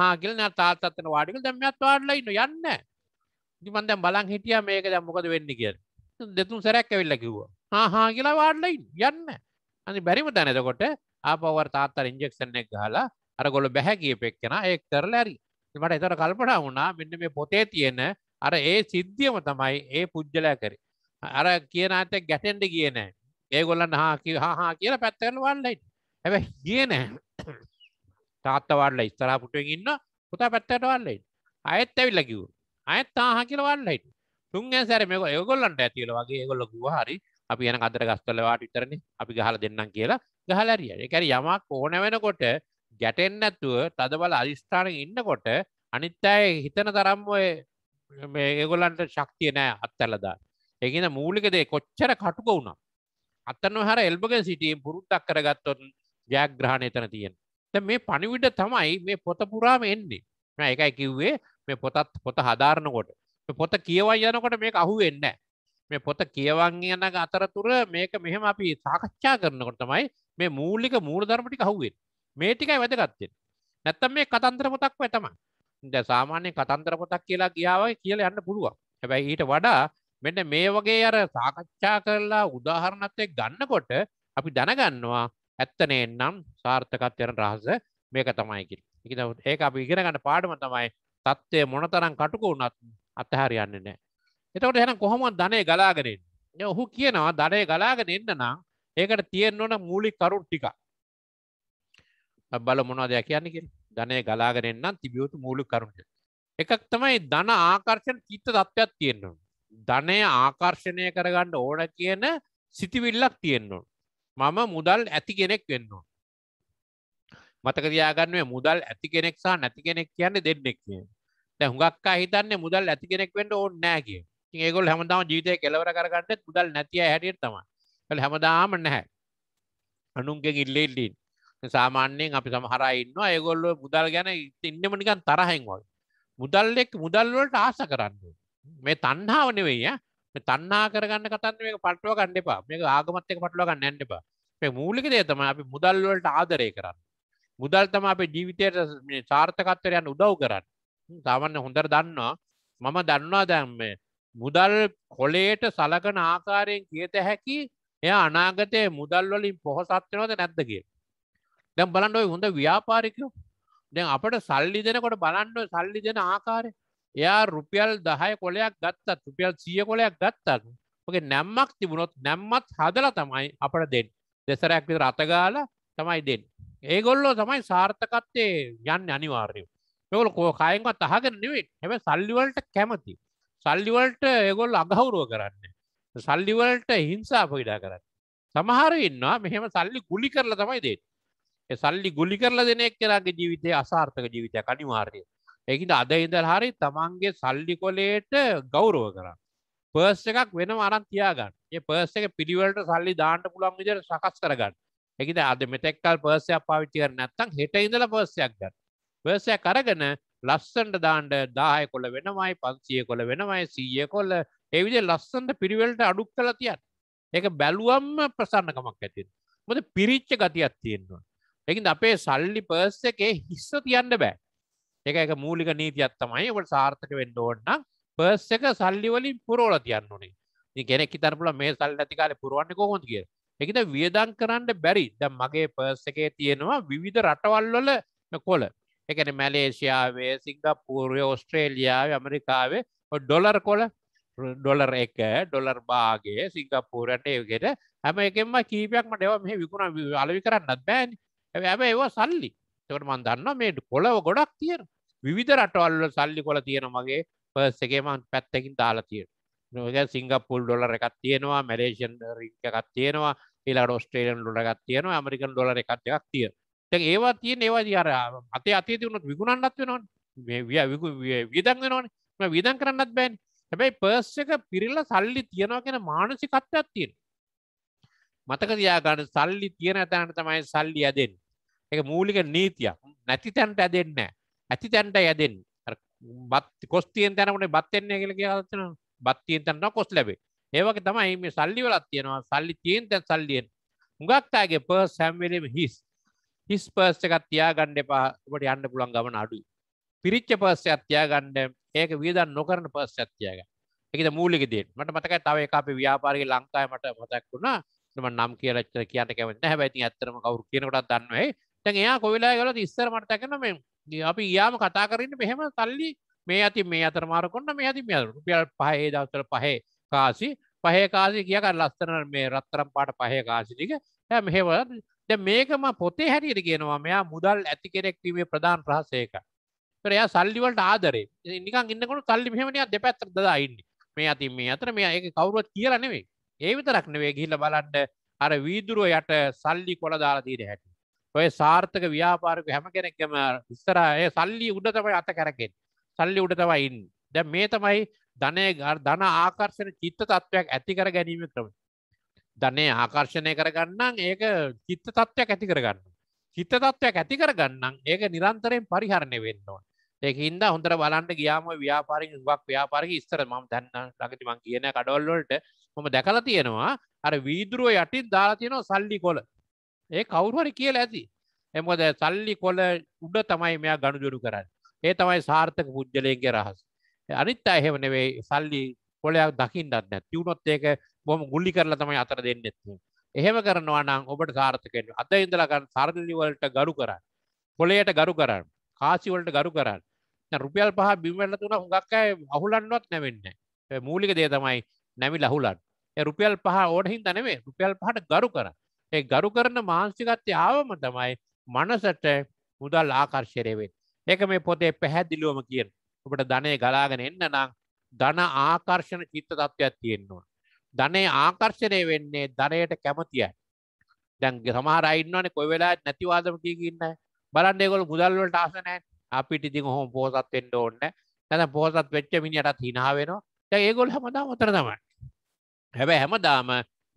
හාගිල තාත්තන වාඩිකල් දැමත් වාඩලයින්න යන්න දිමන්දැම් බලන් හිටිය මේක දැම්මොකද වෙන්න කිය දෙතුන් සැරැක් ඇවිල්ල කිව්වා හා හා කියලා වාඩලයින් යන්න අනි බැරිම තැනතකොට ආපවර් තාත්තර ඉන්ජෙක්ෂන් එක් ගහලා අරගොල බැහැගියපෙක්කෙන ඒ කරලා ඇරි මට එතර කල්පනා වුණා මෙන්න මේ පොතේ තියෙන අර ඒ සිද්ධියම තමයි ඒ පුද්ගලයා කරේ අර කියන අත ගැටෙන්ඩ කියන ඒගොල්ලන් හාකි හා කියලා පැත්තකන වල්ලයි හැබ කියන තාත්තවල්ල ස්තරා පුටුවෙන් ඉන්න පුතා පැත්තට වල්ලයි අයත් ඇවිල්ල කිව් අයත් තාහ කියල වල්ලයි තුන්ගේ සැර මේක ඒගොල්ලන්ට ඇතිල වගේ ඒගොල්ල ගුව හරි අපි යන අදර ගස්වලවා ටිතරන අපි ගහල දෙන්නම් කියලා ගහලරිය එකරි යමක් ඕන වෙනකොට ගැටෙන්නැත්තුව තදබල අධිස්ථාන ඉන්නකොට අනිත්තාය හිතන තරම් ඔය ඒගොලන්ට ශක්තිය නෑ අත්තල්ලදා එකන මූලිකදේ කොච්චර කටුක වුණා අත්තන්න හර එල්බගෙන් සිටියම් පුරුත්තක් කරගත්තොත් ජයග්‍රහණය තන තියෙන් ත මේ පනිවිට තමයි මේ පොත පුරාම එන්නේ එකයි කිව්වේ මේ පොතත් පොත හදාරනකොට පොත කියවයි යනකොට මේ අහු වෙන්න මේ පොත කියවන්ගේ යන අතරතුර මේක මෙහෙම අපි සාකච්ඡා කරනකොට තමයි මේ මූලික මූලධර්මටි කහුවෙන් මේ ටිකයි වැදගත්තෙන් නැත්තම් මේ කතන්ත්‍ර පොතක් වැතම ද සාමාන්‍ය කතන්ත්‍ර පොතක් කියලා ගියාවගේ කියල යන්න පුළුවන් හැබැයි ඊට වඩා මෙන්න මේ වගේ අර සාකච්ඡා කරලා උදාහරණත්වය ගන්නකොට අපි දැනගන්නවා ඇත්තනේ නම් සාර්ථකත්වයන රහස මේක තමයිකින් එක ඒක අපි ඉගෙන ගන්න පාඩම තමයි තත්ත්වය මොනතරම් කටුක වුණත් අත්තහරයන්නේ නෑ එතකොට හැන කොහොමත් ධනය ගලාගෙනෙන් ඔහු කියනවා දඩය ගලාගෙන එන්න නම් ඒකට තියෙන් ඕන මූලි කරුන් ටික බල මොනා දෙයක් කියන්නක ධනය ගලාගෙන එන්නම් තිබියුතු මූලි කරුන්ට එකක් තමයි ධන ආකර්ශණ චිත්ත තත්ත්වයක් තියෙන්නවා ධනය ආකර්ශණය කරගන්න ඕන කියන සිතිවිල්ලක් තියෙන්නවා මම මුදල් ඇති කෙනෙක් වෙන්නවා මතක දයාගන්නුවේ මුදල් ඇති කෙනෙක් සහ නැති කෙනෙක් කියන්නේ දෙන්නෙක් කිය දැ හුඟක්කා හිතන්නේ මුදල් ඇති කෙනෙක් වෙන්න ඕන්නෑ කිය ඒගොල් හැමදාම ජීතය කෙලවර කරගන්නත් මුදල් නැතිය හැටියට තම කළ හැමදාම නැහැ අනුන්ගෙන් ඉල්ලෙල්ලින් සාමාන්‍යයෙන් අපි සමහර ඉන්න ඒගොල්ල මුදල් ගැන ඉන්නම නිකන් තරහෙන් වගේ මුදල් එක් මුදල් වලට ආස කරන්න මේ තණ්හාව නෙවෙයි මේ තණ්හා කරගන්න කතන්නේ මේක පටලවා ගන්න එපා මේක ආගමත් එක්ක පටලවා ගන්න යන්න එපා මේ මූලික දේ තමයි අපි මුදල් වලට ආදරය කරන්නේ මුදල් තමයි අපේ ජීවිතයට මේ සාර්ථකත්වයට යන්න උදව් කරන්නේ සාමාන්‍ය හොඳට දන්නවා මම දන්නවා දැන් මේ මුදල් කොලේට සලකන ආකාරයෙන් කියත හැකි එය අනාගතය මුදල් වලින් පොහොසත්වනවද නැද්දගේ දැම් බලන්න ඔයි හොඳ ව්‍යාපාරිකයෝ දැන් අපට සල්ලි දෙනකොට බලන්න සල්ලි දෙන ආකාරය එයා රුපියල් දහය කොලයක් ගත්තත් රුපියල් සිය කොලයක් ගත්තත් ඔගේ නැම්මක් තිබුණොත් නැම්මත් හදලා තමයි අපට දෙන්න දෙසරයක් විතර අතගාල තමයි දෙන්න ඒගොල්ලෝ තමයි සාර්ථකත්තේ යන්න අනිවාර්යය මෙවල කෝ කයෙන්වත් අහගෙන නෙවෙයි හැබැයි සල්ලි වලට කැමති සල්ලිවලට ඒගොල් අගහවුරුව කරන්න සල්ලිවලට හිංසා පොයිඩා කරන්න සමහර ඉන්නවා මෙහෙම සල්ලි ගුලි කරලා තමයි දේ සල්ලි ගුලි කරලා දෙනෙක් කෙනගේ ජීවිතය අසාර්ථක ජීවිතය කනිවාර්ය ඒකට අද ඉඳල් හරි තමන්ගේ සල්ලි කොලේට ගෞරව කරන්න පර්ස් එකක් වෙනම අරන් තියාගන්න ඒ පර්ස් එක පිළිවලට සල්ලි දාන්න පුළුවන් විදිහට සකස් කරගන්න ඒකද අද මෙතෙක්කල් පර්සයක් පාවිච්චි කරන්නේ නැත්නම් හෙට ඉඳලා පර්සයක් ගන්න පර්සයක් අරගෙන ලස්සන්ට දාන්ට දාහය කොල වෙනමයි පන්සිය කොල වෙනමයි සීය කොල්ල එවිදේ ලස්සන්ට පිරිවල්ට අඩුක් කල තියන් ඒක බැලුවම්ම ප්‍රසන්නකමක් ඇතින් මොද පිරිච්ච ගතියක් තියෙන්වා එකින් අපේ සල්ලි පර්ස් එකේ හිස්ස තියන්න බෑ එක එක මූලික නීතියක් තමයි ඔට සාර්ථක වෙන්න ඕන්න පර්ස් එක සල්ලිවලින් පුරෝල තියන්න ඕනේ කෙනෙක් හිතරපුල මේ සල්ලි නැති කාලේ පුරවන්නේ කොහොමද කියලා එකද වියදන් කරන්න බැරි දැන් මගේ පර්ස් එකේ තියෙනවා විවිධ රටවල් වල කොළ එකන මැලේසියාවේ සිංගපූර්ය ඔස්ට්‍රේලියාව ඇමරිකාවේ ඩොලර් කොල ඩොලර් එක ඩොලර් බාගේ සිංගපූරට ඒකට හැම එකෙම කීපයක්ම ඩෙව මේ විකුණ අලවි කරන්නත් බෑන් ඇබ ඒවා සල්ලි තවට මන් දන්න මේට කොලව ගොඩක් තියෙන විධ රටවල්ල සල්ලි කොල තියෙන මගේ පස් එකේමන් පැත්තකින් දාලා තියෙන නොක සිංගපපුල් ඩොලර එකක් තියෙනවා මැලේෂන් රිකක් තියෙනවා ඊලාට ඔස්ට්‍රේලන් ඩොලරක් තියෙනවා ඇමරිකන් ඩොලර එකක් එකක් තියෙන ඒවා තියෙන ඒවා අර අතේ අතේ තියුණොත් විගුණන්නත් වෙනවා විදන් වෙනවානේ විදන් කරන්නත් බෑන් හැබැයි පර්ස් එක පිරිල්ල සල්ලි තියෙනවා කියෙන මානසිකත්වයක් තියෙන මතක තියාගන්න සල්ලි තියෙන තැනට තමයි සල්ලි ඇදෙන් එක මූලික නීතියක් නැති තැන්ට ඇදෙන්න ඇති තැන්ට ඇදෙන් බත් කොස්තියෙන් තැනට බත්තෙන්නේ කළ කියතන බත්තියෙන් තැන්න කොස් ලැබේ ඒවගේ තමයි මේ සල්ලි වලත් තියෙනවා සල්ලි තියෙන් තැන් සල්ලියෙන් හුඟක්තාගේ පර් සැම්වලීම හිස් හිස් පර්ස් එකත් තියාගණ්ඩ එපාට යන්න පුළන් ගමන අඩු පිරිච්ච පර්ස අත්යාගණ්ඩ ඒක වියදන් නොකරන පර්ස ඇත්තියග එකද මූලිකදේ මට මතක තව එක අපි ව්‍යාපාරගේ ලංකායි මට මතක් වුණා ම නම් කියලච්චර කියන්න කැවන්න හැබැති ඇත්තරම කවරු කියනකටත් දන්නවයි තැන් එයා කොවිලා ගලත් ඉස්සර මට තැකන මෙ අපි යාම කතා කරන්න මෙහෙම තල්ලි මේ ඇති මේ අතර මාරකොන්න මේ ඇති මේ රුපියල් පහේ දවසර පහේ කාසි පහේ කාසි කියකට ලස්සන මේ රත්තරම් පාට පහේ කාසිටික මෙහෙවල මේකම පොතේ හැටියට කියනවා මෙයා මුදල් ඇති කෙනෙක්ටීමේ ප්‍රධාන ප්‍රහසේක කරයා සල්ලිවලට ආදරේ නිකන් ඉන්නකොට සල්ලි මෙහමනිය දෙපැත්තර දදායින්න මේ අති මේ අතර මෙයා ඒක කවුරුවත් කියලා නෙවේ ඒ විතරක් නෙවේ ගිහිල්ලා බලන්න අර වීදුරුව යට සල්ලි කොළ දාලා තියෙන හැටි ඔය සාර්ථක ව්‍යාපාරික හැම කෙනෙක්ගේම ඉස්සරහා ඒ සල්ලි උඩ තමයි අත කරකෙන්නේ සල්ලි උඩ තමයි ඉන්නේ දැන් මේ තමයි ධනය ධන ආකර්ෂණ චිත්ත තත්වයක් ඇති කර ගැනීම ක්‍රමය ධනය ආකර්ශණය කරගන්නම් ඒක චිත්ත තත්ත්වයක් ඇති කරගන්න. චිත්ත තත්ත්වයක් ඇති කරගන්නම් ඒක නිරන්තරයෙන් පරිහරණය වෙන්නවා. ඒක හින්දා හොඳට බලන්ට ගියාම ව්‍යාපාරික වක් ව්‍යාපාරික ඉස්තර මම දැන් ළඟට මං කියන කඩවල් වලට මම දැකලා තියෙනවා අර වීදුරුව යටින් දාලා තියෙනවා සල්ලි කොළ. ඒ කවුරු හරි කියලා ඇති. ඒ මොකද සල්ලි කොළ උඩ තමයි මෙයා ගනුදෙනු කරන්නේ. ඒ තමයි සාර්ථක පුජ්‍යලයන්ගේ රහස. අනිත් අය එහෙම නෙවෙයි සල්ලි කොළයක් දකින්නත් නැහැ. තියුනොත් ඒක බොම ගුල්ලි කරලා තමයි අතර දෙන්නෙත් එහෙම කරනවා නම් ඔබට සාර්ථකෙන් අද ඉඳලා සරණි වලට ගරු කරන්න පොළයට ගරු කරන්න කාසි වලට ගරු කරන්න දැන් රුපියල් පහ බිම් වෙලා තුන හුඟක් අය අහුලන්නවත් නැවෙන්නේ ඒ මූලික දේ තමයි නැමිලා අහුලන්න ඒ රුපියල් පහ ඕන හින්දා නෙමෙයි රුපියල් පහට ගරු කරන්න ඒ ගරු කරන මානසිකත්වය ආවම තමයි මනසට මුදල් ආකර්ශනය වෙන්නේ ඒක මේ පොතේ පැහැදිලිවම කියන ඔබට ධනය ගලාගෙන එන්න නම් ධන ආකර්ෂණ චිත්ත තත්ත්වයක් තියෙන්න ඕන ධනය ආකර්ශණය වෙන්නේ ධනයට කැමතිය දැන් සමහර අයින්නවනේ කොයි වෙලාවත් නැතිවාදම කියකින්න බලන්න ඒගොල්ලෝ මුදල් වලට ආස නැහැ අපිට ඉතින් ඔහොම පොහසත් වෙන්න ඕනේ නැත්නම් පොහසත් වෙච්ච මිනිහටත් hina වෙනවා දැන් ඒගොල්ලෝ හැමදාම උතර තමයි හැබැයි හැමදාම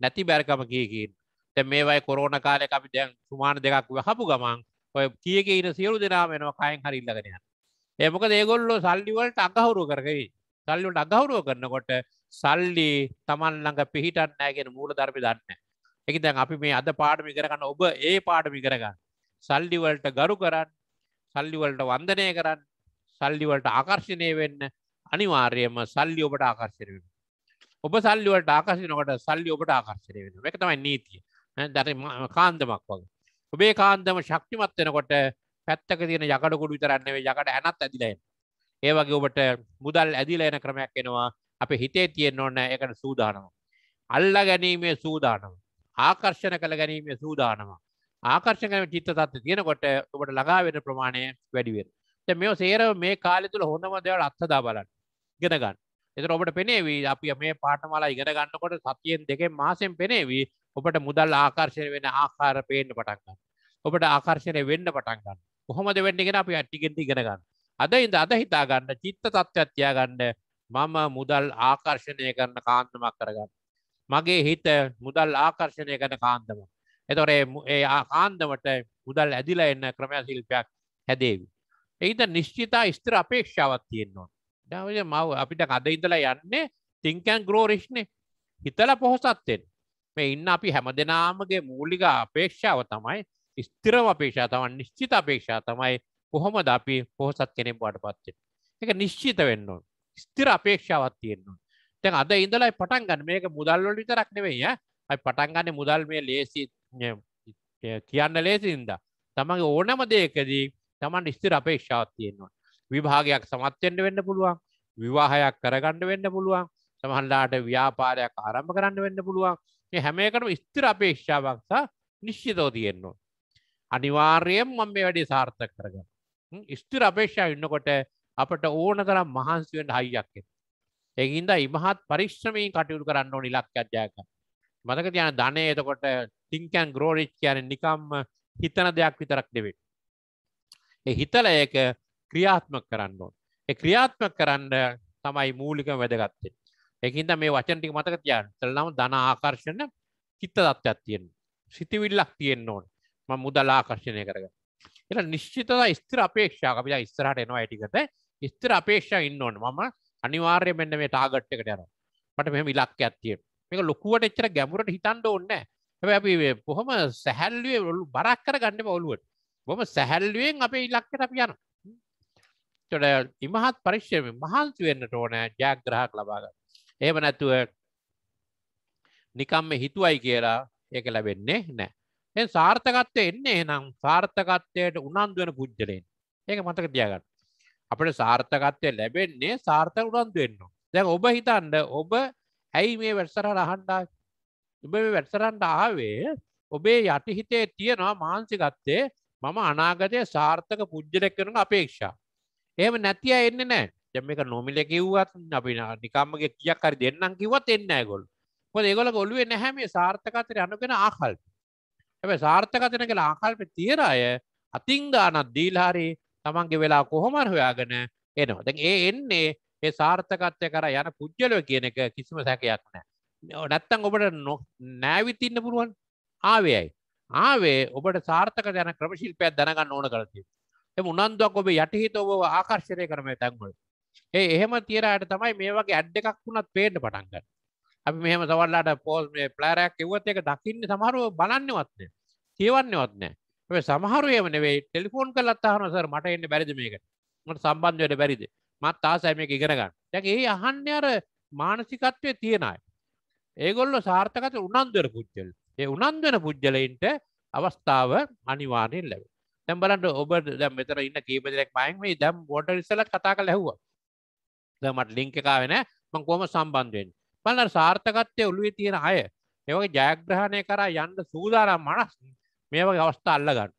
නැති බැරකම කියකින් දැන් මේ වගේ කොරෝනා කාලේ අපි දැන් සුමාන දෙකක් වහපු ගමන් ඔය කීකේ ඉන සියලු දෙනාම එනවා කයෙන් හරි ඉල්ලගෙන යන ඒ මොකද ඒගොල්ලෝ සල්ලි වලට අගහරුව කරගෙන සල්ලි වලට අගහරුව කරනකොට සල්ලි තමන් ළඟ පිහිටන් නෑගෙන මූල ධර්මි දන්න. එක දැන් අපි මේ අද පාඩමි කරගන්න ඔබ ඒ පාඩමි කරගන්න. සල්ලිවලට ගරු කරන්න සල්ලිවලට වන්දනය කරන්න සල්ලිවලට ආකර්ශණය වෙන්න අනිවාර්යම සල්ලි ඔබට ආකර්ශණය වෙන. ඔබ සල්ලිවලට ආකර්ශනකට සල්ලි ඔබට ආකර්ශණය වෙන එක තමයි නීතිය දර කාන්දමක් වගේ. ඔබේ කාන්දම ශක්තිමත් වෙනකොට පැත්තක තියෙන යකඩකුඩු විතරන්නේ යකට ඇනත් ඇදිලයෙන්. ඒ වගේ ඔබට මුදල් ඇදිල එන ක්‍රමයක් එනවා අප හිතේ තියෙන් ඕන්න එකට සූදානම. අල්ල ගැනීමේ සූදානම. ආකර්ෂණ කළ ගැනීමේ සූදානම. ආකර්ෂණය චිත්ත තත්ව තියෙනකොට ඔබට ලගා වෙන ප්‍රමාණය වැඩිවෙන්. මේ සේරව මේ කාලෙ තුළ හොඳම දෙවල් අත්හදා බලන්න ගෙනගන්න. එතර ඔබට පෙනේවී අපි මේ පාටමලා ඉගෙන ගන්නකොට සතියෙන් දෙකෙන් මාසෙන් පෙනේවී ඔබට මුදල් ආකර්ශය වෙන ආකාර පේන්න පටන්ගන්න. ඔබට ආකර්ශණය වෙන්න පටන්ගන්න කොහොමද වෙන්නගෙන අපි ඇට්ටිගෙන්ටි ගෙනගන්න. අද ඉඳ අද හිතාගන්න චිත්ත තත්ත්වත්තියාගන්න මම මුදල් ආකර්ශණය කරන කාන්තමක් කරගන්න. මගේ හිත මුදල් ආකර්ශණය කරන කාන්තම. එතොරේ ඒ ආකාන්දමට මුදල් ඇදිල එන්න ක්‍රමය ශිල්පයක් හැදේවි. එහිත නිශ්චිතා ස්ත්‍ර අපේක්ෂාවත් තියෙන්නවා. ඩවජ මව අපිට කද ඉඳලා යන්නේ තිංකැන් ග්‍රෝරිෂ්නේ හිතල පොහොසත්තෙන් මේ ඉන්න අපි හැම දෙනාමගේ මූලික අපේක්ෂාව තමයි ස්තිර අපේක්ෂා තමන් නිශ්චිත අපේක්ෂා තමයි කොහොමද අපි පොහොසත් කෙනෙක් බවට පත්වෙන. එක නිශ්චිත වෙන්න ඕන. ස්තිර අපේක්ෂාවත් තියෙන්නවා. තැන් අද ඉඳලයි පටන් ගන්න මේක මුදල්වල විතරක් නෙවෙයි අයි පටන් ගන්න මුදල් මේ ලේසි කියන්න ලේසින්ද. තමන්ගේ ඕනම දේකදී තමන් ස්තිර අපේක්ෂාවත් තියෙන්නවා. විභාගයක් සමත්වෙන්ට වෙන්න පුළුවන් විවාහයක් කරගණ්ඩ වෙන්න පුළුවන් සමහල්ලාට ව්‍යාපාරයක් ආරම්භ කරන්න වෙන්න පුළුවන් මේ හැම එකටම ස්තිර අපේක්ෂාවක් සහ නිශ්චිතව තියෙන්නවා. අනිවාර්යයෙන් මම මේ වැඩි සාර්ථක කරගන්න. ස්තිර අපේක්ෂාව ඉන්නකොට අපට ඕන තරම් මහන්සිුවෙන් හයියක් එහින්ද ඉමහත් පරිශ්‍රමී කටයුතු කරන්න ඕ නිලක් අධ්‍යාක මතක තියන ධනය එතකොට තිංකැන් ග්‍රෝරිච් කියන නිකම් හිතන දෙයක් විතරක් දෙවේ. එ හිතල ඒක ක්‍රියාත්මක කරන්න ඕන්. එ ක්‍රියාත්මක කරන්න තමයි මූලික වැදගත්තේ. එකින්ද මේ වචනටි මතක තියන් තෙල්නම ධන ආකර්ශණ චිත්ත දත්වයක් තියෙන් සිතිවිල්ලක් තියෙන් ඕන ම මුදල් ආකර්ශණය කරග එල නිශ්චිතද ස්තර අපේක්ෂා අපිලා ඉස්තරහට එනවා ඇටිකට ස්තර අපේක්ෂා ඉන්න ඕන මම අනිවාර්ය මෙන්න මේ ටාගට් එකට යනවා මට මෙම ඉලක්ක ඇත්තිය මේක ලොකුවට එච්චර ගැඹුරට හිතන්ඩ ඕන්න හැබ අපි පොහොම සැහැල්ලුවේ ඔලු බරක් කර ගන්න පවලුවට බොම සැහැල්ලුවෙන් අපේ ඉලක්කට අපි යන තොට ඉමහත් පරිශ්්‍යම මහන්සි වෙන්නට ඕන ජයග්‍රහක් ලබාග එහෙම නැතුව නිකම්ම හිතුවයි කියලා ඒක ලැබෙන්නේ නෑ එ සාර්ථකත්වය එන්නේ නම් සාර්ථකත්වයට උනන්දු වෙන පුද්ගලයෙන් ඒක මතක තියාගන්න අපට සාර්ථකත්වය ලැබෙන්නේ සාර්ථක උනන්දු වෙන්න දැන් ඔබ හිතන්ඩ ඔබ ඇයි මේ වැඩසරහ රහන්ඩා ඔබ මේ වැඩසරන්ට ආවේ ඔබේ යටිහිතේ තියෙනවා මාන්සිකත්තේ මම අනාගතය සාර්ථක පුද්ජලෙක් කරන අපේක්ෂා එහෙම නැතිය එන්න නෑ ජැම එක නොමිල කිව්වත් අපි නිකම්මගේ කියක් හරි දෙන්නම් කිවත් එන්න ඇගොල් පොද ඒගොල ගොලුවේ නැහැමේ සාර්ථකතර යනුගෙන ආකල්ප ඇ සාර්ථකතන කළ ආකල්ප තියර අය අතිංදානත් දීල්හාරි තමන්ගේ වෙලා කොහොමර හොයාගෙන එනවා. දැන් ඒ එන්නේ ඒ සාර්ථකත්වය කර යන පුද්ගලව කියන එක කිසිම සැකයක් නෑ. නැත්තං ඔබට නෑවිතින්න පුළුවන් ආවයයි. ආවේ ඔබට සාර්ථක යන ක්‍රමශිල්පයක් දැනගන්න ඕන කරති. එම උනන්දුවක් ඔබ යටහිත ඔබ ආකර්ශණය කරම තැන්වල. ඒ එහෙම තියරයට තමයි මේ වගේ ඇඩ් එකක් වුණත් පේන්න පටන්ගන්න. අපි මෙහම සවල්ලාට පෝල් මේ පලෑරයක් කිවත් එක දකින්න සමහරුව බලන්නවත්නය කියවන්නවත්නෑ ඇ සමහරුවම නෙවේ ටෙලිෆෝන් කලත් අහනසර මට එන්න බැරිද මේක මට සම්බන්ධයට බැරිද මත් ආසෑම ඉගෙනගන්න දැක ඒ අහන්න අර මානසිකත්වය තියෙනයි ඒගොල්ල සාර්ථකත උනන්දුවර පුද්ජල් ඒ උනන්දුවන පුද්ජලයින්ට අවස්ථාව අනිවාරයෙන් ලැබ තැම්බලට ඔබ දැම් මෙතර ඉන්න කීපදරෙක් මයින්ේ දැම් ෝට රිසල කතා කළ ලැහවා දමට ලිංක එකකාවෙන මංකෝම සම්බන්ධයෙන් බලන්න සාර්ථකත්වය ඔළුවේ තියෙන අය ඒවගේ ජයග්‍රහණය කරා යන්න සූදානම් මනස් මේ වගේ අවස්ථා අල්ලගන්න.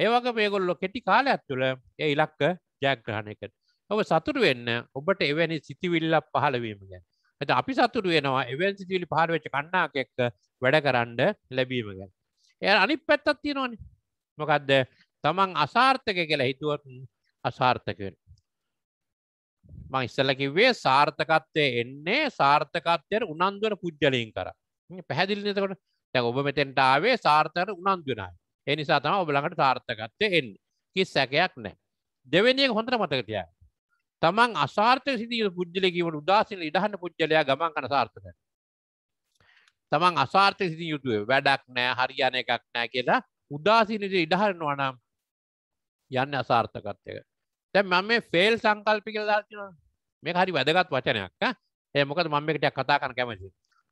ඒ වගේ මේගොල්ලෝ කෙටි කාලයක් තුළ ඒ ඉලක්ක ජයග්‍රහණය කරන. ඔබ සතුටු වෙන්න ඔබට එවැනි සිතිවිල්ලක් පහළ වීම ගැන. එතකොට අපි සතුටු වෙනවා එවැනි සිතිවිලි පහළ වෙච්ච කණ්ණායක එක්ක වැඩකරන ලැබීම ගැන. ඒ අනිත් පැත්තක් තියෙනවනේ. මොකද්ද? තමන් අසාර්ථක කියලා හිතුවොත් අසාර්ථක වෙනවා. මං ඉස්සල කිව්වේ සාර්ථකත්වය එන්නේ සාර්ථකත්වයට උනන්දුවන පුද්ගලයින් කර පැහැදිලිනතකොට තැ ඔබ මෙතෙන්ට ආවේ සාර්ථයට උනන්දුනයි එනිසා තම ඔබලඟට සාර්ථකත්වය එන්න කි සැකයක් නෑ දෙවැනිියෙන් හොඳට මතකතිය තමන් අසාර්ථය සිදිය පුද්ලකීමට උදාසින ඉඩහන්න පුද්ගලයා ගමන් කන සාර්ථක තමන් අසාර්ථය සිදි යුතුව වැඩක් නෑ හරියන එකක් නෑ කියලා උදාසිනට ඉඩහරනවා නම් යන්න අසාර්ථකත්වය දැ මම මේ ෆෙල් සංකල්පි කල දාතින මේ හරි වැදගත් වචනයක් ඒ මොකද මම එකට කතා කන කැමති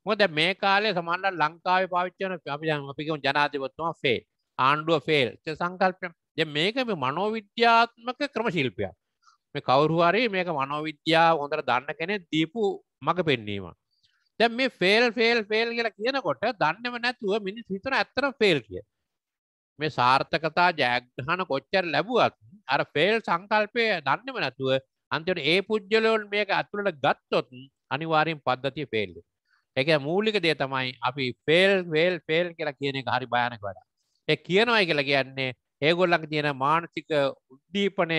මොද මේ කාලේ සමන්ල ලංකාව පාවිච්චන අපි අපික ජනාතිපත්තුවා ෆේ ආණ්ඩුව ෆෙල් සංකල්පය මේක මේ මනෝවිද්‍යාත්මක ක්‍රම ශිල්පයක් මේ කවරුහරි මේක මනෝවිද්‍යාව හොඳර දන්න කෙනෙ දීපු මඟ පෙන්නීම දැ මේ ෆෙල් ෆෙල් ෆෙල් කියලා කියනකොට දන්නම නැතුව මිනිස් හිතන ඇත්තර ෆෙල් කිය මේ සාර්ථකතා ජයග්‍රහණ කොච්චර ලැබුවත් අර ෆෙල් සංකල්පය දන්නම නැතුව අන්තිට ඒ පුද්ගලයොන් මේක ඇතුළට ගත්තොත් අනිවාරයෙන් පද්ධතිය පෙල්ලි එක මූලික දේ තමයි අපි පෙල් වේල් පෙල් කියලා කියන එක හරි භයනක වඩ ඒ කියනවයි කියලා කියන්නේ ඒගොල්ලක තියෙන මානසික උද්දීපනය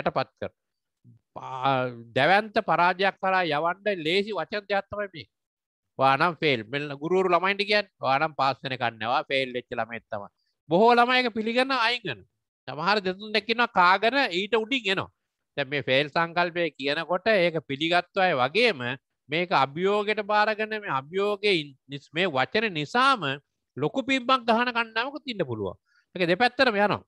යටපත් කර දැවන්ත පරාජයක් කරා යවන්ඩ ලේසි වචන් ජත්තමයි මේ වානම් ෆෙල් මෙල්ල ගුරුරු ළමයින්ට කියන් වානම් පාස්සන කන්නවා ෆෙල් එච්චලමෙත්තමයි බොහෝ ළමයක පිළිගන්න අයිගන්න සමහර දෙතුන් දෙකින කාගන ඊට උඩින් එනවා තැ මේ ෆෙල් සංකල්පය කියනකොට ඒක පිළිගත්තු අය වගේම මේක අභියෝගයට බාරගන්න මේ අභියෝගය නිස් මේ වචන නිසාම ලොකු පිම්බක් ගහන කණ්ඩාවක තින්න පුළුව එක දෙපැත්තර යනවා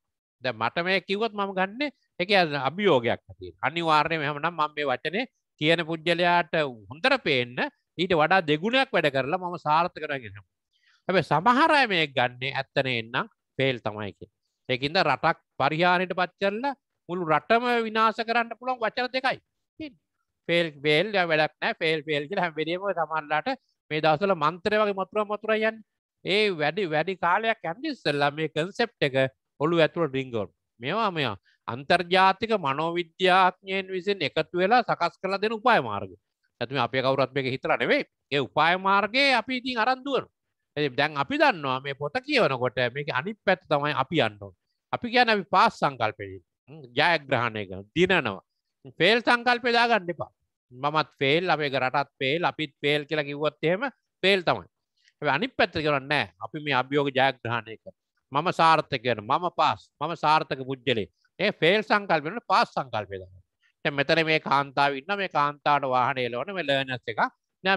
ද මට මේ කිවත් මම ගන්න එක අභියෝගයක් ඇති අනිවාර්ය මෙහමනම් මම මේ වචනය කියන පුද්ගලයාට හොඳර පේන්න ඊට වඩා දෙගුණයක් වැඩ කරලා මම සාර්ථ කරගෙන හැබ සමහරය මේ ගන්නේ ඇත්තන එන්නම් පේල් තමයි කිය. ඒකින්ද රටක් පරිහානිට පච්චරල මුළු රටම විනාශ කරන්න පුළුවන් වචන දෙකයි. පෙල් පේල් වැඩක් නෑ පෙල් පේල් කියල හැමවැරීම තමන්ලාට මේ දවසල මන්ත්‍රය වගේ මතුර මතුරයන් ඒ වැඩි වැඩි කාලයක් ඇන්ඩිස්සල්ලා මේ කන්සෙප් එක ඔළු ඇතුළ ඩිංගෝල් මේවා මෙයා අන්තර්ජාතික මනෝවිද්‍යාඥයෙන් විසින් එකතු වෙලා සකස් කලා දෙන උපාය මාර්ග ඇතුම අප කවරත් මේක හිතර නෙවේ ඒ උපාය මාර්ගයේ අපි ඉතින් අරන්දුවනවා දැන් අපි දන්නවා මේ පොට කියවනකොට මේක අනි පැත් තමයි අපි අන්නුන් අපි කියන අපි පාස් සංකල්පෙයි ජයග්‍රහණයක දිනනවා පෙල් සංකල්පෙදා ගන්න එපා මමත් පෙල් අපේ රටත් පෙල් අපිත් පෙල් කියලා කිව්වත් එහෙම පෙල් තමයි අනි පැත්ත කරන්න අපි මේ අභියෝග ජයග්‍රහණයක මම සාර්ථකයන මම පාස් මම සාර්ථක පුද්ජලේ ඒ ෆෙල් සංකල්පෙන පාස් සංකල්පෙදන්න මෙතන මේ කාන්තාව ඉන්න මේ කාන්තාවට වාහනයලවන ලනස් එක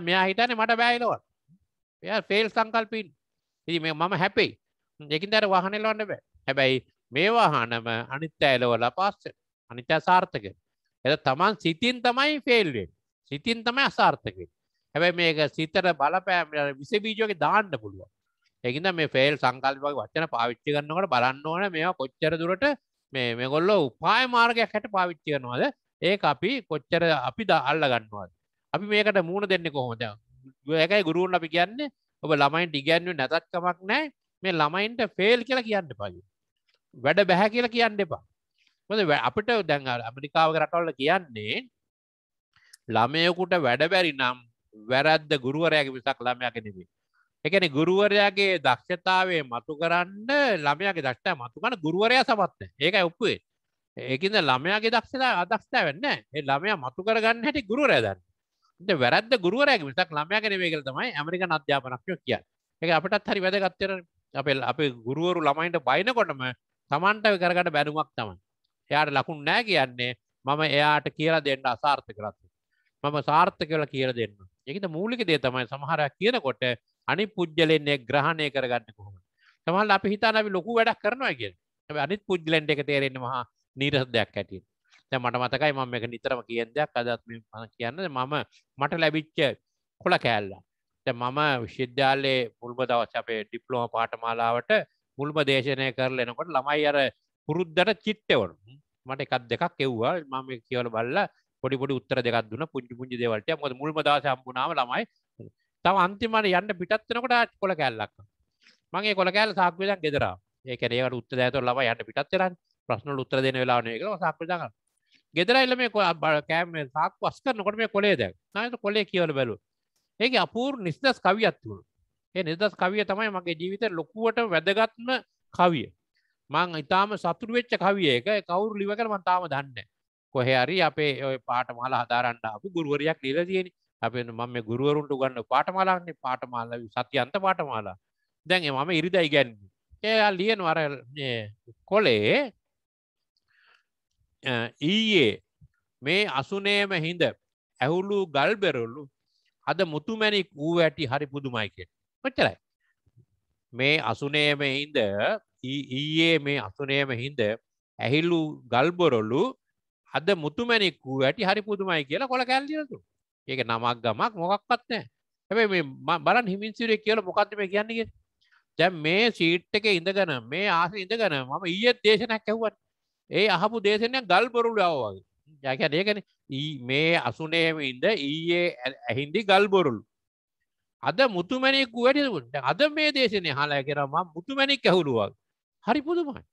මෙයා හිතන මට බෑයිලවට එයා ෆෙල් සංකල්පීන් ඉති මේ මම හැපෙයි එකින් දර වහනෙලවන්න බෑ හැබැයි මේ වාහනම අනිත්ත ඇලවල පස්ස අනිත්‍ය සාර්ථක එද තමන් සිතින් තමයි ෆෙල්වෙන් සිතින් තමයි අසාර්ථක හැබැයි මේක සිතර බලපෑම විස බීජෝගේ දාන්න පුළුවන් එකින්ද මේ ෆෙල් සංකල්පක වචන පාවිච්චි කරන්නකට බලන්න ඕන මේවා කොච්චර දුරට මේ මේගොල්ලෝ උපාය මාර්ගයක් හැට පාවිච්චි කරනවාද ඒක අපි කොච්චර අපි ද අල්ල ගන්නවාද අපි මේකට මූුණ දෙන්න කොහොමද ඒකයි ගුරුන් අපි කියන්නේ ඔබ ළමයින්ට ඉගැන්ව නැතත්කමක් නෑ මේ ළමයින්ට ෆෙල් කියලා කියන්න පයි වැඩ බැහැ කියලා කියන්න එපා මොද අපිට දැන් ඇමරිකාව රටවල්ල කියන්නේ ළමයකුට වැඩ බැරි නම් වැරද්ද ගුරුවරයාගේ විසක් ළමයක නෙවේ එකන ගුරුවරයාගේ දක්ෂතාවේ මතු කරන්න ළමයාගේ දක්ෂ මතුකන ගුරුවරයා සමත්න ඒකයි උප්පුේ ඒකන්න ළමයාගේ දක්ෂලා අදක්ෂතා වෙන්න ඒ ළමයා මතු කරගන්න හැටි ගුරුරයදන්න වැරද ගුරුවරයක් විතක් ළමයක නෙවේකල තමයි ඇමරිකන් අධ්‍යාපනක්ෂෝ කිය එක අපටත් හරි වැදගත්තර අපේ අපේ ගුරුවරු ළමයින්ට බයිනකොටම තමන්ට කරගට බැනුමක් තමයි එයාට ලකුණ නෑ කියන්නේ මම එයාට කියලා දෙන්න අසාර්ථ කරත් මම සාර්ථ කියලා කියල දෙන්න එකත මූලික දේ තමයි සමහරයක් කියනකොට අනි පුද්ගලෙන්නේ ග්‍රහණය කරගන්න කොහොම තමල් අපි හිතානවි ලොකු වැඩක් කරනවා කිය අනිත් පුද්ගලන්ට එක තේරෙන්වා නීරස දෙයක් ඇටින් දැ මට මතකයි මම එක නිතරම කියෙන් දෙයක් අදත් කියන්න මම මට ලැබිච්ච කොළ කෑල්ල මම විශ්ද්‍යාලයේ මුල්ම දවස් අපේ ඩිප්ලෝම පාටමාලාවට මුල්ම දේශනය කරල එනකොට ළමයි අර පුරුද්ධට චිත්තවරු මට එකක් දෙකක් එව්වා මම කියවල බල්ල පොඩිපොඩි උත්තර දෙකක් දුන්න පුංචි පුංචි දේවලට මොද මුල්ම දවස හම්බුනාම ළමයි තව අන්තිමට යන්න පිටත් වෙනකොට කොළ කෑල්ලක් මගේ කොළ කෑල්ල සාක්විදන් ගෙදරා ඒ කරේවට උත්තර දෑතු ළමයි යන්න පිටත් වෙනන් ප්‍රශ්න උත්තර දෙන වෙලාවන එක සාක්විදා කරන්න ගෙදරයිල්ල මේ කෑම සාක් වස්ක නොකට මේ කොලේ දැක් නත කොලේ කියවල බැලු ඒක අපූර් නිස්දස් කවි අත්තුුණු ඒ නිදස් කවිය තමයි මගේ ජීවිත ලොකුවට වැදගත්ම කවිය මං ඉතාම සතුරු වෙච්ච කවිය එක කවුරු ලිවකර මතාම දන්න කොහරි අපේ ඔය පාට මල හදාරන්න අපි ගුරුවරයක් නිල තියෙන අප මම ගුරුවරුන්ට ගන්න පාටමාලාන්නේ පාටමාල සතියන්ත පාටමාලා දැන් මම ඉරිදයි ගැන්නේ එයා ලියන අර කොලේ ඊයේ මේ අසුනේම හිඳ ඇහුලු ගල්බෙරුල්ලු අද මුතුමැනික් වූ ඇටි හරි පුදුමයිකෙන් කොච්චරයි මේ අසුනේම හින්ද ඊයේ මේ අසුනේම හින්ද ඇහිල්ලු ගල්බොරොල්ලු අද මුතුමැනික් වූ ඇටි හරි පුදුමයි කියලා කොළ කැල්ලිලතු ඒක නමක් ගමක් මොකක්වත් නෑ හැබැයි මේ බලන් හිමින්සිරේ කියලා මොකක්ද මේ කියන්නේ දැන් මේ සීට් එකේ ඉඳගෙන මේ ආසෙ ඉඳගෙන මම ඊයේ දේශනාවක් ඇහුවා ඒ අහපු දේශනයක් ගල් බොරුලාව වගේ යකැ ඒකන මේ අසුනේම ඉන්ද ඊයේ ඇහින්දි ගල් බොරුලු අද මුතුමැනෙක් වැඩිට අද මේ දේශනය හලා කරම මුතුමැනෙක් ඇහුළුවක් හරි පුදුමයි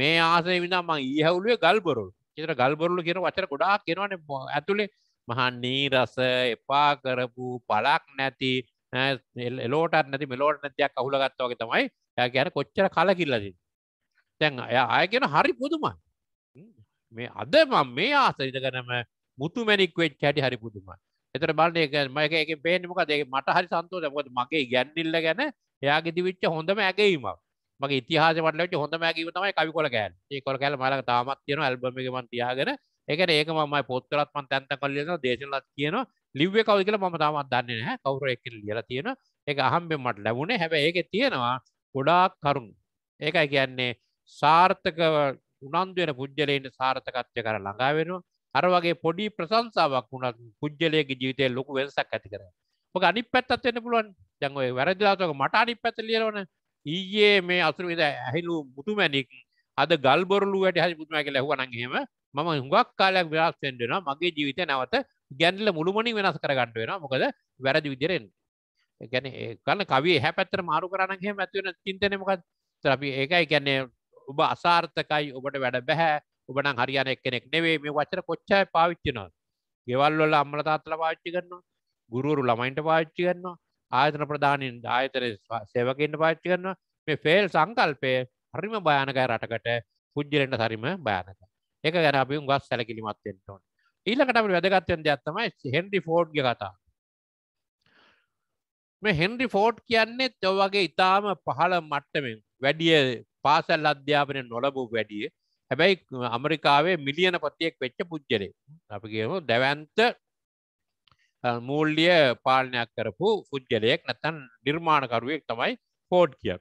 මේ ආසය විනාම ඒහවුලේ ගල්බොරුල් චිතර ගල්බොරුලු කියෙන වචර ගොඩා කෙනවන ඇතුළේ මහා නීරස එපා කරපු පලක් නැති එලෝටත් නැති මෙලෝට නැතියක් අහුලගත්තවගේ තමයි ඇ ගැන කොච්චර කලකිල්ලදී තැන් අය අයගෙන හරි පුදුමයි මේ අද මම මේ ආසරිතකනම මුතුමැනික් වෙච් හැටි හරි පුදුමයි එතර බලන්න මක එක පේනමක දේ මට හරි සන්තෝෂ මොකද මගේ ගැන්නිල්ල ගැන එයාගේ දිවිච්ච හොඳම ඇගීමක් මගේ ඉතිහාස මට ලැබිච්ච හොඳම ඇගීම තමයි කවි කොළ කෑල්ල ඒ කොළ කෑල්ල මලක තාමත් තියෙනවා ඇල්බම් එකේ මම තියාගෙන ඒකන ඒක මමයි පොත්තරත් මන් තැන්ත කල්ලන දේශනලත් කියන ලිව්ව කව කියල ම තාමත් දන්න නෑ කවර එක ලියල තියෙන එක අහම්බෙන් මට ලැබුණේ හැබ ඒක තියෙනවා ගොඩාක් කරුණු ඒකයි කියන්නේ සාර්ථක උනන්දු වෙන පුද්ගලයන්ට සාර්ථකත්වය කර ළඟා වෙනවා. අර වගේ පොඩි ප්‍රශංසාවක් වුණත් පුද්ගලයාගේ ජීවිතේ ලොකු වෙනසක් ඇති කරනවා. මොකද අනිත් පැත්තත් වෙන්න පුළුවන්. දැන් ඔය වැරදිලා තෝක මට අනිත් පැත්ත ලියනවනේ. ඊයේ මේ අසුරු ඉඳ ඇහිලු මුතුමැණික් අද ගල් බොරළු වැටි හරි පුතුමා කියලා ඇහුවා නම් එහෙම මම හුඟක් කාලයක් වෙනස් වෙන්න වෙනවා. මගේ ජීවිතේ නැවත ගැන්ල මුළුමනින් වෙනස් කරගන්න වෙනවා. මොකද වැරදි විදිහට එන්නේ. ඒ කියන්නේ කන කවිය එහා පැත්තට මාරු කරා නම් එහෙම ඇති වෙන චින්තනේ මොකද්ද? ඒතර අපි ඒකයි කියන්නේ ඔබ අසාර්ථකයි ඔබට වැඩ බැහැ ඔබනම් හරියන එක්කෙනෙක් නෙවෙයි මේ වචන කොච්චර පාවිච්චි කරනවද? ගෙවල් වල අම්මලා තාත්තලා පාවිච්චි කරනවා. ගුරුවරු ළමයින්ට පාවිච්චි කරනවා. ආයතන ප්‍රධානීන් ආයතනයේ සේවකයන්ට පාවිච්චි කරනවා. මේ ෆේල් සංකල්පය හරිම භයානකයි රටකට. පුජ්‍යලෙන්ට හරිම භයානකයි. ඒක ගැන අපි උගස් සැලකිලිමත් වෙන්න ඕනේ. ඊළඟට අපිට වැදගත් වෙන දෙයක් තමයි හෙන්රි ෆෝඩ්ගේ කතාව. මේ හෙන්රි ෆෝඩ් කියන්නේ ඔය වගේ ඉතාම පහළ මට්ටමින් වැඩිය පාසල් අධ්‍යාපනය නොලබූ වැඩිය හැබැයි අමරිකාවේ මිලියන පතියෙක් වෙච්ච පුද්ජලේ අපි කියම දැවන්ත මූල්ලිය පාලනයක් කරපු පුද්ගලයෙක් නැතන් නිර්මාණකරුවෙක් තමයි ෆෝඩ් කිය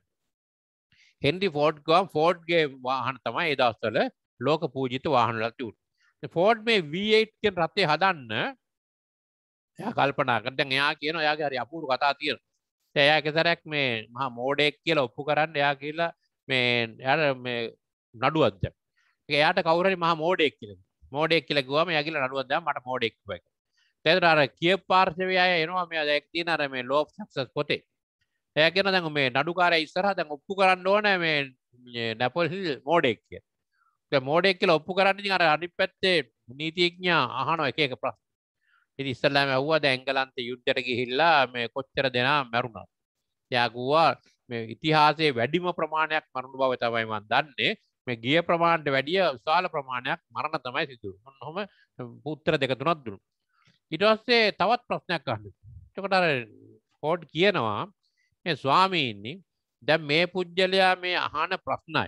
හෙන්දි ෆෝඩ් ගම් ෆෝඩ්ගේ වාහන තමයි එදස්සල ලෝක පූජිත වාහනලති උත් ෆෝඩ් මේ වටෙන් රත්තේ හදන්න කල්පනාකට එයා කියන යාගේ හරි අපූරු කතා තියෙන එයා කෙසරැක් මේ මහා මෝඩෙක් කියලා ඔප්පු කරන්න එයා කියලා මේ යට මේ නඩුවත්ද එයාට කවුරරි මහ මෝඩෙක් කියල මෝඩෙක් කියලකුවම යගල නඩුවද මට මෝඩෙක්ව එක තෙදර අර කිය පාර්ශවය එනවා මේ දැක්ති අර මේ ලෝප් සක්සස් පොතේ එය කියෙන දැන් මේ නඩුකාර ඉස්සරහ දැන් ඔප්පු කරන්න ඕන මේ නැපොල් මෝඩෙක් කිය මෝඩෙක් කියල ඔප්පු කරන්න අර අනි පැත්තේ නීතිඥා අහනෝ එක එක ප්‍රස් ඉති ඉස්සල්ලෑම ඇව්වා දැංගලන්ත යුද්ධට ගිහිල්ලා මේ කොච්චර දෙනා මැරුණා යාගුවා මේ ඉතිහාසයේ වැඩිම ප්‍රමාණයක් මරණු බව තමයි මම දන්නේ. මේ ගිය ප්‍රමාණයට වැඩිය විශාල ප්‍රමාණයක් මරණ තමයි සිදු වෙන්නේ. ඔන්නෝම උත්තර දෙක තුනක් දුන්නු. ඊට පස්සේ තවත් ප්‍රශ්නයක් අහන්න. එතකොට අර ෆෝඩ් කියනවා මේ ස්වාමීනි දැන් මේ පුජ්‍යලයා මේ අහන ප්‍රශ්නයි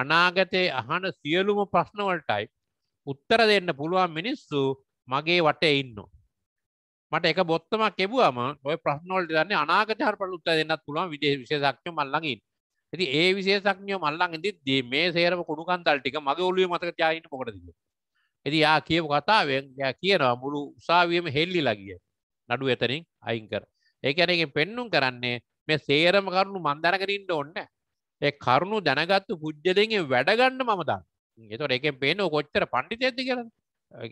අනාගතයේ අහන සියලුම ප්‍රශ්න වලටයි උත්තර දෙන්න පුළුවන් මිනිස්සු මගේ වටේ ඉන්නවා. මට එක බොත්තමක් එබුවම ඔය ප්‍රශ්නෝල්ට දන්න අනාගත හරපට උත්තර දෙන්නත් පුළුවන් විදේ විශේෂක්ඥ මල්ලඟින් ඇති ඒ විශේෂක්ඥ මල්ලං ඉදිදී මේ සේරම කුණුකන්තල් ටික මගේ ඔලුව මතක තියාහින්න පොකටද ඇති යා කියපු කතාවෙන් යා කියනවා මුළු උසාවියම හෙල්ලි ලගිය නඩු එතනින් අයින් කර ඒකැනකින් පෙන්නුම් කරන්නේ මේ සේරම කරුණු මන්දරකරින්ට ඔන්න ඒ කරුණු දැනගත්තු පුද්ජලෙන් වැඩගන්න මමදන් එතොට එකෙන් පේන කොච්චර පණ්ඩිතයද කරන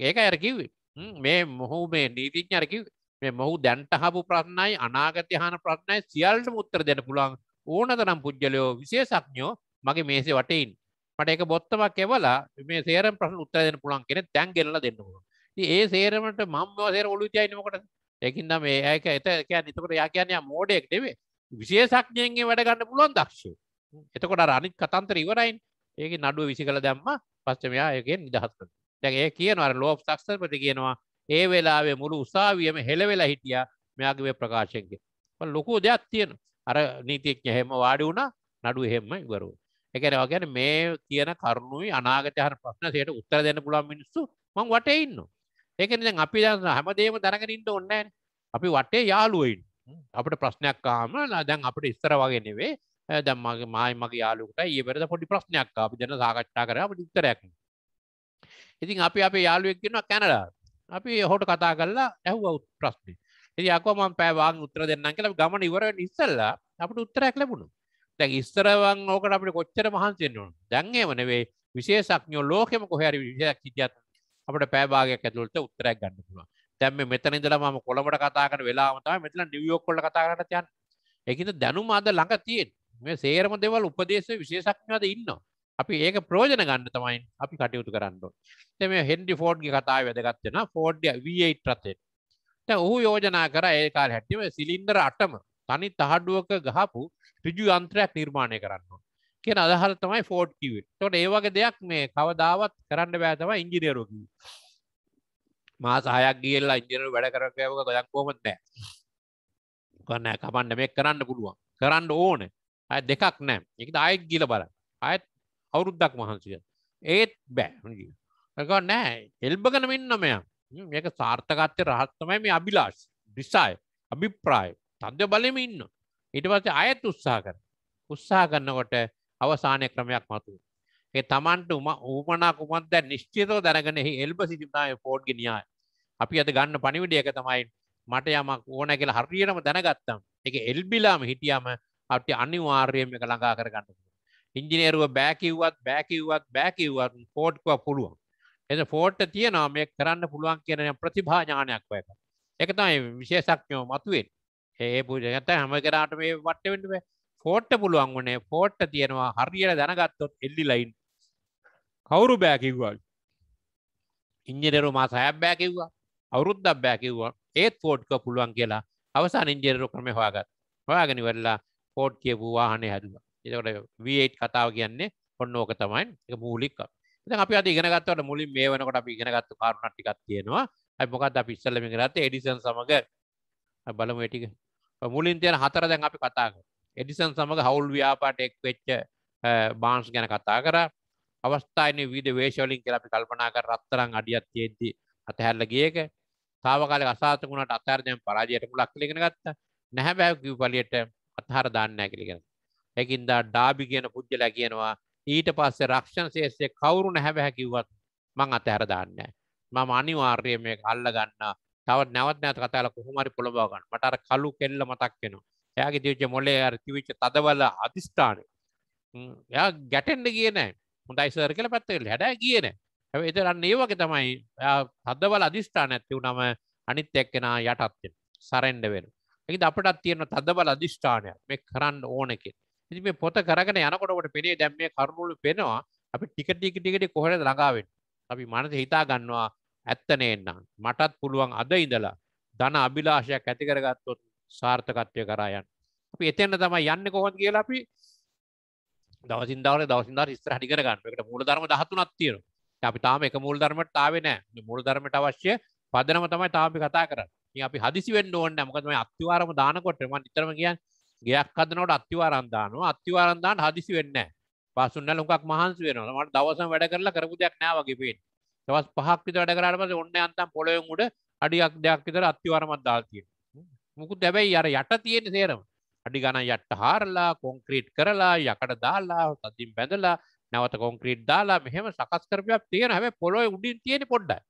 ඒක ඇර කිවේ මේ මොහු මේ නීතිඥරකි මේ මොහු දැන්ට හපු ප්‍රශ්නයි අනාගතයහන ප්‍රශ්නයි සියල්ට මුත්තර දෙන පුළුවන් ඕන තරම් පුද්ගලයෝ විශේෂඥෝ මගේ මේසේ වටයින් මට එක බොත්තමක් එවලා මේ සේරම් ප්‍රශ්න උත්තර දෙන්න පුළුවන් කෙනෙක් දැන් ගෙනලා දෙන්න පුළුවන්. ඉතින් ඒ සේරමට මම සේර ඔලුව තියන්නේ මොකටද? ඒකින්ද මේ ඒක එත කියන්නේ එතකොට යා කියන්නේ මෝඩෙක් නෙවෙයි. විශේෂඥයෙන්ගේ වැඩ ගන්න පුළුවන් දක්ෂය. එතකොට අර අනිත් කතන්තර ඉවරයිනේ. ඒකේ නඩුව විසි කළ දැම්ම පස්සේ මෙයා ඒකෙන් නිදහස් කරනවා. දැ ඒ කියන අර ලෝප් සක්සර්පති කියනවා ඒ වෙලාවේ මුළු උසාවියම හෙළවෙලා හිටිය මෙයාගේ ප්‍රකාශයන්ගේ ලොකු දෙයක් තියෙන අර නීතිඥ හෙම වාඩි වුණා නඩු එහෙම ඉවරුව එකන වගැන මේ කියන කරුණුයි අනාගතයහන ප්‍රශ්නසයට උත්තර දෙන්න පුළන් මිනිස්සු මං වටඉන්න ඒකන අපි දන්න හැමදේම දරගෙනට ඔන්නෑ අපි වටේ යාලුවයින් අපට ප්‍රශ්නයක් කාම දැන් අපට ඉස්තර වගෙනවේ දැම්මගේ මයි මගේ යාලුකට ඒ පෙරද පොඩි ප්‍රශ්නයක් අපි ජන සාකච්ඡා කර අපට උත්තරයක් ඉතින් අපි අපේ යාළුවෙක් කෙනවා කැනඩා අපි හොට කතා කරලා ඇහ්ව ප්‍රශ්නය ඉති අකෝම පෑවාන් උත්තර දෙන්නම් කළ ගමන ඉවරට ඉස්සල්ලා අපට උත්තරයක් ලැබුණු දැන් ඉස්තරවන් ඕකට අපට කොච්චර මහන්සිෙන්න්නු දැන්ගේම නෙවේ විශේෂක්ඥෝ ලෝකෙම කොහැරි විශයක් සිටියත් අපට පෑභාගයක් ඇතුළට උත්තරයක් ගන්න පුළුව තැම මෙතන ඉදලම කොළමට කතාකන වෙලාමතම මෙතන නිවියෝක් කොල කතාරට යන්න එකත දැනුම අද ළඟ තියෙන් මේ සේරම දෙවල් උපදේශ විශේෂක්ඥාද ඉන්නවා අපි ඒක ප්‍රෝජන ගන්න තමයින් අපි කටයුතු කරන්න තම හෙන්ඩි ෆෝඩ්ගේ කතාව වැදගත්වෙන ෆෝඩ්ඩ වයිට රතෙන් ඔහු යෝජනා කර ඒකාල් හැටිම සිලින්දර අටම තනි තහඩුවක ගහපු රිජු යන්ත්‍රයක් නිර්මාණය කරන්න කියෙන අදහර තමයි ෆෝඩ් කිව තොට ඒවගේ දෙයක් මේ කවදාවත් කරන්න බෑතම ඉංජිනයරුකි මා සහයක් ගියල්ලා ඉංජිනරු වැඩ කරකයක ගොදක් කොමත් නෑ කන්න කමන්න මේ කරන්න පුළුවන් කරන්න ඕන අය දෙකක් නෑ එක අයත් ගිල බල අයත් අවුරුද්දක් මහන්සිය ඒත් බෑ ඇක නෑ එල්බගන මෙන්න මෙයා මේක සාර්ථකත්ය රහත්තමයි මේ අභිලාශ ඩිසායි අභිප්‍රාය තන්ද බලෙම ඉන්න ඉට පස්සේ අයත් උත්සා කර උත්සා කරන්නකොට අවසානය ක්‍රමයක් මතු ඒ තමන්ට උම ඌපනා කුමන්ද නිශ්චිතව දැනගෙනෙහි එල්බ සිතිනාය පෝඩ් ගෙනියාය අපි අද ගන්න පනිවිඩියක තමයි මට යමක් ඕන කියලා හරියටම දැනගත්තම් එක එල්බිලාම හිටියම අපි අනිවාර්යම එක ළඟා කරගන්න ඉංජිනේරුව බෑකිව්වත් බෑකිව්වත් බෑකිව්වත් ෆෝට්ව පුළුවන් එද ෆෝට්ට තියනවා මේ කරන්න පුළුවන් කියන ප්‍රතිභාඥානයක් ඔය එක තමයි විශේෂක්ඥෝ මතුවෙන් ඒ පුජගත හැම කරාට මේ වට්ටවෙන්ටුව ෆෝට්ට පුළුවන් වනේ ෆෝට්ට තියෙනවා හරියට දැනගත්තොත් එල්ලි ලයින් e කවුරු බෑකිව්වල් ඉංජිනේරු මා සෑබ් බෑකිව්වා අවුරුද්දක් බෑකිව්වා ඒත් ෆෝට්ක පුළුවන් කියලා අවසාන ඉංජිනේරු ක්‍රමය හොයාගත් හොයාගෙන වෙල්ලා ෆෝට් කියපු වාහනේ හැදුවා එතකට වේට් කතාව කියන්නේ ඔන්න ඕක තමයින් එක මූලික්ක අපි අද ඉගෙනගත්තවට මුලින් මේ වනකොට අපි ඉගෙනගත්තු කාරුණටිකක් තියෙනවා ඇයි මොකක්ද අපි ඉස්සල්ලම ගත්ත එඩිසන් සමඟ බලමු ටික මුලින් තියෙන හතර දැන් අපි කතා කර එඩිසන් සමඟ හවුල් ව්‍යාපාට එක් වෙච්ච බාන්ස් ගැන කතා කර අවස්ථාන විද වේශවලින් කර අපි කල්පනා කර රත්තරං අඩියත් තියෙද්දි අතහැල්ල ගියක තාවකාල අසාතකුණට අතාරදයන් පරාජයට මුලක් ලිගෙන ගත්ත නැහැබැව කිව් පලියට අත්හර දාන්නෑ කලිගෙන ඇකින්දා ඩාබි කියන පුද්ගලයා කියනවා ඊට පස්සේ රක්ෂණ ශේෂය කවුරු නැහැබැහැ කිව්වත් මං අතහැර දාන්නේ මම අනිවාර්යය මේ අල්ල ගන්න තවත් නැවත් නැවත කතා කරලා කොහොම හරි පොළඹව ගන්න මට අර කළු කෙල්ල මතක් වෙනවා එයාගේ දිවිච්ච මොලේ අර තිවිච්ච තදවල අදිෂ්ඨානය එයා ගැටෙන්න ගියේ නැහැ හොඳයි සර් කියලා පැත්ත කරලා හැඩයි ගියේ නැහැ හැබැයි ඒතර අන්න ඒ වගේ තමයි එයා තදවල අදිෂ්ඨානයක් තිබුණම අනිත් එක්කෙනා යටත් වෙන සරෙන්ඩ වෙනවා ඒකද අපටත් තියෙන තදබල අදිෂ්ඨානයක් මේ කරන්න ඕන කියලා ඉතින් මේ පොත කරගෙන යනකොට ඔබට පෙනේ දැන් මේ කරුණුළු පෙනවා අපි ටික ටික ටික ටික කොහෙද ළඟා වෙන්නේ අපි මනස හිතා ගන්නවා ඇත්ත නේන්නම් මටත් පුළුවන් අද ඉඳලා ධන අභිලාෂයක් ඇති කරගත්තොත් සාර්ථකත්වය කරා යන්න අපි එතෙන්න තමයි යන්නේ කොහොමද කියලා අපි දවසින් දවසේ දවසින් දවස ඉස්සරහට ඉගෙන ගන්න. ඒකට මූලධර්ම 13ක් තියෙනවා. අපි තාම එක මූලධර්මයට තාවේ නැහැ. මේ මූලධර්මයට අවශ්‍ය පදනම තමයි තාම අපි කතා කරන්නේ. ඉතින් අපි හදිසි වෙන්න ඕනේ නැහැ. මොකද මේ අත්විවරම දානකොට මම නිතරම කියන්නේ ගෙයක් හදනකොට අත්තිවාරම් දානවා අත්තිවාරම් දාන්න හදිසි වෙන්නේ නැහැ පහසු නැහැ ලොකක් මහන්සි වෙනවා මට දවසම වැඩ කරලා කරපු දෙයක් නැහැ වගේ පේන්නේ දවස් පහක් විතර වැඩ කරාට පස්සේ ඔන්න යන්තම් පොළොවෙන් උඩ අඩියක් දෙයක් විතර අත්තිවාරමක් දාලා තියෙනවා මොකුත් හැබැයි අර යට තියෙන සේරම අඩි ගණන් යට හාරලා කොන්ක්‍රීට් කරලා යකඩ දාලා තදින් බැඳලා නැවත කොන්ක්‍රීට් දාලා මෙහෙම සකස් කරපයක් තියෙන හැබැයි පොළොවේ උඩින් තියෙන පොඩ්ඩයි.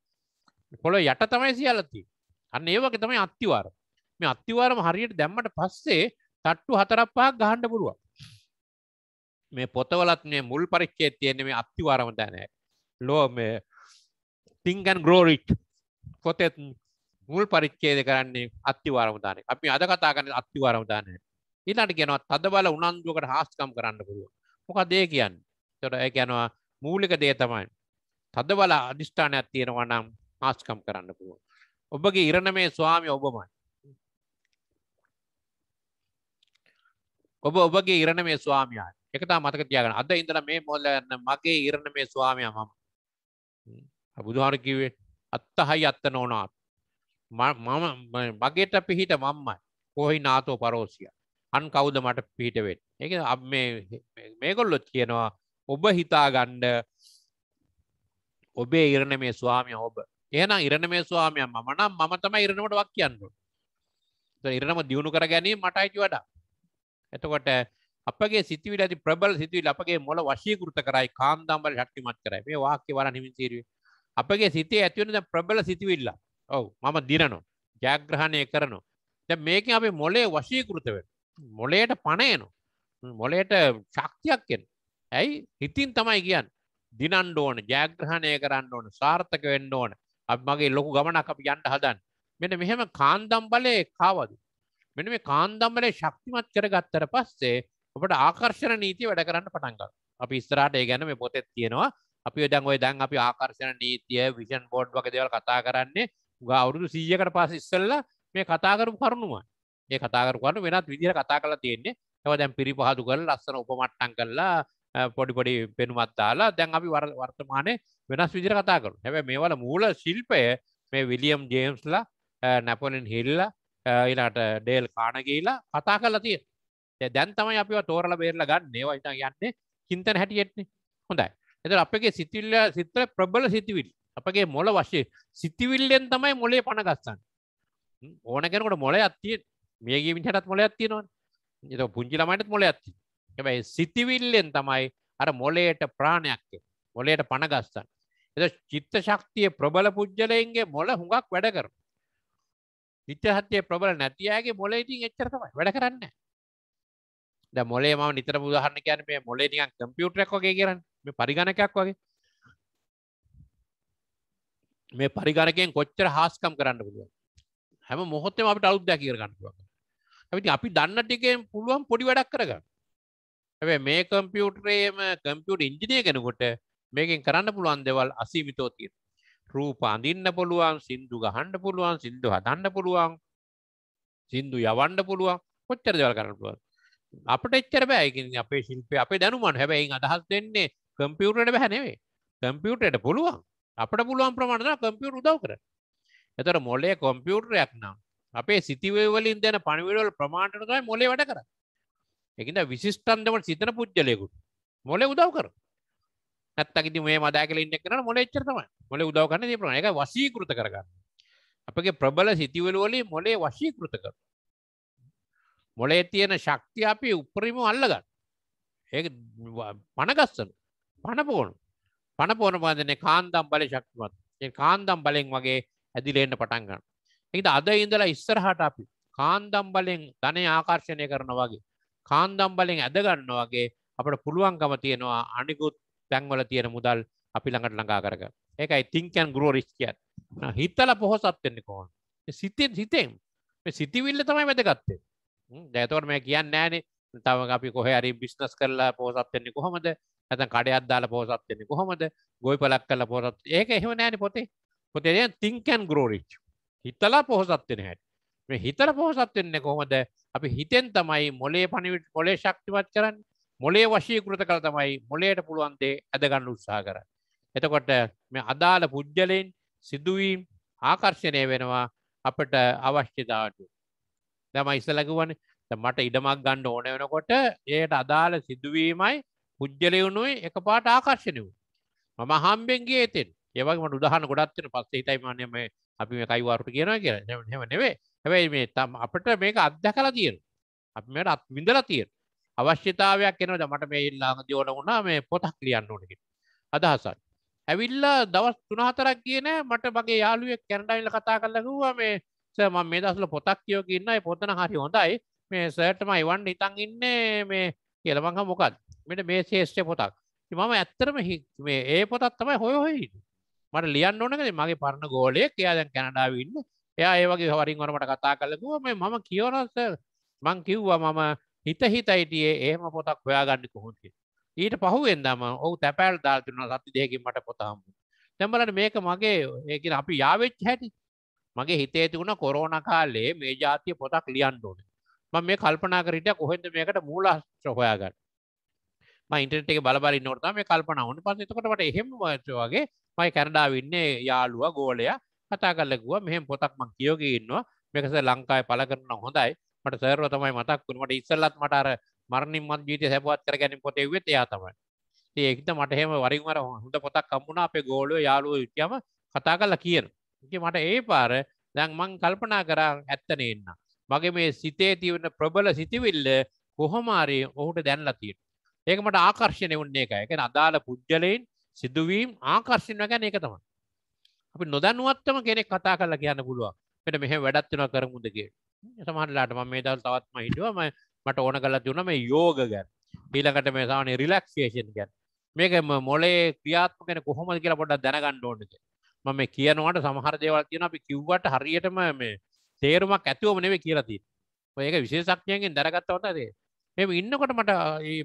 පොළොවේ යට තමයි සියල්ල තියෙන්නේ. අන්න ඒ වගේ තමයි අත්තිවාරම. මේ අත්තිවාරම හරියට දැම්මට පස්සේ තට්ටු හතරක් පහක් ගහන්න පුළුවන් මේ පොතවලත් මේ මුල් පරිච්චේ තියෙන මේ අත්තිවාරම තැනයි ලෝ මේ තිංගන් ග්‍රෝරිට් පොතෙත් මුල් පරිච්චේද කරන්නේ අත්තිවාරම දානය අපි අද කතා කරන අත්තිවාරම දානය ඊළඟට කියනවා තද බල උනන්දුවකට හාස්කම් කරන්න පුළුවන් මොකද ඒ කියන්නේ එතකොට ඒ කියනවා මූලික දේ තමයි තද බල අදිෂ්ඨානයක් තියෙනවා නම් හාස්කම් කරන්න පුළුවන් ඔබගේ ඉරණමේ ස්වාමි ඔබමයි ඔබ ඔබගේ ඉරණ මේ ස්වාමයාට එකතා මතක තියාගන්න අද ඉඳලා මේ මොහොතේ මගේ ඉරණ මේ ස්වාමයා මම බුදුහාර කිව්වේ අත්තහයි අත්ත නොනාත් මම මගේට පිහිට මම්මයි කොහි නාතෝ පරෝසිය අන් කවුද මට පිහිට වෙන්නේ ඒක මේ මේගොල්ලොත් කියනවා ඔබ හිතාගන්න ඔබේ ඉරණ මේ ස්වාමියා ඔබ එහෙනම් ඉරණ මේ ස්වාමියා මම නම් මම තමයි ඉරණමට වක් කියන්නේ ඉරණම දියුණු කර ගැනීම මට අයිති වඩා එතකොට අපගේ සිතුවිලි ඇති ප්‍රබල සිතුවිලි අපගේ මොළ වශීකృత කරයි කාන්දාම්බල ශක්තිමත් කරයි මේ වාක්‍ය වරණ හිමින් තීරුවේ අපගේ සිතේ ඇති වෙන දැන් ප්‍රබල සිතුවිල්ල ඔව් මම දිනනවා ජාග්‍රහණය කරනවා දැන් මේකෙන් අපේ මොළේ වශීකృత වෙනවා මොළයට පණ එනවා මොළයට ශක්තියක් එනවා ඇයි හිතින් තමයි කියන්නේ දිනන්න ඕන ජාග්‍රහණය කරන්න ඕන සාර්ථක වෙන්න ඕන අපි මගේ ලොකු ගමනක් අපි යන්න හදන්නේ මෙන්න මෙහෙම කාන්දම් බලේ කාවදු මෙනි මේ කාන්දම්බලේ ශක්තිමත් කරගත්තර පස්සේ ඔබට ආකර්ශණ නීති වැඩ කරන්න පටන්ග අපි ස්තරාට ඒ ගැන මේ පොතෙත් තියෙනවා අපි දැන් ඔය දැන් අපි ආකර්ශණ නීතිය විෂන් බෝඩ් වගේ දේවල් කතා කරන්නේ ගෞරුදු සීයකට පස්ස ඉස්සල්ල මේ කතාකරපු කරුණුවයි ඒ කතාකරු කරන වෙනත් විදිර කතා කලා තියෙන්නේ ඇව දැන් පිරි පහදු කර ලස්සන උපමට්ටන් කල්ලා පොඩිපොඩි පෙනුමත් දාලා දැන් අපි වර්තමානය වෙනස් විදිර කතා කරු හැබැ මේවල මූල ශිල්පය මේ විලියම් ජේම්ස්ලා නැපොලින් හිල්ලා ඉලාට ඩේල් කානගේලා කතා කල තිය දැන් තමයි අපිව තෝරල බේරල ගන්න ඒවයිට යන්නේ හින්තන හැටියෙත්න්නේ හොඳයි එත අපගේ සිතිල්ල සිතර ප්‍රබල සිතිවිල් අපගේ මොල වශ්‍ය සිතිවිල්ලෙන් තමයි මොලේ පණගස්සන්න ඕන කෙනකට මොල අත්තිය මියගේ විිහටත් මොල ඇත්තිනවා එත පුංචිලමයිටත් මොල ඇත්ති හැබයි සිතිවිල්ලෙන් තමයි අර මොලේට ප්‍රාණයක්ක මොලේට පණගස්සන්න එ චිත්ත ශක්තිය ප්‍රබල පුද්ජලයන්ගේ මොල හුඟක් වැඩ කරන නිත්‍යහත්ය ප්‍රබල නැතියාගේ මොලේ ඉතින් එච්චර තමයි වැඩ කරන්න ද මොලේ ම නිතර පුදහරන්න කියන මේ මොලේ නිකන් කම්පියුටරක් වගේ කරන්න මේ පරිගණකයක් වගේ මේ පරිගණකයෙන් කොච්චර හාස්කම් කරන්න පුළුවන් හැම මොහොත්තම අපිට අලුත්දැක කරගන්න පුළුවන් ඇති අපි දන්න ටිකෙන් පුළුවන් පොඩි වැඩක් කරගන්න ඇ මේ කම්පියුටරේම කම්පියුට ඉංජිනය කෙනකොට මේකින් කරන්න පුළුවන් දෙවල් අසීමිතෝ තියෙන රූප අඳින්න පුළුවන් සින්දු ගහන්න පුළුවන් සින්දු හදන්න පුළුවන් සින්දු යවන්න පුළුවන් කොච්චර දෙවල් කරන්න පුළුවන් අපට එච්චර බෑයකින් අපේ ශිල්පය අපේ දැනුමන් හැබැයින් අදහස් දෙන්නේ කම්පියුටරට බෑ නෙවෙයි කම්පියුටරට පුළුවන් අපට පුළුවන් ප්‍රමාණය කම්පියුටර් උදව් කරන එතකොට මොලේ කම්පියුටරයක් නම් අපේ සිතිවිලි වලින් දෙන පණිවිඩ වල ප්‍රමාණයට තමයි මොලේ වැඩ කරන්නේ ඒකින්ද විශිෂ්ටන්දම සිතන පුජ්‍යලයකට මොලේ උදව් කරනවා හැත්තකිති මේ මදාකලින් එක්න මොල එච්චරතම මොල උදවගන්න තිබරන එක වසීකෘත කරගන්න අපගේ ප්‍රබල සිතිවලුවලි මොලේ වශීකෘත කර මොලේ තියෙන ශක්තිය අපි උපරිම අල්ලගන්න ඒ පණගස්සන පණපෝනු පණපෝන පාදන කාන්දම් බල ශක්තිමත් ඒ කාන්දම් බලෙන් වගේ ඇදිලෙන්න්න පටන්ගන්න එකට අද ඉඳලා ඉස්සරහට අපි කාන්දම් බලෙන් ධනය ආකර්ශණය කරන වගේ කාන්දම් බලෙන් ඇදගන්න වගේ අපට පුළුවන්කම තියෙනවා අනිකුත් තැන්වල තියෙන මුදල් අපි ළඟට ළඟා කරග ඒකයි තිංකැන් ගුරුව රිස්්චියත් හිතල පොහොසත් වෙන්නේ කොහොන් සිතෙන් සිතෙන් සිතිවිල්ල තමයි වැදගත්තේ දැතවට මේ කියන්න නෑනේ තම අපි කොහ අරි බිස්නස් කරලා පෝසත්වෙන්නේ කොහොමද ඇත කඩයක් දාලා පෝසත්වෙන්නේ කොහොමද ගොයි පලක් කල පොසත් ඒක එහෙම නෑන පොතේ පොතේ තිංකැන් ගරෝරිච් හිතලා පොහොසත්වෙන හැට මේ හිතර පොහොසත්වෙන්නේ කොහොමද අපි හිතෙන් තමයි මොලේ පනිවිට මොලේ ශක්තිවත් කරන්න මොලේ වශීකෘත කළ තමයි මොලේට පුළුවන්දේ ඇදගන්න උත්සා කර. එතකොට මේ අදාළ පුද්ගලයෙන් සිදුවීම් ආකර්ශණය වෙනවා අපට අවශ්‍යතාවට. දම ඉස්සලකුවන් මට ඉඩමක් ගන්න ඕන වෙනකොට ඒයට අදාළ සිදුවීමයි පුද්ගලයුණුයි එක පාට ආකර්ශණය වූ. මම හම්බෙන්ගේ ඒතෙන් ඒවගේ මට උදහන ගොඩත්වෙන පස්සේ තයිමානයම අපි මේ කයිවාරට කියනවා කිය හෙම නෙවේ හැබැයි මේ තම් අපට මේක අධ්‍යකලා තියෙන අප මෙට අත් විඳලා තියෙන අවශ්‍යතාවයක් එනට මට මේ ඉල්ලාඟදී ඕන වුණා මේ පොතක් ලියන්න ඕනකි අදහසක් ඇවිල්ලා දවස් තුනහතරක් කියන මට මගේ යාළුවෙක් කැනඩයිල්ල කතා කරලකවා මේ සම මේ දසල පොතක් කියෝ කියන්නයි පොතන හරි හොඳයි මේ සර්ටම ඉවන් ඉතන් ඉන්නේ මේ කියලමංහ මොකක් මෙට මේ ශේෂ්‍ය පොතක් මම ඇත්තරම මේ ඒ පොතත් තමයි හොය හොයි මට ලියන්න ඕනකද මගේ පරණ ගෝලය කියයාදැන් කැනඩාවන්න එයා ඒවගේ හවරින් වනමට කතා කලකුව මේ මම කියවනස මං කිව්වා මම හිත හිතයිටියේ ඒහම පොතක් හොයාගන්න කොහොන්ද ඊට පහුවෙන් දම ඔහු තැපෑල් දාල්තුන සති දෙයකින් මට පොතහම්ම තැමලට මේක මගේ ඒකන අපි යාවෙච් හැටි මගේ හිතේ තිබුණ කොරෝණ කාලේ මේ ජාතිය පොතක් ලියන්න ඕන ම මේ කල්පනා කරට කොහෙද මේකට මූලස්ත්‍ර හොයාගන්න ඉන්ටට බලබල නොට මේ කල්පන වන පසතකට එහෙම වගේ මයි කැනඩාවින්නේ යාළුව ගෝලය කතා කල්ලකුව මෙහෙම පොතක් මං කියෝග ඉන්නවා මේකස ලංකායි පල කරන හොඳයි මට සර්ව තමයි මතක් වුණේ මට ඉස්සෙල්ලත් මට අර මරණින් මත් ජීවිතය සැපවත් කරගැනීම පොතේ ඉුවෙත් එයා තමයි ඉතින් ඒකිට මට එහෙම වරින් වර හොඳ පොතක් හම්බුණා අපේ ගෝලුවෝ යාළුවෝ ඉච්චාම කතා කරලා කියන ඉතින් මට ඒ පාර දැන් මං කල්පනා කරා ඇත්ත නේන්න මගේ මේ සිතේ තියෙන ප්‍රබල සිතිවිල්ල කොහොම හරි ඔහුට දැන්ලා තියෙනවා ඒක මට ආකර්ෂණය වුණේ ඒකයි ඒ කියන්නේ අදාළ පුජ්‍යලෙයින් සිදුවීම් ආකර්ෂණය ගැන ඒක තමයි අපි නොදැනුවත්තම කෙනෙක් කතා කරලා කියන්න පුළුවන් මෙන්න මෙහෙම වැඩක් වෙනවා කරමුද කියලා සමහරලාට මම මේ දවස් තවත් මම හිතුවා මම මට ඕන කරලා තියුණා මේ යෝග ගැන. ඊළඟට මේ සාමාන්‍ය රිලැක්සේෂන් ගැන. මේක මොලේ ක්‍රියාත්මක වෙන කොහොමද කියලා පොඩ්ඩක් දැනගන්න ඕනද කියලා. මම මේ කියනවාට සමහර දේවල් කියනවා අපි කිව්වට හරියටම මේ තේරුමක් ඇතුවම නෙවෙයි කියලා තියෙනවා. ඒක විශේෂඥයන්ගෙන් දැනගත්තම තමයි මේ ඉන්නකොට මට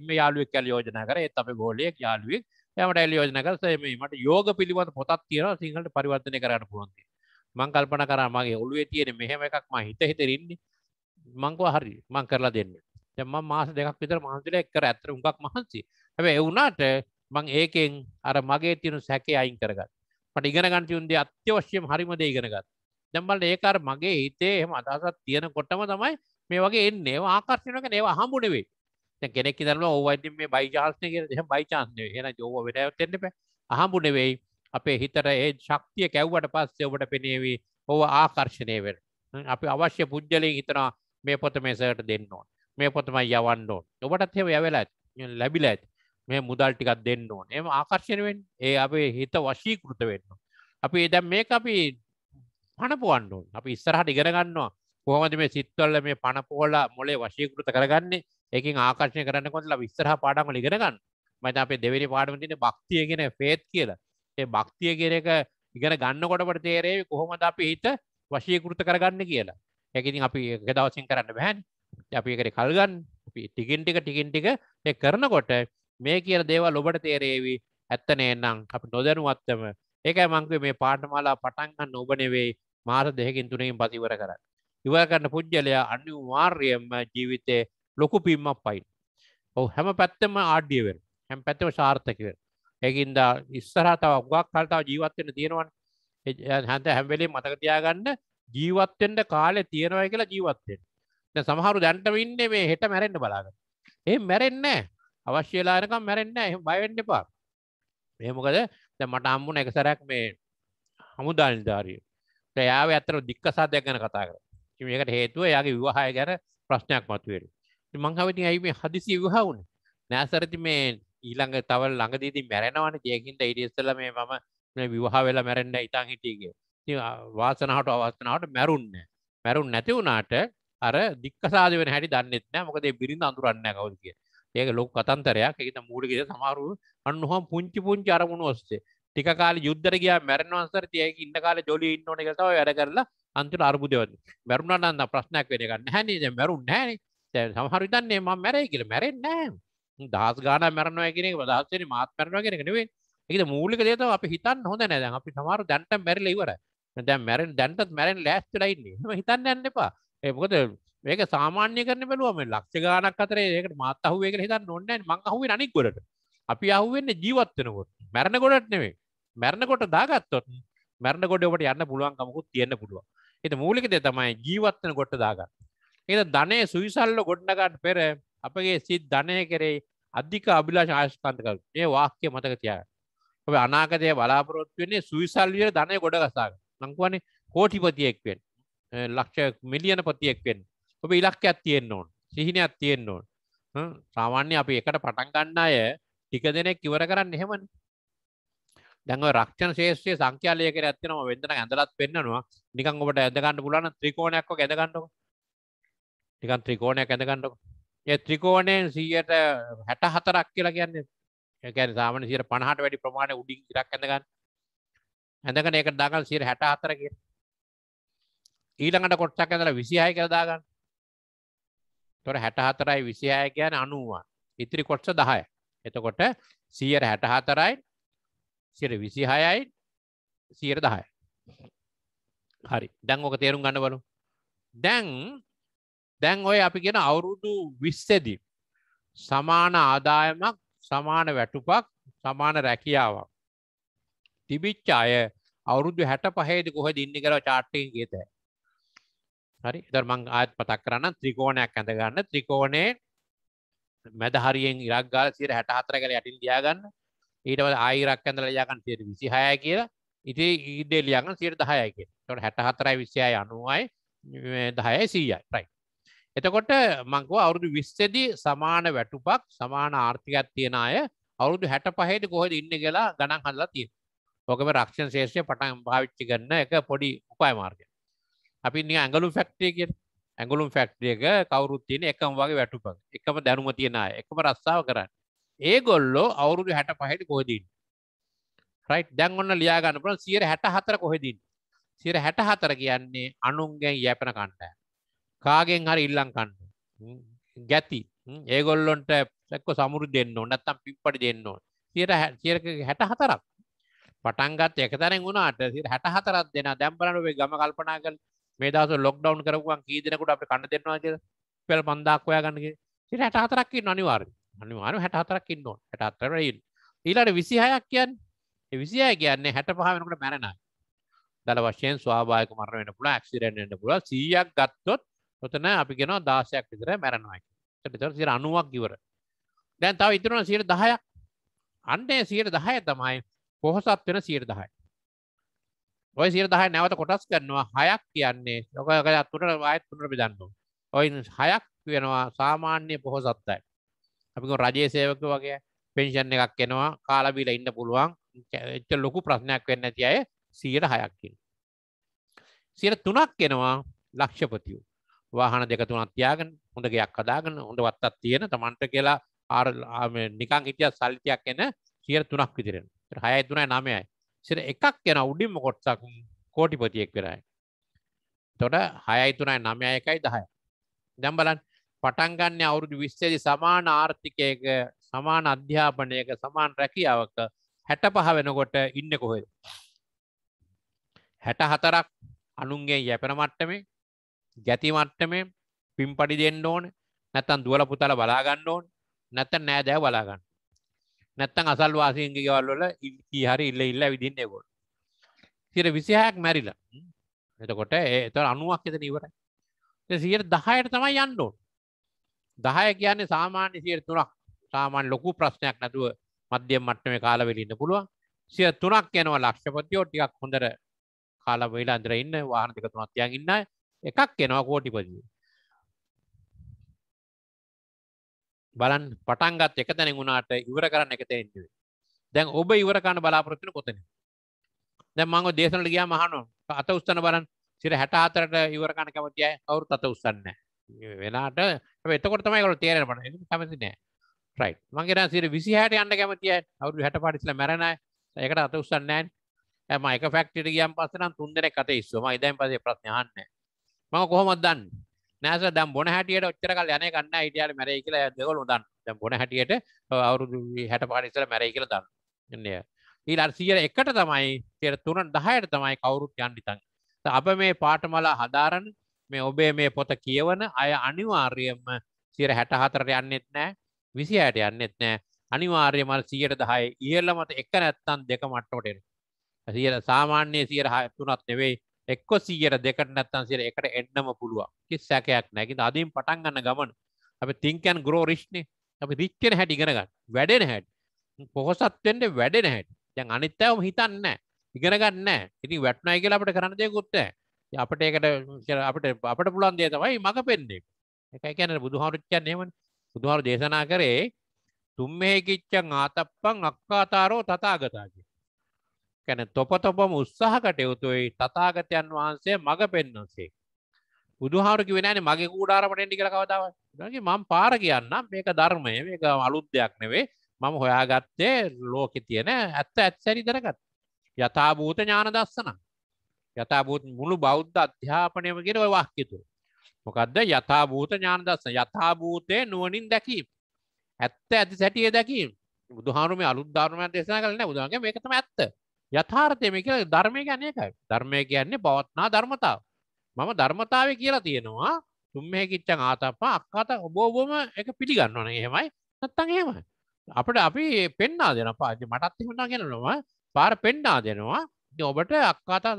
මේ යාළුවෙක් කියලා යෝජනා කරා ඒත් අපේ ගෝලියෙක් යාළුවෙක් එයා මට ඇලි යෝජනා කරා මේ මට යෝග පිළිබඳ පොතක් තියෙනවා සිංහලට පරිවර්තනය කරන්න පුළුවන් කියලා. මං කල්පන කරා මගේ ඔළුවේ තියෙන මෙහෙම එකක් ම හිත හිතරන්නේ මංකව හරි මං කරලා දෙන්න තැම මාස දෙකක් විතර මහන්සිල එක් කර ඇතර උගක් මහන්සේ හැබ එවුනාට මං ඒකෙන් අර මගේ තියනු සැකේ අයින් කරගත් පට ඉගෙනගන්ටයුන්දේ අත්‍යවශ්‍යයෙන් හරිමද ඉගෙනගත් දැම්බල ඒකාර මගේ හිතේ එම අදසත් තියෙන කොටම තමයි මේ වගේ එන්නේ ආකර්ශනක නේවා හමුණුවේ කෙනෙක් දරන ඕවයිට මේ බයිජාල්සය කිය බයිචාන්ය එන ජෝව වෙනඇත්තෙන්ට පැ අහමුණවෙයි අපේ හිතර ඒ ශක්තිය කැව්වට පස්සේ ඔබට පෙනේවි ඔව ආකර්ශණය වෙන අපි අවශ්‍ය පුද්ජලින් හිතනා මේ පොත මේසට දෙන්න ඕන මේ පොතමයි යවන්න ඕන ඔබටත් හෙව යවෙලා ලැබිලා ඇත් මේ මුදල් ටිකක් දෙන්න ඕන එම ආකර්ශණයෙන් ඒ අපේ හිත වශීකෘත වෙන්න අපි දැම් මේ අපි පණපුුවන් ඕන් අපි ඉස්සරහට ඉගෙනගන්නවා කොහොමද මේ සිත්වල්ල මේ පණපුහොල මොලේ වශීකෘත කරගන්නේ එකින් ආකර්ශය කරන්න කොටලා විස්සරහ පාඩම ලිගෙනගන්න මත අපේ දෙවැනි පාඩම තින භක්තිය කියෙන පේත් කියලා ඒ භක්තිය කෙරෙක ඉගෙන ගන්නකොටට තේරේ කොහොමද අපි හිත වශයකෘත කරගන්න කියලා හැකිතින් අපි එක දවසින් කරන්න බැහැන් අපි එකට කල්ගන්න අපි ටිකින් ටික ටිකින් ටික එ කරනකොට මේ කියන දේවල් ඔබට තේරේවි ඇත්තනේ නම් අපි නොදැනුවත්තම ඒකයි මංකවේ මේ පාටමාලා පටන්ගන්න ඔබ නෙවෙයි මාර දෙහකින් තුනකින් පතිවර කරන්න. ඉවර කරන්න පුද්ගලයා අනිවාර්යයෙන්ම ජීවිතේ ලොකු පිම්මක් පයින්. ඔව් හැම පැත්තම ආඩ්‍යවෙන. හැම පැත්තම සාර්ථක වෙන. ඇකින්ද ඉස්සරහතාව ගක් කල්තාව ජීවත්වෙන තියෙනවන් හැත හැම්වෙලේ මතකතියාගන්න ජීවත්වෙන්ට කාලෙ තියෙනවයි කියලා ජීවත්වෙන් සමහරු දැන්ටම ඉන්නේ මේ හෙට මැරෙන්න්න බලාග ඒ මැරෙන්න අවශ්‍යලාරකම් මැරෙන්න්න එහ බයවෙන්න එපා මේමකද ද මට අම්මුණ එකසරැක් මේ හමුදා නිධාරිය යාව ඇතර දික්කසා දෙයක් ගැන කතා කර මේකට හේතුව යාගේ විවාහය ගැන ප්‍රශ්නයක් මතුවයට මංහවති ඇයි මේ හදිසි විහවුන් නෑසරති මේ ඊළඟ තව ළඟදීති මැරෙනවන ඒකින්ට ඉඩස්සල මේ මම විවාහ වෙලා මැරෙන්ඩ ඉතාන් හිටියගේ වාසනාවට අවස්ථනාවට මැරුන්න මැරුන් නැති වුණට අර දික්කසාද වෙන හැටි දන්නෙත්නෑ මොකදේ බිරිඳ අඳුරන්න කවුගේ ඒක ලොක් කතන්තරයක් එක මූඩිගෙද සමාරු අන්නුහම් පුංචි පුංචි අරමුණ ඔස්සේ ටික කාල යුද්ධර ගයා මැරනවන්සර තියක ඉන්න කාල ජොලි ඉන්නන එකතව වැඩ කරලා අන්තිට අර්බුදයව මැරුණන්න ප්‍රශ්නයක් වෙනගන්න හැනේ මැරුන් නෑන සමහරිතන්නේ ම මැරයි කියල මැරෙන් නෑම් දහස් ගාන මැරනවා කියෙන දහස්සන මාත් මැරනවා කෙනෙ නෙවේ එකද මූලික දේත අප හිතන් හොඳ නෑ අපි සමාර දැන්ට මැරල ඉවර දැ මැරෙන් දැන්ටත් මැරෙන් ලෑස්ටලයින්නේ හිතන්න ඇන්න එපා ඒකොද ඒක සාමාන්‍ය කරන බැලුවම ලක්ෂ ගානක් අතරේ ඒකට මත්තහුවේක හිත නොන්න මංහුවේ අනික්ගොට අපි අහුවෙන්න ජීවත්වෙනකොට මැරණ ගොඩට නෙවේ මැරණ කොට දාගත්තොත් මැරණ ගොඩට යන්න පුළුවන්කමකුත් තියන්න පුළුව එත මූලික දේ තමයි ජීවත්වන ගොට දාගත් ඒ ධනය සුවිසල්ල ගොඩ්ඩගන්න පෙර අපගේ සිත් ධනය කෙරෙයි අධික අභිලාෂ ආශස්තන්තකරු මේ වාක්‍ය මතක තියා ඔබ අනාකතය බලාපොරොත්තු වෙන්නේ සුවිසල් වියට ධනය ගොඩගසාග ලංකුවනේ කෝටිපතියෙක්වෙන් ලක්ෂ මිලියන පතියෙක්වෙන් ඔබ ඉලක්කයක් තියෙන්න්න ඕන් සිහිනයක් තියෙන්න්න ඕන් සාමාන්‍ය අපි එකට පටන් ගන්න අය ටික දෙනෙක් ඉවර කරන්න එහෙමන දැඟ රක්ෂණ ශේෂය සංඛ්‍යාලයක ඇත්තනම වෙදන ඇඳලත් පෙන්න්නවා නිකං ඔබට ඇදගන්න පුලන ත්‍රිකෝණයක්ක ඇදගන්නක නිකන් ත්‍රිකෝණයක් ඇදගන්නක ත්‍රිකෝණයෙන් සීයට හැට හතරක් කියලා කියන්නේ එකැන සාමන සියට පණහට වැඩි ප්‍රමාණය උඩින් ඉරක් ඇඳගන්න ඇඳකන එක දාගල් සියට හැට හතරක ඊළඟට කොට්ටක් ඇඳල විසිහය කර දාගන්න තොර හැට හතරයි විසිහය කියන අනුවා ඉතිරි කොට්ස දහය එතකොට සීයට හැට හතරයි සිර විසිහයයි සියයට දහය හරි දැන් ඕක තේරුම් ගන්න බලු දැන් දැන් ඔය අපි ගෙන අවුරුදු විස්සෙදී. සමාන ආදායමක් සමාන වැටුපක් සමාන රැකියාවක්. තිබිච්ච අය අවුරුදු හැට පහේද කොහොද ඉන්න කියලා චාට්ටකින් කියත. හරි එතකොට මම ආයෙත් මතක් කරන්න ත්‍රිකෝණයක් ඇඳ ගන්න ත්‍රිකෝණේ මැද හරියෙන් ඉරක් ගාලා 164 කියලා යටින් තියා ගන්න. ඊට පස්සේ ආයෙ ඉරක් ඇඳලා ලියා ගන්න 126 කියලා. ඉතින් ඊදේ ලියා ගන්න 110යි කියලා. එතකොට 64යි 26යි 90යි 10යි 100යි. right. එතකොට මංකව අවුරුදු විස්සදි සමාන වැටුපක් සමාන ආර්ථිකත් තියෙන අය අවුරුදු හැට පහේද කොහොද ඉන්න කියලා ගණන් හල්ලා තියෙන ඕකම රක්ෂණ ශේෂය පටන් භාවිච්චි කරන්න එක පොඩි උපය මාර්ගය අපි නි ඇඟලුම් ෆැක්ටරිය කිය ඇඟලුම් ෆැක්ටරියක කවුරුත් තියෙන එකම වගේ වැටුපක් එකම දැනුම තියෙන අය එකම රස්සාව කරන්න ඒ ගොල්ලෝ අවුරුදු හැට පහේද කොහෙදන්න රයිට් දැන් ඔන්න ලියාගන්න පුළන් සියර හැට හතර කොහෙදන්න සිර හැට හතර කියන්නේ අනුන්ගෙන් යැපෙන කණ්ඩෑ කාගෙන් හරි ඉල්ලං කන්න ගැති ඒගොල්ලොන්ට සැක්ක සමුරු දෙන්න නැත්තම් පිප්පටි දෙන්න සියට සියක හැට හතරක් පටන්ගත් එකතැන වුණට සිට හැට හතරත් දෙෙන දැම්බලනුවේ ගම කල්පනා කල් මේ දස ලොක් ඩවන් කරුවන් කීදනකුට අප කන්න දෙන්නවා කිය පෙල් පන්දක්වයා ගන්නගේ සිට හැට හතරක් ඉන්න අනිවාර් අනිවාරු හැට හතරක් ඉන්න හැට අත්තර ඉල් ඊලට විසිහයක් කියන් විසිය කියන්නේ හැට පහමකට මැරණයි දල වශයෙන් ස්වාභායක මරණ වෙන පුළ ක්සිරෙන්න්න පුළ සියක් ගත්තොත් නොතන අපි ගෙනවා දාසයක් විතර මැරණවායි තර සිර අනුවක් ගිවර දැන් තව ඉතුරුණ සියට දහයක් අන්නේ සියට දහය තමයි පොහොසත් වෙන සියට දහයි ඔය සිර දහය නැවත කොටස් කරනවා හයක් කියන්නේ යොකක අතුට වායත් තුනට බිදන්නවා ඔයි හයක් වෙනවා සාමාන්‍ය පොහොසත්තයි අපික රජයේ සේවක වගේ පෙන්ෂන් එකක් එනවා කාලබීල ඉන්න පුළුවන් එච්ච ලොකු ප්‍රශ්නයක් වෙන්න ඇති අය සියට හයක්කින් සියට තුනක් එනවා ලක්ෂපතියෝ වාහන දෙක තුනක් තියාගෙන හොඳ ගෙයක් හදාගෙන හොඳ වත්තක් තියෙන Tamanට කියලා ආර නිකන් හිටියත් සල්ලියක් එන 3ක් විතර එනවා 6යි 3යි 9යි ඉතින් එකක් යන උඩින්ම කොටසක් කෝටිපතියෙක් වෙරයි එතකොට 6යි 3යි 9යි 1යි 10යි දැන් බලන්න පටන් ගන්න අවුරුදු 20 දී සමාන ආර්ථිකයක සමාන අධ්‍යාපනයක සමාන රැකියාවක 65 වෙනකොට ඉන්නේ කොහෙද 64ක් අනුන්ගේ යැපෙන මට්ටමේ ගැති මට්ටමේ පින් පඩි දෙන්න ඕන නැත්තම් දුවල පුතාල බලා ගන්න ඕන නැත්තම් නෑදෑ බලා ගන්න. නැත්තම් අසල්වාසීන්ගේ ගෙවල් වල ඉහි හරි ඉල්ල ඉල්ල විදින්න ඒගොල්ලෝ. 26ක් මැරිලා. එතකොට ඒ එතකොට 90ක් එතන ඉවරයි. ඉතින් 10ට තමයි යන්න ඕන. 10 කියන්නේ සාමාන්‍ය 3ක්. සාමාන්‍ය ලොකු ප්‍රශ්නයක් නැතුව මධ්‍යම මට්ටමේ කාලා වෙලින්න පුළුවන්. 3ක් යනවා ලක්ෂපතියෝ ටිකක් හොඳට කාලා වෙලා ඉඳලා ඉන්න වාහන දෙක තුනක් තියන් ඉන්න අය. එකක් එනවා කෝටිපති බලන් පටන්ගත් එක තැන වුණාට ඉවර කරන්න එක තැෙන්ටුවේ දැන් ඔබ ඉවරකාන්න බලාපොරොත්තුන කොතන දැ මංග දේශනට ගියා මහනු අත උස්තන බලන් සිර හැට අතරට ඉවරකාණ කැමතිය අවුත් අත උස්සන්න වෙලාට එතකොටම ගොල තේරෙන පට කැමති නෑ ්‍රයි් මගේ සිර විසි හට අන්න කැමතිය අවුරු හැට පටිස්ල මැරණ ඒකට අත උස්සන්නෑන් ඇම එක ෆක්ට ගියම් පස්සන තුන්දෙන කත ස්සම ඉදයින් පසේ ප්‍රශ්ඥාන්නේ මම කොහොමද දන්නේ නෑස දැන් බොන හැටියට ඔච්චර කල් යන්නේ ගන්න හිටියාට මැරෙයි කියලා දෙගොල්ලෝ දන්න දැන් බොන හැටියට අවුරුදු 65 ඉස්සර මැරෙයි කියලා දන්න එන්නේ ඊළඟ 101ට තමයි 3 10ට තමයි කවුරුත් යන්න ඉතින් අප මේ පාඨමාලා හදාරන මේ ඔබේ මේ පොත කියවන අය අනිවාර්යයෙන්ම 164ට යන්නෙත් නෑ 26ට යන්නෙත් නෑ අනිවාර්යයෙන්ම 110 ඉහළම එක නැත්තම් දෙක මට්ටමට එනවා 100 සාමාන්‍ය 103ක් නෙවෙයි එක්කො සීයට දෙකට නැත්තන් සිර එකට එන්නම පුළුවන් කිස් සැකයක් නැකි අදීම් පටන් ගන්න ගමන අපි තිංකයන් ග්‍රෝ රිශ්නය අපි රිච්චෙන හැටි ගෙනගන්න වැඩෙන හැට පොහොසත්වෙන්ට වැඩෙන හැට යන් අනිත්තවම හිතන්න ඉගෙනගන්න ඉතින් වැට්නයි කියලා අපට කරන්න දෙයකුත්ත අපට ඒකට අපට අපට පුළන් දේ තමයි මඟ පෙන්න්නේ එකයි කියැන බුදුහාරුච්චන්නේම බුදුහාරු දේශනා කරේ තුම්මෙහි කිච්චන් ආතප්පන් අක්කාතාරෝ තතාගතාගේ ගැන තොපතොපම උත්සාහ කටයුතුයි තතාගතයන් වහන්සේ මඟ පෙන්නසේ. බුදුහාරුකි වෙනන මගේ කූඩාරමට එඩිකර කවදාව ගේ මං පාර කියන්න මේක ධර්මය මේක අලුත් දෙයක් නෙවේ මම හොයාගත්තේ ලෝකෙ තියෙන ඇත්ත ඇත්සැරි දරගත්. යථභූත ඥාන දස්සන. යථභූත මුළු බෞද්ධ අධ්‍යාපනයම කියෙන වාක්්‍යතු. මොකක්ද යථභූත ඥාන දස්සන යථභූතය නුවනින් දැකීම. ඇත්ත ඇති සැටිය දැකීම් බුදුහාරුම අලුද්ධාරමය දෙසන කරන උදාගේ මේකතම ඇත්ත. යථාර්ථයම කියලා ධර්මය ගැන එකයි ධර්මය කියන්නේ පවත්නා ධර්මතාව මම ධර්මතාව කියලා තියෙනවා තුම්මහ කිච්චන් ආතපා අක්කාත ඔබෝබොම එක පිළිගන්නවන එහෙමයි නැත්තන් එහෙම අපට අපි පෙන්න්නා දෙන පාජ මටත් හුණා ගෙනනවා පාර පෙන්න්නා දෙනවා ඔබට අක්කාතා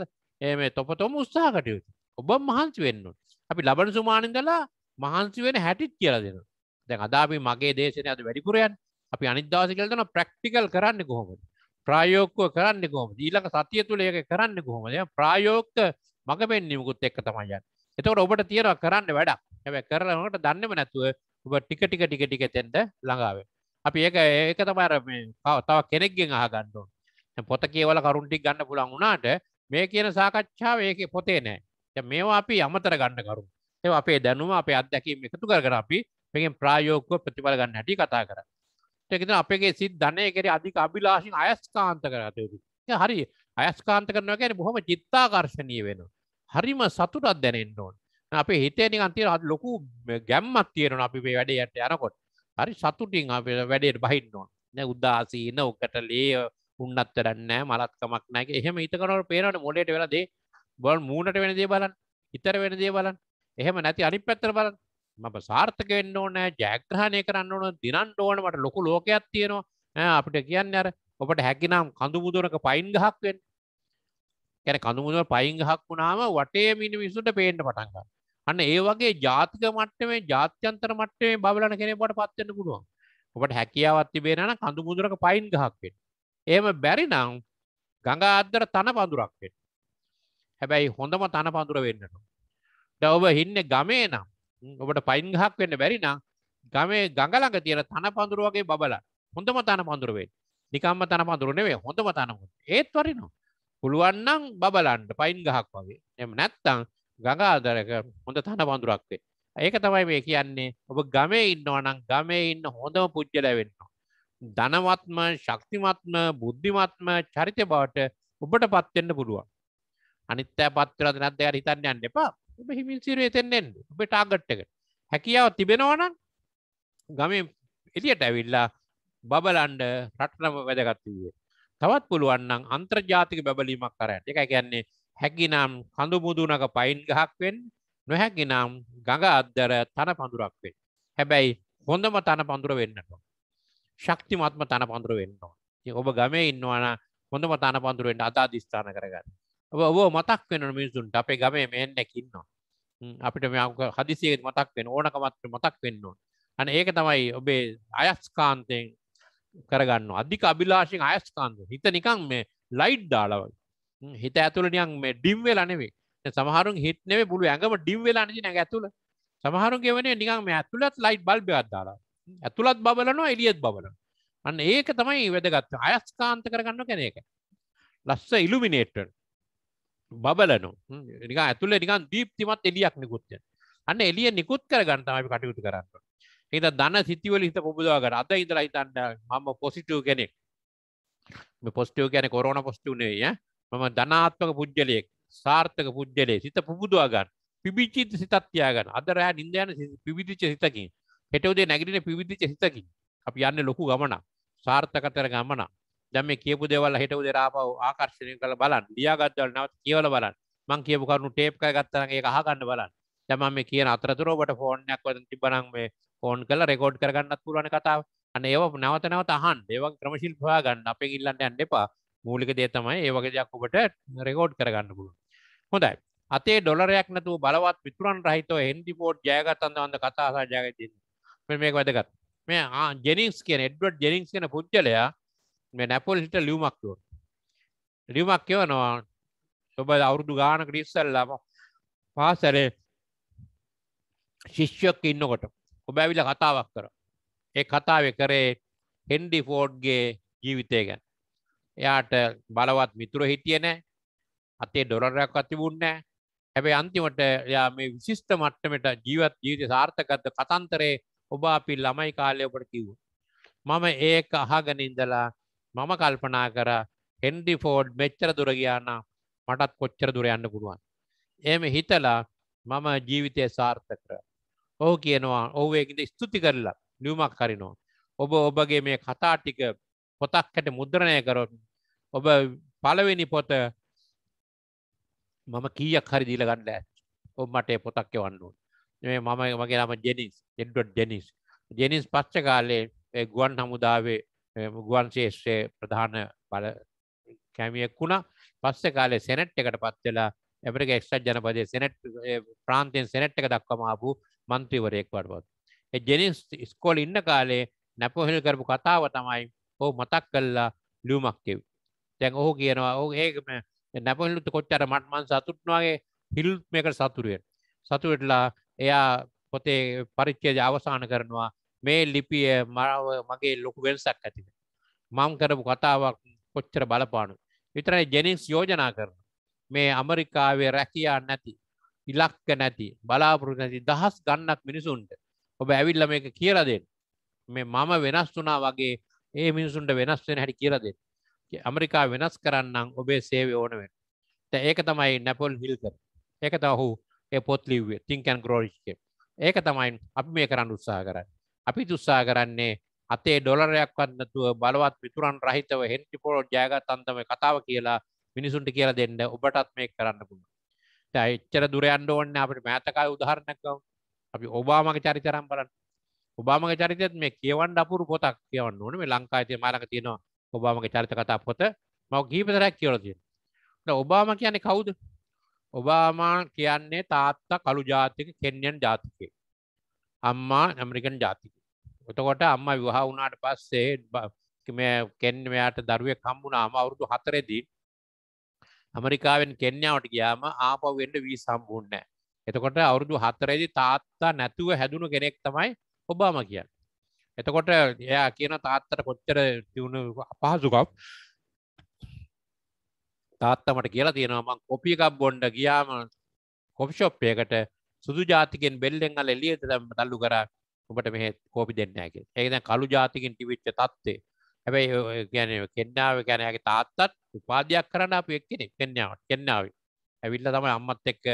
එම තොපතොම උත්සාහ කටයුතු ඔබ මහන්සි වෙන්නුත් අපි ලබන සුමානින්දලා මහන්සි වෙන හැටිත් කියලා දෙෙන දැන් අදාපි මගේ දේශනය අද වැඩිපුරයන් අපි අනිදවාස කලතන ප්‍රක්ටිකල් කරන්න කොහොමද ප්‍රායෝක්කව කරන්න කොහොමද ඊළඟ සතිය තුළ ඒක කරන්න කොහොමද ප්‍රායෝක්ක මඟ පෙන්න්නේ මුකුත් එක්ක තමයි යන්නේ. එතකොට ඔබට තියෙනවා කරන්න වැඩක්. හැබැයි කරනකොට දන්නේම නැතුව ඔබ ටික ටික ටික ටික එතෙන්ට ළඟා වෙනවා. අපි ඒක ඒක තමයි අර මේ තව කෙනෙක්ගෙන් අහගන්න ඕන. දැන් පොත කියවලා කරුණ ටික ගන්න පුළුවන් වුණාට මේ කියන සාකච්ඡාව ඒකේ පොතේ නැහැ. දැන් මේවා අපි අමතර ගන්න කරුණු. ඒවා අපේ දැනුම අපේ අත්දැකීම් එකතු කරගෙන අපි මේකෙන් ප්‍රායෝගිකව ප්‍රතිඵල ගන්න හැටි කතා කරා. එකෙන අපගේ සිත් ධනය කෙරේ අධික අභිලාශෙන් අයස්කාන්ත කරගත යුතු. හරි අයස්කාන්ත කරනවා කියන්නේ බොහොම චිත්තාකර්ශනීය වෙනවා. හරිම සතුටක් දැනෙන්න ඕන. අපේ හිතේ නිකන් තියෙන අද ලොකු ගැම්මක් තියෙනවා අපි මේ වැඩේ යට යනකොට. හරි සතුටින් අපි වැඩේට බහින්න ඕන. නෑ උදාසීන ඔකට ලේ උන්නත් වැඩක් නෑ මලත්කමක් නෑ කියලා. එහෙම හිත කරනකොට පේනවනේ මොළයට වෙලා දේ බලන්න මූණට වෙන දේ බලන්න, හිතට වෙන දේ බලන්න. එහෙම නැති අනිත් පැත්තට බලන්න. මම සාර්ථක වෙන්න ඕනෑ ජයග්‍රහණය කරන්න ඕන දිනන්න ඕන මට ලොකු ලෝකයක් තියෙනවා අපිට කියන්න අර ඔබට හැකිනම් කඳු මුදුරක පයින් ගහක් වෙන්න කැන කඳු මුදුර පයින් ගහක් වුණාම වටේ මිනි මිසුන්ට පේන්න පටන් ගන්න අන්න ඒ වගේ ජාතික මට්ටමේ ජාත්‍යන්තර මට්ටමේ බබලන කෙනෙකුට පත් වෙන්න පුළුවන් ඔබට හැකියාවක් තිබේ නම් කඳු මුදුරක පයින් ගහක් වෙන්න එහෙම බැරි නම් ගඟ අද්දර තන පඳුරක් වෙන්න හැබැයි හොඳම තන පඳුර වෙන්නට ඔබ හින්නේ ගමේ නම් ඔබට පයින්ගහක් වෙන්න බැරි නම් ගමේ ගඟළඟ තියෙන තන පඳුර වගේ බබලා හොඳම තන පඳුර වෙයි. නිකම්ම තන පඳුර නෙවෙයි හොඳම තන පඳුර. ඒත් වරිනවා. පුළුවන් නම් බබලන්න පයින් ගහක් වගේ. එහෙම නැත්නම් ගඟ ආදරක හොඳ තන පඳුරක් වේ. ඒක තමයි මේ කියන්නේ. ඔබ ගමේ ඉන්නවා නම් ගමේ ඉන්න හොඳම පුජ්‍යලයා වෙන්න. ධනවත්ම, ශක්තිමත්ම, බුද්ධිමත්ම චරිත බවට ඔබටපත් වෙන්න පුළුවන්. අනිත්‍යපත් වෙලාද නැද්ද කියලා හිතන්න යන්න එපා. ඔබ හිමින්සිර එතෙන්ෙන් ඔබ ටාගට් එකට හැකියාව තිබෙනවනම් ගම එලියට ඇවිල්ලා බබලන්ඩ රටනම වැදගත්වයේ තවත් පුළුවන්නම් අන්ත්‍රජාතික බැබලීමක් කරට එක කියන්නේ හැකිනම් හඳු මුදුනක පයින් ගහක්වෙන් නොහැකිනම් ගඟ අද්දර තන පඳුරක් වෙන් හැබැයි හොඳම තන පඳුර වෙන්නට ශක්තිමත්ම තන පඳුර වෙන්නවා ඔබ ගමේ ඉන්නවාන හොඳම තන පඳුරුවෙන්ට අදා දිස්ථාන කරගන්න ඔව මතක් වෙන මිනිසුන්ට අපේ ගමේ මෙන්නැකින්නවා අපිට මේක හදිසියක මතක් වෙන ඕනකමත්ට මතක් වෙන්නවා අන ඒක තමයි ඔබේ අයස්කාන්තයෙන් කරගන්න අධික අභිලාශෙන් අයස්කාන්ත හිත නිකං මේ ලයිට් දාලවයි හිත ඇතුළ නියන් මේ ඩිම්වෙලනෙවේ සමහරුන් හිටනේ පුළුව ඇඟම ඩිම්වෙලානති නැ ඇතුළ සමහරු ගෙවන නිකන් මේ ඇතුළත් ලයිට් බල්බයක් දාලා ඇතුළත් බබලනවා එලියත් බබල අන්න ඒක තමයි වැදගත්ත අයස්කාන්ත කරගන්න කෙනෙක ලස්ස ඉලුමිනේටර් බබලනු නික ඇතුල නිකන් දීප්තිමත් එලියක් නිකුත්ය අන්න එලිය නිකුත් කර ගන්නතමයි කටයුතු කරන්න හිත දන සිතිවල හිත පුබදවාගට අද ඉදලා හිතන්න මම පොසිටව කෙනෙක් පොස්ටව ගැන කොරන පොස්ටවනේය මම ධනාත්මක පුද්ගලයෙක් සාර්ථක පුද්ගලේ සිත පුබුදවාගන්න පිවිිචිත සිතත්තියාගන්න අදරෑ නින්දයන පිවිදිච සිතකින් හෙටවදේ නැගරෙන පිවිදිච සිතකින් අපි යන්න ලොකු ගමන සාර්ථකතර ගමනා දැම කියපු දෙවල් හිටව දෙරාපව ආකර්ශණය කළ බලන් ලියාගත්වල් නවත් කියවල බලන් මං කියපු කරුණු ටේප්කය ගත්තනගේ හගන්න බලන් දැම මේ කියන අතරතුරෝට ෆෝර්නයක් වද තිබනන් මේ ෆෝන් කල රෙකෝඩ් කරගන්නත් පුරුවන කතාව අන ඒව නවත නවත අහන් ඒවක් ක්‍රමශිල් පවා ගන්න අපේ ඉල්ලන්න ඇන් එපා මූලික දේතමයි ඒ වගේ දෙයක් ඔබට රෙකෝඩ් කරගන්න පුළුවන් හොඳයි අතේ ඩොලරයක් නැතුව බලවත් විතුරන් රහිතව හෙන්ඩිපෝට් ජයගත්තන්දවන්ද කතා සහ ජයගතින්න මේ මේක වැදගත් මේ ජෙනික්ස් කියන එඩ්වඩ් ජෙනික්ස් කියන පුද්ගලයා නැපොල්ට ලියුමක්ව ලියුමක් කියවනවා ඔබ අවුරුදු ගානක ඉස්සල්ලාම පාසරේ ශිෂ්‍යයක් ඉන්නකොට ඔබ ඇවිල කතාවක් කර ඒ කතාව කරේ හෙන්ඩි ෆෝඩ්ගේ ජීවිතය ගැන එයාට බලවත් මිතුර හිටිය නෑ අතේ ඩොලරයක් අතිබුන්නෑ හැබැයි අන්තිමට එයා මේ විශිෂ්ට මට්ටමට ජීවත් ජීවිත සාර්ථකත්ව කතන්තරේ ඔබ අපි ළමයි කාලය ඔබට කිව්ව මම ඒක අහගෙන ඉඳලා මම කල්පනා කර හෙන්ඩි ෆෝඩ් මෙච්චර දුරගයාන්න මටත් කොච්චර දුර යන්න පුළුවන්. එම හිතලා මම ජීවිතය සාර්ථ කර. ඔහු කියනවා ඔහුවේකිද ස්තුති කරලා නියමක් කරිනවා. ඔබ ඔබගේ මේ කතා ටික පොතක්කට මුද්‍රණය කරොත් ඔබ පළවෙනි පොත මම කීයක් හරි දීල ගන්න ඇත් ඔබ මටේ පොතක් එවන්නුන් මේ මම මගේ නම ජෙනිස් එඩ්ඩොඩ් ජෙනිස් ජෙනිස් පච්ච කාලේ ගුවන් හමුදාවේ මුගුවන් ශේෂ්‍රයේ ප්‍රධාන බල කැමියෙක් වුණා පස්ස කාලේ සැනට් එකට පත් වෙලා ඇමරික එක්සත් ජනපදයේ සැනට් ප්‍රාන්තයෙන් සැනට් එක දක්වාම ආපු මන්ත්‍රීවරයෙක් වඩපත්. ඒ ජෙනිස් ඉස්කෝලේ ඉන්න කාලේ නැපොහෙල් කරපු කතාව තමයි ඔහු මතක් කළා ලියුමක් කිව්වේ. දැන් ඔහු කියනවා ඔහු ඒක නැපොහෙල්ට කොච්චර මට මං සතුටුන වගේ හිල් මේකට සතුරු වෙන. සතුටුලා එයා පොතේ පරිච්ඡේදය අවසන් කරනවා මේ ලිපිය මරව මගේ ලොකු වෙනසක් ඇතිද මම කරපු කතාවක් කොච්චර බලපානු විතරයි ජෙනික්ස් යෝජනා කරන මේ අමරිකාවේ රැකියා නැති ඉලක්ක නැති බලාපොරොත්තු නැති දහස් ගණනක් මිනිසුන්ට ඔබ ඇවිල්ලා මේක කියලා දෙන්න මේ මම වෙනස් වුණා වගේ ඒ මිනිසුන්ට වෙනස් වෙන හැටි කියලා දෙන්න ඇමරිකාව වෙනස් කරන්නම් ඔබේ සේවය ඕන වෙන ඒක තමයි නැපොල් හිල් කර ඒක තහු ඒ පොත් ලිව්වේ තිංකන් ග්‍රෝරිච්ගේ ඒක තමයි අපි මේ කරන්න උත්සාහ කරන්න අපි තුස්සා කරන්නේ අතේ ඩොලරයක්වත් නැතුව බලවත් මිතුරන් රහිතව හෙන්ටි පොලෝ ජයගත් අන්තම කතාව කියලා මිනිසුන්ට කියලා දෙන්න ඔබටත් මේ කරන්න පුළුවන්. දැන් එච්චර දුර යන්න ඕනේ අපිට මෑතකයි උදාහරණයක් ගමු. අපි ඔබාමාගේ චරිතරම් බලන්න. ඔබාමාගේ චරිතයත් මේ කියවන්න අපුරු පොතක් කියවන්න ඕනේ. මේ ලංකාවේ තියෙන මාළඟ තියෙනවා ඔබාමාගේ චරිත කතා පොත. මම කීපතරක් කියවලා තියෙනවා. දැන් ඔබාමා කියන්නේ කවුද? ඔබාමා කියන්නේ තාත්තා කළු ජාතික කෙන්යන් ජාතිකයෙක්. අම්මා ඇමරිකන් ජාතික. එතකොට අම්ම විවාහ වුණාට පස්සේ කෙන් මෙයාට දරුවෙක් හම්බුනාම අවුරුදු හතරෙදී ඇමරිකාවෙන් කෙන්යාවට ගියාම ආපවෙන්ඩ වී සම්බූන්න එතකොට අවුරුදු හතරේදි තාත්තා නැතුව හැදුණු කෙනෙක් තමයි ඔබාම කියන්න එතකොට එයා කියන තාත්තට කොච්චර තිවුණු අපහසුකක් තාත්තමට කියලා තියෙනවා මං කොපියකක් බොන්්ඩ ගියාම කොපිෂොප් එකට සුදු ජාතිකෙන් බෙල්ලෙන් අල එලියට තැම තල්ලු කරා ඔබට මෙහ කෝපි දෙන්නෑක ඒක දැන් කළු ජාතිකින් තිවිච්ච තත්වේ හැබැයි ගැන කෙන්නාව ගැනගේ තාත්තත් උපාදයක් කරන්න අප එක්කෙනෙ කෙන්නාවට කෙන්නාව ඇවිල්ල තමයි අම්මත් එක්ක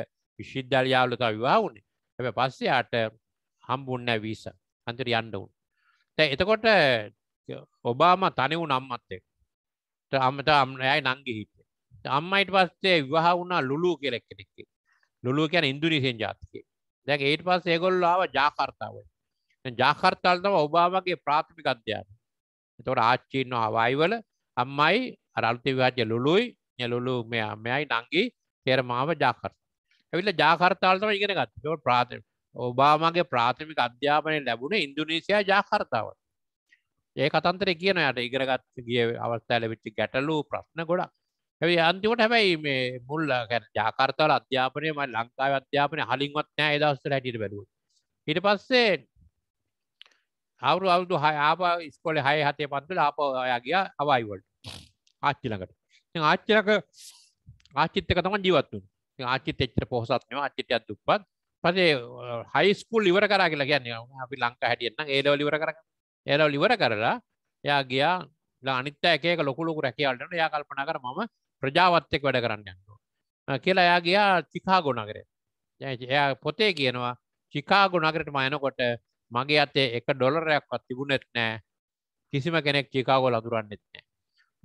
විශ්ිද්ධලයාවලු තව විවා වුණේ හැබ පස්සයාට හම්බුන්න වීස අන්තර යන්න වුන් තැ එතකොට ඔබාම තනි වුණ අම්මත් එක් අම්මට අම්යයි නංගි හිට අම්මයිට පස්සේ විවාහ වුණා ලුලූ කෙලෙක්කෙනෙක්කේ ලුලූ කියන ඉන්දුනීසියෙන් ජාතිකේ දැන් ඒට පස්සේ ඒගොල්ලෝ ආව ජාකර්තාවේ ජාකර්තාලතම ඔබාමගේ ප්‍රාථමික අධ්‍යාන එතවට ආච්චීන්න හවයිවල අම්මයි අරල්තිවාජ්‍ය ලුළුයි යලුලු මෙයා මෙයයි නංගී තෙරමාව ජාකර් ඇවිල ජාකර්තාලතම ඉගෙන ගත් ට ප්‍රාථම ඔබාමගේ ප්‍රාථමික අධ්‍යාපනය ලැබුණ ඉන්දුනීසියා ජාකර්තාවට ඒ කතන්තර කියන යට ඉගරගත් ගිය අවස්ථාල වෙච්චි ගැටලු ප්‍රශ්න ගොඩක් ඇවි අන්තිමට හැබැයි මේ මුල් ජාකර්තාවල අධ්‍යාපනය ම ලංකාව අධ්‍යාපනය හලින්වත් නෑ දවස්සට හැටිට බැලූ ඉට පස්සේ අවුරු අවුදු හය ආප ස්කොල හය හතේ පත්තුල ආප ඔයා ගිය අවයිවල්ට ආච්චිලකට ආච්චිලක ආචිත්තක තම ජීවත්තුන් ආචිත එච්චර පොහසත්නම අච්චිතයක් දුපත් පසේ හයිස්කුල් ඉවර කරා කියලා කියන්නේ අපි ලංකා හැටියන්න ඒලව ලිවර කර ඒලව ලිවර කරලා එයා ගියා අනිත්ත එකක ලොකුලොකු රැකවල්ටන යා කල්පන කර මම ප්‍රජාවත්තෙක් වැඩ කරන්න යන්න කියලා එයා ගියා චිකා ගොනගර එයා පොතේ කියනවා චිකා ගොනගරට මයනකොට මගේ අතේ එක ඩොලරයක්වත් තිබුණෙත් නෑ කිසිම කෙනෙක් චිකාගො ලඳුරන්නෙත් නෑ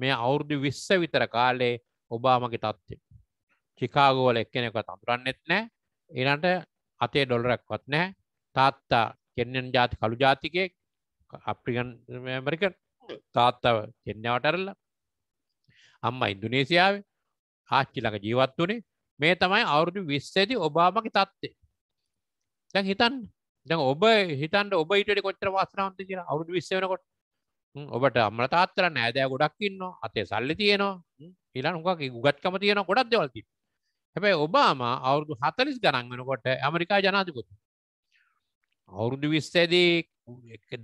මේ අවුරුදු විස්ස විතර කාලේ ඔබාමගේ තත්ත්ය චිකාගෝල එක්කෙනෙකත් අඳුරන්නෙත් නෑ එනට අතේ ඩොලරක්වත් නෑ තාත්තා කෙන්නෙන් ජාති කළු ජාතිකයෙක් අප්‍රිකන් ඇමරිකන් තාත්තාව කෙන්නාවටරල්ල අම්ම ඉන්දුනේසියාව ආච්චිලක ජීවත් වනේ මේ තමයි අවුරුදු විස්සේති ඔබාමගේ තත්ත්ේ දැන් හිතන්න දැන් ඔබ හිතන්ට ඔබ ඉට කොච්චර වාසනාවන්ත කියන අවුදු විශ්වනකොට ඔබට අම්මල තාත්තර නෑදෑ ගොඩක් ඉන්න අතේ සල්ලි තියනවා හිලා උකක් ගුගත්කම තියෙන ගොඩක් දෙවල්ති හැබැයි ඔබාම අවුරුදු හතලිස් ගණන් වෙනකොට ඇමරිකා ජනාතිකොත් අවුරුදු විස්සේදී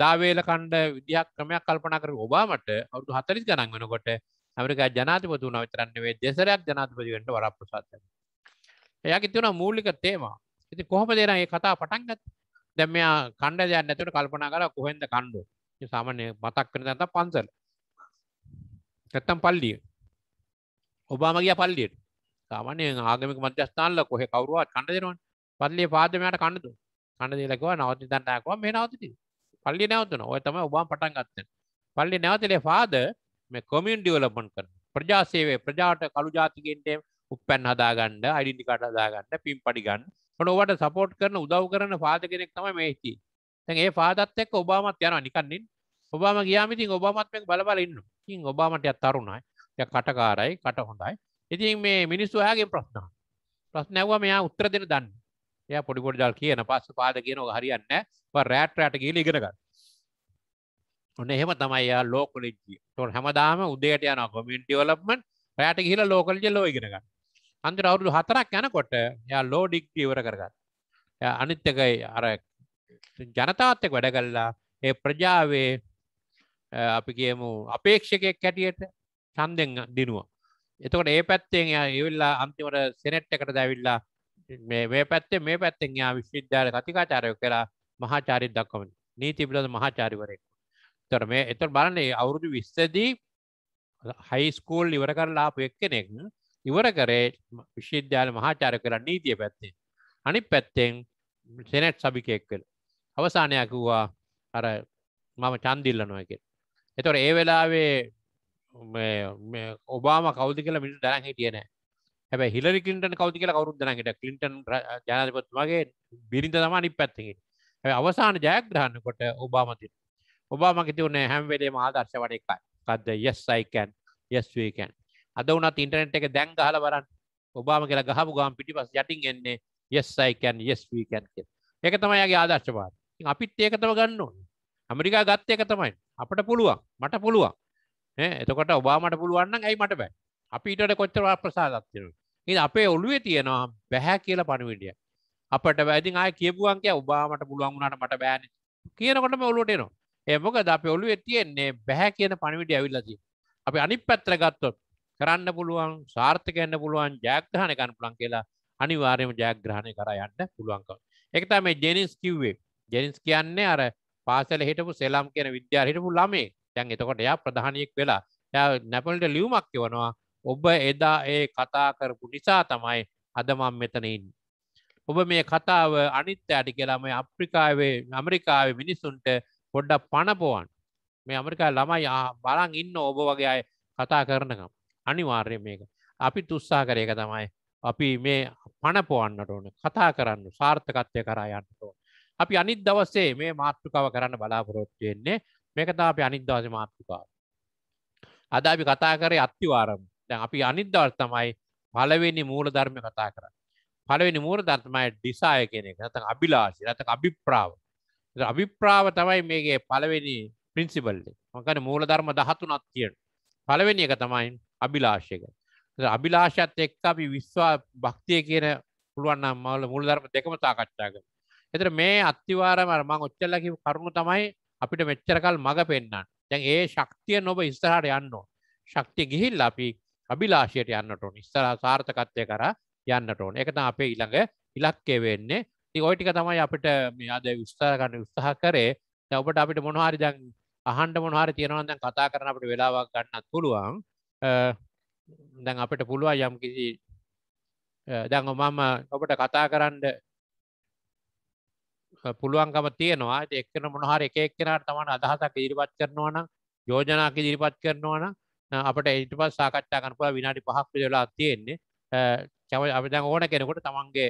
දාවේල කණ්ඩ විදිහක් ක්‍රමයක් කල්පනා කර ඔබාමට අවුරුදු හතලිස් ගණන් වෙනකොට ඇමරිකා ජනාතිපතුන විතරන්නවේ දෙසරයක් ජනාතිපතිවෙන්ට වරප්‍රසාත්ත එයකි තිවුණ මූලික තේමා ඉති කොහොම දෙන ඒ කතා පටන්ගත් දැ මෙයා කණ්ඩ දයන්න ඇතුට කල්පනා කර කොහෙන්ද කණ්ඩු සාමනය මතක් වෙන තැත පන්සල ඇත්තම් පල්ලිය ඔබාමගේ පල්ලියට සාමනය ආගමික මධ්‍යස්ථානල කොහෙ කවරුවත් කණඩ දෙනවන් පල්ලිය පාදමයට කණඩතු කණඩ දීලකව නවති තන්නයක්වා මේ නවතිති පල්ලි නැවතුන ඔයතම ඔබා පටන් ගත්තෙන පල්ලි නැවතිලේ පාද මේ කොමියන් ඩියවලබන් කරන ප්‍රජාසේවේ ප්‍රජාට කළු ජාතිකෙන්ටේ උපැන් හදාගන්න අයිඩිකාට හදාගන්න පින් පඩිගන්න ඔන ඔවට සපෝට් කරන උදව් කරන පාද කෙනෙක් තම මේහිති තැන් ඒ පාදත් එක් ඔබාමත් යන නිකන්නින් ඔබාම ගයාමිතින් ඔබාමත් මේ බලබල ඉන්න ඉන් ඔබාමට යත් තරුණයි ය කටකාරයි කට හොඳයි ඉතින් මේ මිනිස්සු හයාගේ ප්‍රශ්න ප්‍රශ්නැව්වා මෙයා උත්තර දෙන දන්න එය පොඩිකොඩ්ඩල් කියන පස්ස පාද කියන හරියන්න රෑට් රෑට කියල ඉගෙනගන්න ඔන්න එහෙම තමයි යා ලෝකලෙජ්ජිය තොට හැමදාම උදේට යන කොමින්ටි වලප්මන් රෑට ගිහිලා ලෝකල්ජ ලෝ ඉගෙනගන්න අන්දර අවුරුදු හතරක් යනකොට යා ලෝඩික්ට ඉවර කරගත් අනිත්‍යකයි අර ජනතාත්යක් වැඩ කල්ලා ඒ ප්‍රජාවේ අපි කියමු අපේක්ෂකයක් හැටියට චන්දෙන් දිනුව එතකොට ඒ පැත්තෙන් ඒවෙල්ලා අන්තිමට සෙනෙට් එකට දැවිල්ලා මේ පැත්තේ මේ පැත්තෙන් යා විශ්වවිද්‍යාල කතිකාචාරයෝ කරලා මහාචාරි දක්වම නීති පිළිබඳ මහාචාරිවරයෙක් තොර මේ එතොට බලන්නේ අවුරුදු විස්සදී හයිස්කූල් ඉවර කරලා අප එක්කෙනෙක් ඉවර කරේ විශ්වවිද්‍යාල මහාචාර කර නීතිය පැත්තෙන් අනි පැත්තෙන් සෙනට් සභිකෙක් කළ අවසානයක් වූවා අර මම චන්දිල්ලනොයක එතොට ඒ වෙලාවේ ඔබාම කෞති කල මිට දරන් හිටියනෑ හැබ හිලරි කලින්ටන් කෞති කියල කවරුද දනකට කලින්ටන් ජනාධපත්මගේ බිරිඳ තමා නි පැත්තකින් ඇ අවසාන ජයග්‍රහන්න කොට ඔබාමති ඔබාමකිති වන්නේ හැම්වලේ ආදර්ශ වඩ එකයි කද යස් සයිකන් යස්වකන් අද වනත් ඉන්ටනෙට් එක දැන් ගහල වරන් ඔබාම කියලා ගහපු ගම් පිටිපස් යටින් එන්නේ යස්යිකැන් යස්වීකැන් කිය එක තමයිගේ ආදර්ශපාද අපිත් ඒකතම ගන්න ඇමරිකා ගත්ත එක තමයි අපට පුළුවන් මට පුළුවන් එතකොට ඔබාමට පුළුවන්න ඇයි මට බෑ අපිට කොච්චරවා ප්‍රසාදත්තිරු ඉ අපේ ඔළුවේ තියෙනවා බැහැ කියලා පණවිඩිය අපට වැදි ආය කියපුුවන්ගේ ඔබාමට පුළුවන් වුණට මට බෑන කියනකොටම ඔලුටනවා ඒමොක ද අප ඔලුවේ තියෙන්නේ බැහැ කියන පණවිඩිය ඇවිල්ලදී අපි අනි පැත්‍ර ගත්තොත් කරන්න පුළුවන් සාර්ථකයන්න පුළුවන් ජයග්‍රහණය කන්න පුළන් කියලා අනිවාර්යම ජයග්‍රහණය කර යන්න පුළුවන්කව. එකතා මේ ජෙනිස් කිව්වේ ජෙනිස් කියන්නේ අර පාසල හිටපු සෙලාම් කියන විද්‍යා හිටපු ළමේ දැන් එතකොට එයා ප්‍රධානයෙක් වෙලා එයා නැපලට ලියුමක් එවනවා ඔබ එදා ඒ කතා කරපු නිසා තමයි අද මම මෙතන ඉන්නේ. ඔබ මේ කතාව අනිත් ඇටි කියලා මේ අප්‍රිකාවේ ඇමරිකාවේ මිනිසුන්ට පොඩ්ඩක් පණපොවන්න. මේ ඇමරිකා ළමයි බලන් ඉන්න ඔබ වගේ අය කතා කරනකම්. අනිවාර්ය මේක. අපි තුස්සා කරයක තමයි. අපි මේ පණපොවන්නට ඕන කතා කරන්න සාර්ථකත්වය කරා යන්නට ඕන. අපි අනිත් දවස්සේ මේ මාතෘකාව කරන්න බලාපොරොත්තුවෙන්නේ මේකතා අපි අනිත් දවස මාතෘකාව. අද අපි කතා කරේ අත්තිවාරම දැන් අපි අනිත් දවස් තමයි පළවෙනි මූල ධර්ම කතා කරන්න. පළවෙනි මූල ධර්මය ඩිසාය කියන එක නැත්නම් අභිලාෂය නැත්නම් අභිප්‍රාව. අභිප්‍රාව තමයි මේකේ පළවෙනි ප්‍රින්සිපල් එක. මම කියන්නේ මූල ධර්ම 13ක් තියෙනවා. පළවෙනි එක තමයි අභිලාශයක අභිලාෂත් එක්ක අපි විශ්වා භක්තිය කියන පුළුවන් අම්මවල මුළු ධර්ම දෙකම සාකච්ඡා කරමු. එතන මේ අත්තිවාරම අර මම ඔච්චරලා කිව්ව කරුණු තමයි අපිට මෙච්චරකල් මඟ පෙන්වන්න. දැන් ඒ ශක්තිය නොබ ඉස්සරහට යන්න ඕන. ශක්තිය ගිහිල්ලා අපි අභිලාෂයට යන්නට ඕන. ඉස්සරහා සාර්ථකත්වය කරා යන්නට ඕන. ඒක තමයි අපේ ඊළඟ ඉලක්කය වෙන්නේ. ඉතින් ওই ටික තමයි අපිට මේ අද විස්තර ගන්න උත්සාහ කරේ. දැන් ඔබට අපිට මොනවා හරි දැන් අහන්න මොනවා හරි තියෙනවා නම් දැන් කතා කරන්න අපිට වෙලාවක් ගන්නත් පුළුවන්. දැන් අපට පුළුව යම් කිසි දැන් මම ඔබට කතා කරන්න පුළුවන්කම තියෙනවා එක්කන මොනහර එක එක්කෙනට තමන් අදහසක් ඉරිපත් කරනවා නම් යෝජනාක ඉරිපත් කරනවා නම් අපට ඒට පස් සාකච්ඡා කරපුල විනාඩි පහක් වෙලා තියෙන්නේ චම අපිදැන් ඕන කෙනෙකුට තමන්ගේ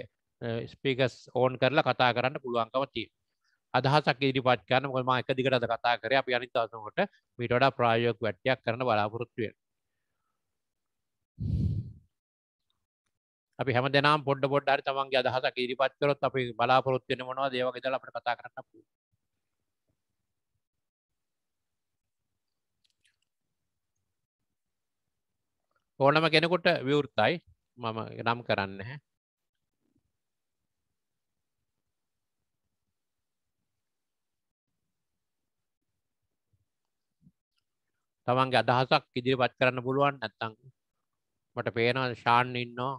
ස්පිකස් ඕන් කරලා කතා කරන්න පුළුවන්කම තිය අදහසක් ඉරිපත් කරන මොම එක දිගට අද කතා කර අපි අනිතාසකට මිටඩා ප්‍රායෝග වැට්ටයක් කරන බලාපොරොත්තුවෙන් අපි හැම දෙනම් පොඩ්ඩ පොඩ්ඩ හරි තමන්ගේ අදහසක් ඉදිරිපත් කරොත් අපි බලාපොරොත්තු වෙන මොනවද ඒ වගේ දේවල් අපිට කතා කරන්න පුළුවන්. ඕනම කෙනෙකුට විවෘතයි මම නම් කරන්න හැ. තමන්ගේ අදහසක් ඉදිරිපත් කරන්න පුළුවන් නැත්තං මට පේනවා ශාන් ඉන්නවා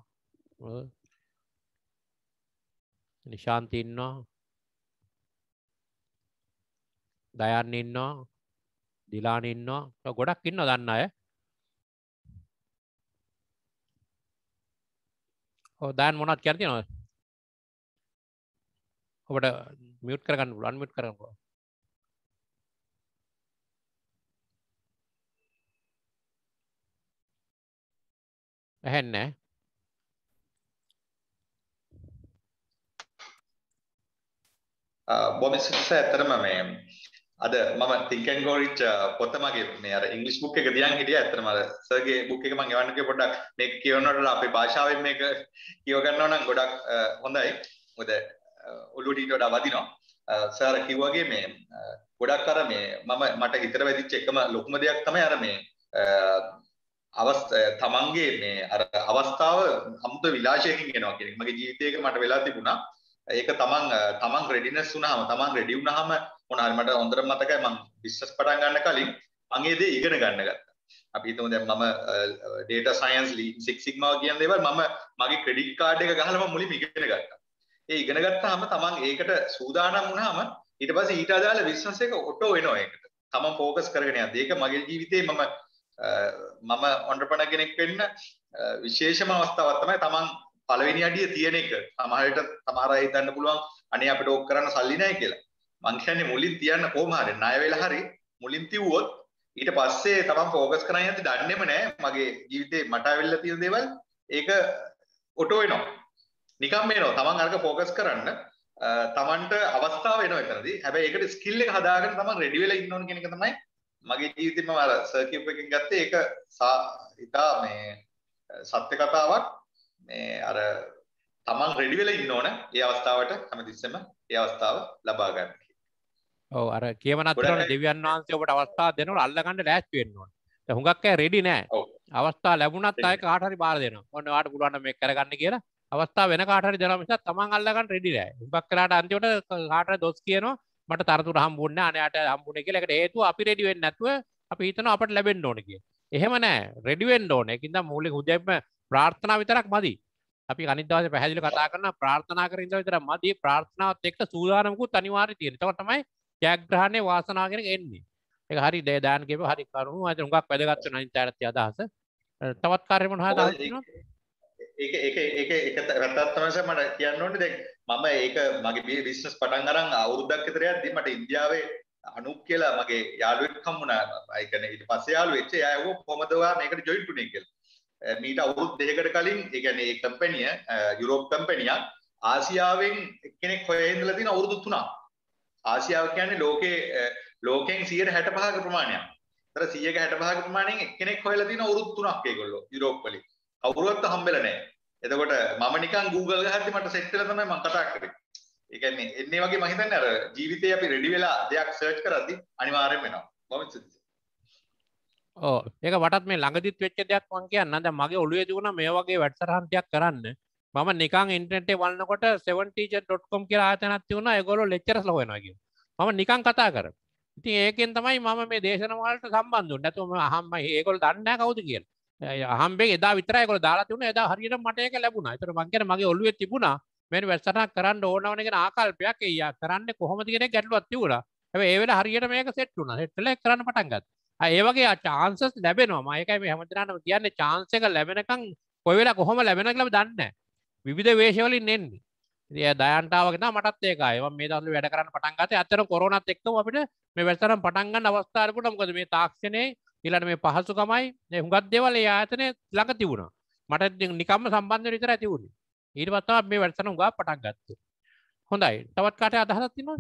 නිශාන්ති ඉන්නවා දයන් ඉන්නවා දිලාන ඉන්නවා ගොඩක් ඉන්න දන්න අය දෑන් මොනත් කරති නො ඔබට මියුට් කරගන්න ලන්මිට් කරනවා ඇහැන්නෑ බොම සිස ඇතරම මේ අද මම තිකන්ගෝරිච් පොතමගේ මේ අර ඉංග්ලිෂ් බුක් එක දියන් හිටිය ඇතරම අර සර්ගේ බුක් එක මම ගෙවන්න කිය පොඩ්ඩක් මේ කියවනකොට අපේ භාෂාවෙන් මේක කියව ගන්නවා නම් ගොඩක් හොඳයි මොකද ඔළුවට වඩා වදිනවා සර් කිව්වාගේ මේ ගොඩක් අර මේ මම මට හිතර වැදිච්ච එකම ලොකුම දෙයක් තමයි අර මේ අවස්ථා තමන්ගේ මේ අර අවස්ථාව අමුතු විලාශයකින් එනවා කියන එක මගේ ජීවිතේක මට වෙලා තිබුණා ඒක තමන් තමන් රෙඩිනස් වුණාම තමන් රෙඩි වුණාම මොන හරි මට හොඳට මතකයි මම බිස්නස් පටන් ගන්න කලින් මම ඒ දේ ඉගෙන ගන්න ගත්තා. අපි හිතමු දැන් මම data science lean six sigma කියන දේවල් මම මගේ credit card එක ගහලා මම මුලින්ම ඉගෙන ගත්තා. ඒ ඉගෙන ගත්තාම තමන් ඒකට සූදානම් වුණාම ඊට පස්සේ ඊට අදාළ බිස්නස් එක ඔටෝ වෙනවා ඒකට. තමන් ෆෝකස් කරගෙන යද්දී ඒක මගේ ජීවිතේ මම මම entrepreneur කෙනෙක් වෙන්න විශේෂම අවස්ථාවක් තමයි තමන් පළවෙනි අඩිය තියෙන එක සමහරට සමහර අය හිතන්න පුළුවන් අනේ අපිට ඕක කරන්න සල්ලි නැහැ කියලා. මං කියන්නේ මුලින් තියන්න කොහොම හරි ණය වෙලා හරි මුලින් තියුවොත් ඊට පස්සේ තමන් ફોකස් කරන්න යද්දි දන්නේම නැහැ මගේ ජීවිතේ මට වෙලා තියෙන දේවල් ඒක ඔටෝ වෙනවා. නිකම් වෙනවා. තමන් අරක ફોකස් කරන්න තමන්ට අවස්ථාව එනවා එතනදී. හැබැයි ඒකට ස්කිල් එක හදාගෙන තමන් රෙඩි වෙලා ඉන්න ඕන කියන එක තමයි මගේ ජීවිතේ මම අර සර්කියුප් එකෙන් ගත්තේ ඒක ඉතා මේ සත්‍ය කතාවක් මේ අර තමන් රෙඩි වෙලා ඉන්න ඕන ඒ අවස්ථාවට හැමතිස්සෙම ඒ අවස්ථාව ලබා ගන්න. ඔව් අර කියවනතරන දෙවියන් වහන්සේ ඔබට අවස්ථාව දෙනකොට අල්ලගන්න ලෑස්ති වෙන්න ඕන. දැන් හුඟක් අය රෙඩි නෑ. අවස්ථාව ලැබුණත් ආයෙ කාට හරි බාර දෙනවා. ඔන්න ඔයාට පුළුවන් මේක කරගන්න කියලා අවස්ථාව වෙන කාට හරි දෙනවා මිසක් තමන් අල්ලගන්න රෙඩි නෑ. හුඟක් කරාට අන්තිමට කාට හරි දොස් කියනවා මට තනතුර හම්බුන්නේ නෑ අනේට හම්බුනේ කියලා. ඒකට හේතුව අපි රෙඩි වෙන්නේ නැතුව අපි හිතනවා අපට ලැබෙන්න ඕන කියලා. එහෙම නෑ රෙඩි වෙන්න ඕන. ඒකින්ද මූලික උදැයිම ප්‍රාර්ථනා විතරක් මදි අපි අනිදවාස පැහැදිලි කතා කරන ප්‍රාර්ථනා කරින්ද විතර මදි ප්‍රාර්ථනාවත් එක්ක සූදානමකුත් අනිවාර්ය තියෙන තව තමයි ජයග්‍රහණය වාසනාගෙන එන්නේ ඒක හරි දෑදාන්ගේ හරි කරුණු අද හුඟක් වැදගත් වෙන අනිත් ඇරත් අදහස තවත් කාර්ය මොනවද අදහස් තියෙනවා ඒක ඒක ඒක ඒක රටත් තමයි මට කියන්න ඕනේ දැන් මම ඒක මගේ බිස්නස් පටන් අරන් අවුරුද්දක් විතර යද්දී මට ඉන්දියාවේ අනුප් කියලා මගේ යාළුවෙක් හම්බුණා. ඒ කියන්නේ ඊට පස්සේ යාළුවෙක් එච්ච එයා ඇහුවා කොහමද ඔයා මේකට ජොයින් වුනේ කියලා. මීට අවුත් දෙකට කලින් එකන කම්පැනිය යුරෝප් කම්පැනියක් ආසියාවෙන් කෙනෙක් හොයහිදල තින අවුරුදු තුනා ආසියාව කියන්නේ ලෝකේ ලෝකෙන් සියයට හැට පහක ප්‍රමාණයක් තර සියක හැට පහක ප්‍රමාණයෙන් කෙනෙක් හොයලා තින අවුරුදු තුනක් ඒගොල්ලෝ යුරෝප් වලින් කවුරුවත් හම්බෙලා නැහැ එතකොට මම නිකන් Google ගහද්දි මට සෙට් වෙලා තමයි මම කතා කරේ ඒ කියන්නේ එන්නේ වගේ මම හිතන්නේ අර ජීවිතේ අපි රෙඩි වෙලා දෙයක් සර්ච් කරද්දි අනිවාර්යෙන් වෙනවා මම ඕ ඒක වටත් මේ ළඟදිත් වෙච්ච දෙයක් මං කියන්න ද මගේ ඔළුවේ දුණ මේ වගේ වැඩසරහන්තියක් කරන්න මම නිකං ඉන්ටනෙටේ වන්නකොට 70.com කියලා ආතනත් වුණ ඒගොල්ලෝ ලෙක්චරස් ලොවෙනවා මම නිකං කතා කර ඉතින් ඒකෙන් තමයි මම මේ දේශනවලට සම්බන්ධ වුණා නැතුව මම අහම්ම ඒගොල්ලෝ දන්නේ නැහැ කවුද කියලා අහම්බේ එදා විතරයි ඒගොල්ලෝ දාලා තිබුණා එදා හරියට මට ඒක ලැබුණා ඒතර මං කියන්නේ මගේ ඔළුවේ තිබුණා මේ වැඩසටහනක් කරන්න ඕනවන කියන ආකල්පයක් එයා කරන්නේ කොහොමද කියන ගැටලුවක් තිබුණා හැබැයි ඒ වෙලාව හරියට මේක සෙට් වුණා සෙට් වෙලා කරන්න පටන් ගත්තා ඒවගේ චාන්සස් ලැබෙනවා මයකයි මේ හැමතිනාටම කියන්න චාන්සක ලැබෙනකං කොයි වෙලා කොහොම ලැබෙන කලම දන්න විධ වේශවලින් නෙන්නේ ඒ දයන්ටාවගෙන මටත් ඒකයි මේ දල්ල වැඩ කරන්න පටන්ගත අතර කොරනත් එක්කම අපිට මේ වැසරම් පටන්ගන්න අවස්ථාරපුට මොකද මේ තාක්ෂණය ඉලට මේ පහසුකමයි හුඟත් දෙවල යාතනය ළඟ තිබුණා මට නිකම්ම සම්බන්ධ විතර ඇතිවුණ ඊට පත්තාව මේ වැටසන හුඟා පටන්ගත්ත හොඳයි තවත් කට අදහසත්තිීම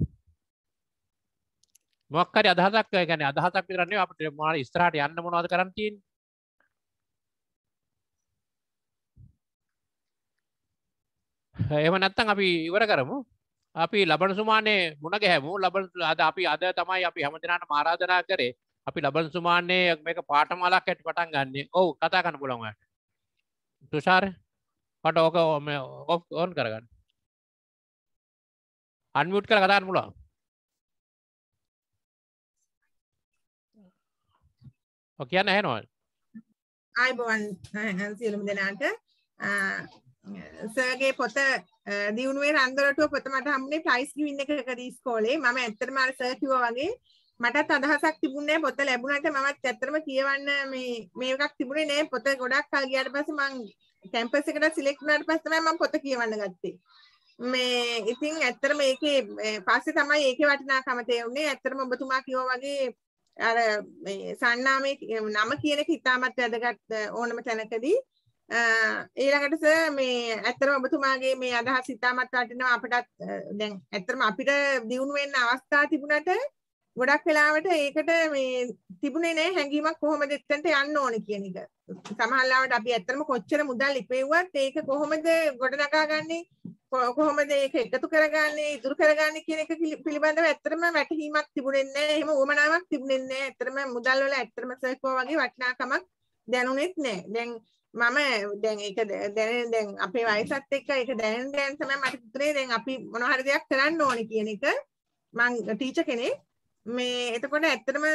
මොක්කරි අදහසක් ගැන අදහසක් කරන්නේ අපට මාන ස්ත්‍රාට යන්න මොනවද කරන්ටීන් එම නැත්තන් අපි ඉවර කරමු අපි ලබන සුමානය මුණ ගැහැමු ලබන අද අපි අද තමයි අපි හැමදිනාට මාරාධනා කරේ අපි ලබන සුමානය මේක පාටමලක් ඇට පටන් ගන්න ඔවු කතා කන්න පුළොන්ට තුෂාර පට ඕක ඕම ඔෆ් ඕන් කරගන්න අන්මුට් කර කතාන්න පුළොන් ඔ කියන්න හැනොල් ආයිබවන් සියලුම් දෙනාට සර්ගේ පොත දියුණුවේ රන්දරටුව පොතමට හම්නේ ප්‍රයිස් ගිවින්න එකකදී ස්කෝලේ මම ඇත්තටම අර සර් කිව්වා වගේ මටත් අදහසක් තිබුණේ පොත ලැබුණාට මමත් ඇත්තටම කියවන්න මේ මේකක් තිබුණේ නෑ පොත ගොඩක් කල් ගියාට පස්සේ මං කැම්පස් එකට සිලෙක්ට් වුණාට පස්සේ තමයි මම පොත කියවන්න ගත්තේ මේ ඉතින් ඇත්තටම ඒකේ පස්සේ තමයි ඒකේ වටිනාකම තේරුනේ ඇත්තටම ඔබතුමා කිව්වා වගේ අර මේ සන්නාමේ නම කියන එක ඉතාමත් වැදගත් ඕනම තැනකදී ඊළඟට සර් මේ ඇත්තටම ඔබතුමාගේ මේ අදහස් ඉතාමත් වටිනවා අපටත් දැන් ඇත්තටම අපිට දියුණු වෙන්න අවස්ථා තිබුණට ගොඩක් වෙලාවට ඒකට මේ තිබුණේ නැහැ හැඟීමක් කොහොමද එතනට යන්න ඕනේ කියන එක. සමහරවිට අපි ඇත්තටම කොච්චර මුදල් ඉපෙව්වත් ඒක කොහොමද ගොඩනගාගන්නේ කොහොමද ඒක එකතු කරගන්නේ ඉතුරු කරගන්නේ කියන එක පිළිබඳව ඇත්තටම වැටහීමක් තිබුණේ නැහැ. එහෙම උවමනාවක් තිබුණේ නැහැ. ඇත්තටම මුදල් වල ඇත්තටම සර්කෝ වගේ වටිනාකමක් දැනුනේත් නැහැ. දැන් මම දැන් ඒක දැනෙන දැන් අපේ වයසත් එක්ක ඒක දැනෙන දැන් තමයි මට හිතුනේ දැන් අපි මොන හරි දෙයක් කරන්න ඕනේ කියන එක මං ටීචර් කෙනෙක් මේ එතකොට ඇත්තටම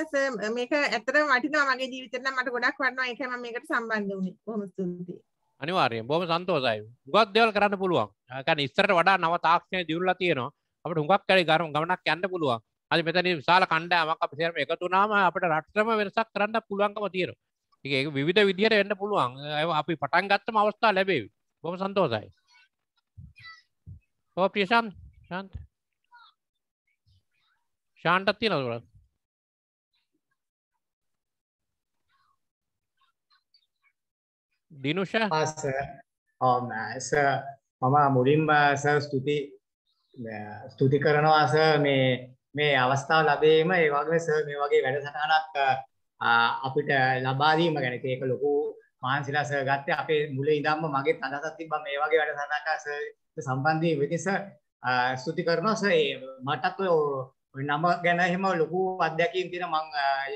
මේක ඇත්තටම වටිනවා මගේ ජීවිතේට නම් මට ගොඩක් වටිනවා ඒකයි මම මේකට සම්බන්ධ වුනේ කොහොම ස්තුතියි අනිවාරයෙන් බොම සන්තෝසයි ගොත් දෙවල් කරන්න පුළුවන් කැන ඉස්සරට වඩා නව තාක්ෂණය දියුල්ලා තියෙනවා අපට හුඟක් කැරි ගරු ගමනක් යන්න පුළුවන් අද මෙතන විශාල කණ්ඩෑමක් අප සේරම එකතුනාම අපට රටම වෙනසක් කරන්න පුළුවන්කම තියෙනවා ඒක විවිධ විදිහට එන්න පුළුවන් අපි පටන් ගත්තම අවස්ථා ලැබේවි බොම සන්තෝසයි ඕ ප්‍රියශාන්ත් ශාන්ටත් තියෙනවා දිනුෂ ඕස මම මුලින්ම ස ස්තුති ස්තුති කරනවා ස මේ මේ අවස්ථාව ලැබීම ඒ වගේ ස මේ වගේ වැඩසටහනක් අපිට ලබා දීම ගැන ඒක ලොකු මාන්සිලා ස ගත්තේ අපේ මුල ඉඳන්ම මගේ අදහසක් තිබ්බා මේ වගේ වැඩසටහනක් ස සම්බන්ධයෙන් වෙතිස ස්තුති කරනවා ස මටත් ඔය නම ගැන එහෙම ලොකු අත්දැකීම් තියෙන මම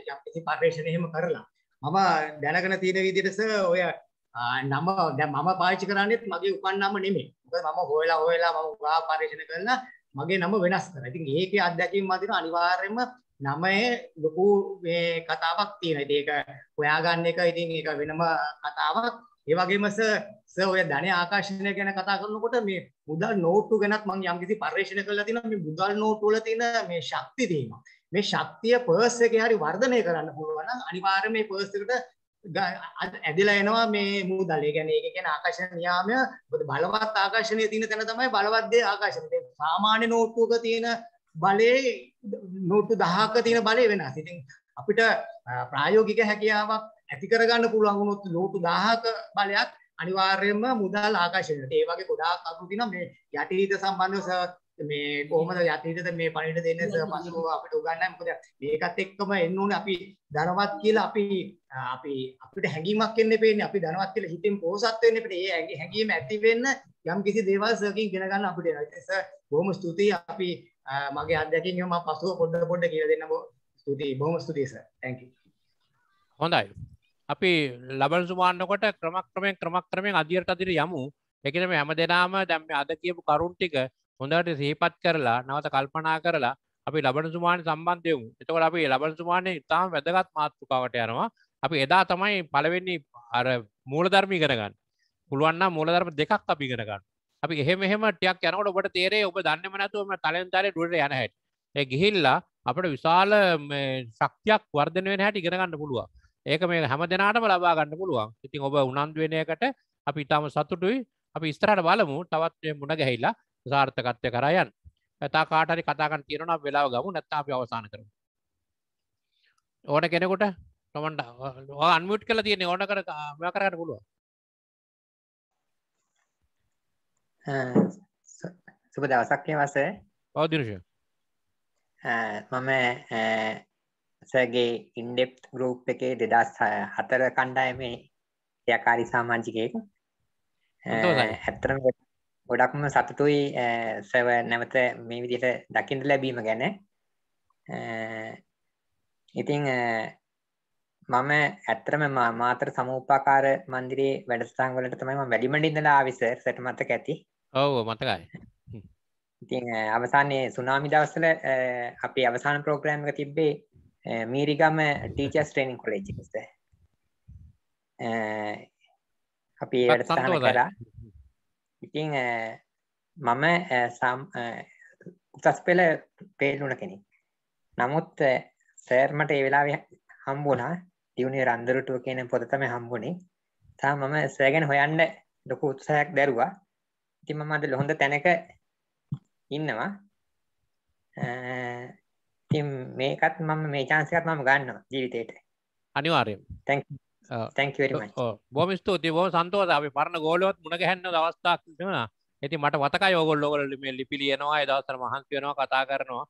යම්කිසි පර්යේෂණ එහෙම කරලා මම දැනගෙන තියෙන විදිහට ස ඔය නම දැන් මම පාවිච්චි කරන්නේත් මගේ උපන් නම නෙමෙයි. මොකද මම හොයලා හොයලා මම ගා පරීක්ෂණ කරලා මගේ නම වෙනස් කරා. ඉතින් ඒකේ අත්දැකීම් මා දින අනිවාර්යයෙන්ම නමයේ ලොකු මේ කතාවක් තියෙනවා. ඉතින් ඒක හොයාගන්න එක ඉතින් ඒක වෙනම කතාවක්. ඒ වගේම සර් ඔය ධන ආකර්ෂණය ගැන කතා කරනකොට මේ මුදල් නෝට්ටු ගැනත් මම යම්කිසි පර්යේෂණ කරලා තිනවා මේ මුදල් නෝට්ටු වල තියෙන මේ ශක්තිය තියෙනවා. මේ ශක්තිය පර්ස් එකේ හරි වර්ධනය කරන්න පුළුවන් නම් අනිවාර්යයෙන් මේ පර්ස් එකට ඇදිලා එනවා මේ මුදල්. ඒ කියන්නේ ඒක කියන ආකර්ෂණ නියාමය බලවත් ආකර්ෂණයේ තියෙන තැන තමයි බලවත් දේ ආකර්ෂණය. සාමාන්‍ය නෝට්ටුවක තියෙන බලේ නෝට්ටු 1000ක තියෙන බලේ වෙනස්. ඉතින් අපිට ප්‍රායෝගික හැකියාවක් ඇති කරගන්න පුළුවන් වුණොත් නෝට්ටු 1000ක බලයක් අනිවාර්යයෙන්ම මුදල් ආකර්ෂණයට. ඒ වගේ ගොඩාක් අරු දින මේ යටිහිත සම්බන්ධව මේ කොහොමද යතීතද මේ පණිවිඩ දෙන්නේ පසුව අපිට උගන්වන්න මොකද මේකත් එක්කම එන්න ඕනේ අපි ධනවත් කියලා අපි අපි අපිට හැඟීමක් එන්නේ පේන්නේ අපි ධනවත් කියලා හිතෙන් පෝසත් වෙන්න අපිට ඒ හැඟීම ඇති වෙන්න යම් කිසි දේවල් සර්කින් ඉගෙන ගන්න අපිට එනවා සර් බොහොම ස්තුතියි අපි මගේ අත්දැකීම් මම පසුව පොඩ පොඩ කියලා දෙන්න ස්තුතියි බොහොම ස්තුතියි සර් thank you හොඳයි අපි ලබන සුමාන්නකොට ක්‍රමක්‍රමයෙන් ක්‍රමක්‍රමයෙන් අදියට අදිර යමු එකනම හැම දෙනාම දැම් අද කියපු කරුන් ටික හොඳට සේපත් කරලා නවත කල්පනා කරලා අපි ලබන සුමාන සම්බන්ධයමු එතකොට අපි ලබන සුමානය ඉතාම වැදගත් මාතෘකාවට යනවා අපි එදා තමයි පළවෙන්නේ අර මූලධර්මී කරගන්න පුළුවන්න මූලධර්ම දෙකක් අපි කරගන්න අපි එහෙම එහෙම ටියක් යනකොට ඔබට තේරේ ඔබ දන්නම නැතුවම තලෙන් තලේ ඩුවට යන හැටි ඒ ගිහිල්ලා අපට විශාල ශක්තියක් වර්ධනය වෙන හැටි ඉගෙන ගන්න පුළුවන්. ඒක මේ හැම දිනාටම ලබා ගන්න පුළුවන්. ඉතින් ඔබ උනන්දු වෙන එකට අපි ඊටම සතුටුයි. අපි ඉස්සරහට බලමු. තවත් මුණ ගැහිලා සාර්ථකත්වය කරයන් ඇතා කාටරි කතාගන්න තියෙනන වෙලාව ගමු නැත්තා අපි අවසාන කර ඕන කෙනෙකුට නොමන්ඩ අන්මුට් කල තියන්නේ ඕන කර කරන්න පුළුව සුප දවසක්ය වස පවදිරුෂ මම සගේ ඉන්ඩෙප් ගරුප් එකේ දෙදස් හතර කණ්ඩායමේ යකාරි සාමාජිකයකු ඇත්තරම ගොඩක්ම සතුටුයි සව නැවත මේ විදියට දකිින්ට ලැබීම ගැන ඉතිං මම ඇත්තරම මාතර සමූපාකාර මන්දිරේ වැඩස්ථාන් වලට තමයි වැඩිමටිඉඳලා ආවිසර් සට මතක ඇති ඔව මතකයි ඉතිං අවසානයේ සුනාමි දවස්සල අපි අවසාන ප්‍රෝග්‍රෑම් එක තිබ්බේ මීරිගම ටීචස් ට්‍රේනිින් කොලේජිකස්ත අපි වැඩස්ථාන කරා ඉතින් මම සම් උසස් පෙළ පේලුන කෙනෙක් නමුත් සෑර්මට ඒ වෙලා හම්බුණා දියුණේ රන්දරුටුව කියන පොතතම හම්බුණේ තා මම සෑගෙන හොයන්න ලොකු උත්සාහයක් දැරවා ඉතින් මම අද ලොහොඳ තැනක ඉන්නවා ඉතින් මේකත් මම මේ චාන්සකත් මම ගන්නවා ජීවිතයට අනිවාර්යෙන් තැන් බොම ස්තුති බෝ සන්තෝස අපි පරණ ගෝලොත් මුණගැන්න දවස්ථාක් වුණ ඇති මට වතක යෝගොල්ලොවලට මේ ලිපිලියනවා දවසර මහන්සයනවා කතා කරනවා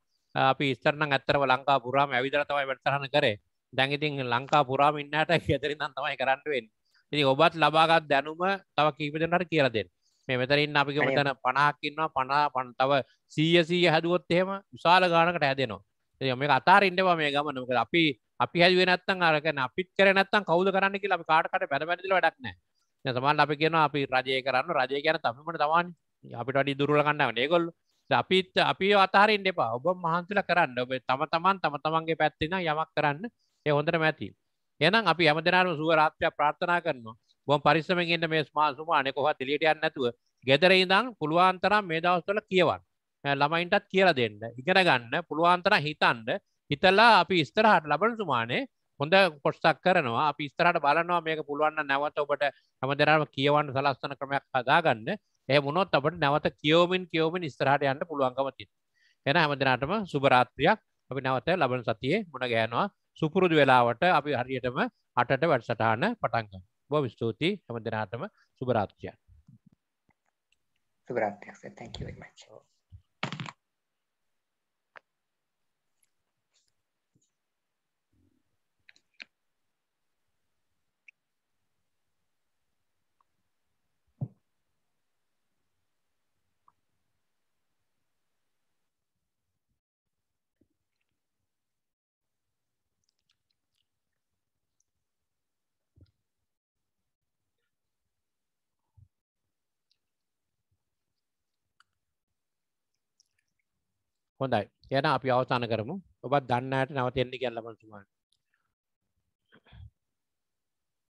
අපි ස්තරන ඇත්තරව ලංකා පුරාම ඇවිදර තමයි වැටසරහන කරේ දැඟඉතින් ලංකා පුරාම ඉන්නට කියතරින් [LAUGHS] තමයි කරන්නුවෙන් ඉති ඔබත් ලබාගත් දැනුම තව කීපදනට කියලදෙන් මේ මෙතරින් අපි මෙතන පනාකින්නවා පනා පන් තව සීය සීය හැදුවොත් එහෙම විශාල ගානකට හැදෙනවා මේ අතාර ඉන්නවා මේ ගමනක අපි අපි හැදුවේ නැත්තම් අරගෙන අපිත් කරේ නැත්තම් කවුද කරන්න කියලා අපි කාට කාට බැන බැන දීලා වැඩක් නැහැ. දැන් සමහරවිට අපි කියනවා අපි රජය කරන්න රජය කියන්නේ තමයිමනේ තමන්නේ. අපිට වැඩි දුර්වල කණ්ඩායමනේ ඒගොල්ලෝ. අපිත් අපි අතහරින්න එපා. ඔබ මහන්සිලා කරන්න. ඔබ තම තමන් තම තමන්ගේ පැත්තේ ඉඳන් යමක් කරන්න. ඒ හොඳටම ඇති. එහෙනම් අපි හැම දිනම සුව රාත්‍රියක් ප්‍රාර්ථනා කරනවා. බොහොම පරිස්සමෙන් ඉන්න මේ ස්මාර්ට් සුමානේ කොහොමද එළියට යන්නේ නැතුව ගෙදර ඉඳන් පුළුවන් තරම් මේ දවස්වල කියවන්න. ළමයින්ටත් කියලා දෙන්න. ඉගෙන ගන්න පුළුවන් තරම් හිතන්න. හිතල්ලා අපි ස්තරහට ලබන සුමානේ හොඳ කොට්සක් කරනවා අපි ස්තරට බලනවා මේක පුළුවන්න නැවත ඔබට හැම දෙනාම කියවන්න සලස්තන ක්‍රමයක් හදාගන්න ඒ මුණොත් අපට නැවත කියෝමින් කියෝමින් ස්තරහට යන්න පුළුවන්කමතින් එන හැම දෙනාටම සුභරාත්‍රයක් අපි නැවත ලබන සතියේ මුණ ගෑනවා සුපුරුදු වෙලාවට අපි හරියටම අටට වැඩසටහන පටන්ග බොම ස්තුතියි හැම දෙනාටම සුභරාත්‍රයක් සුභරාත්‍රයක් thank you very much හොඳයි එන අපි අවසාන කරමු ඔබත් දන්න අයට නවතෙන්ඩි ගැල්ලබතුමාන්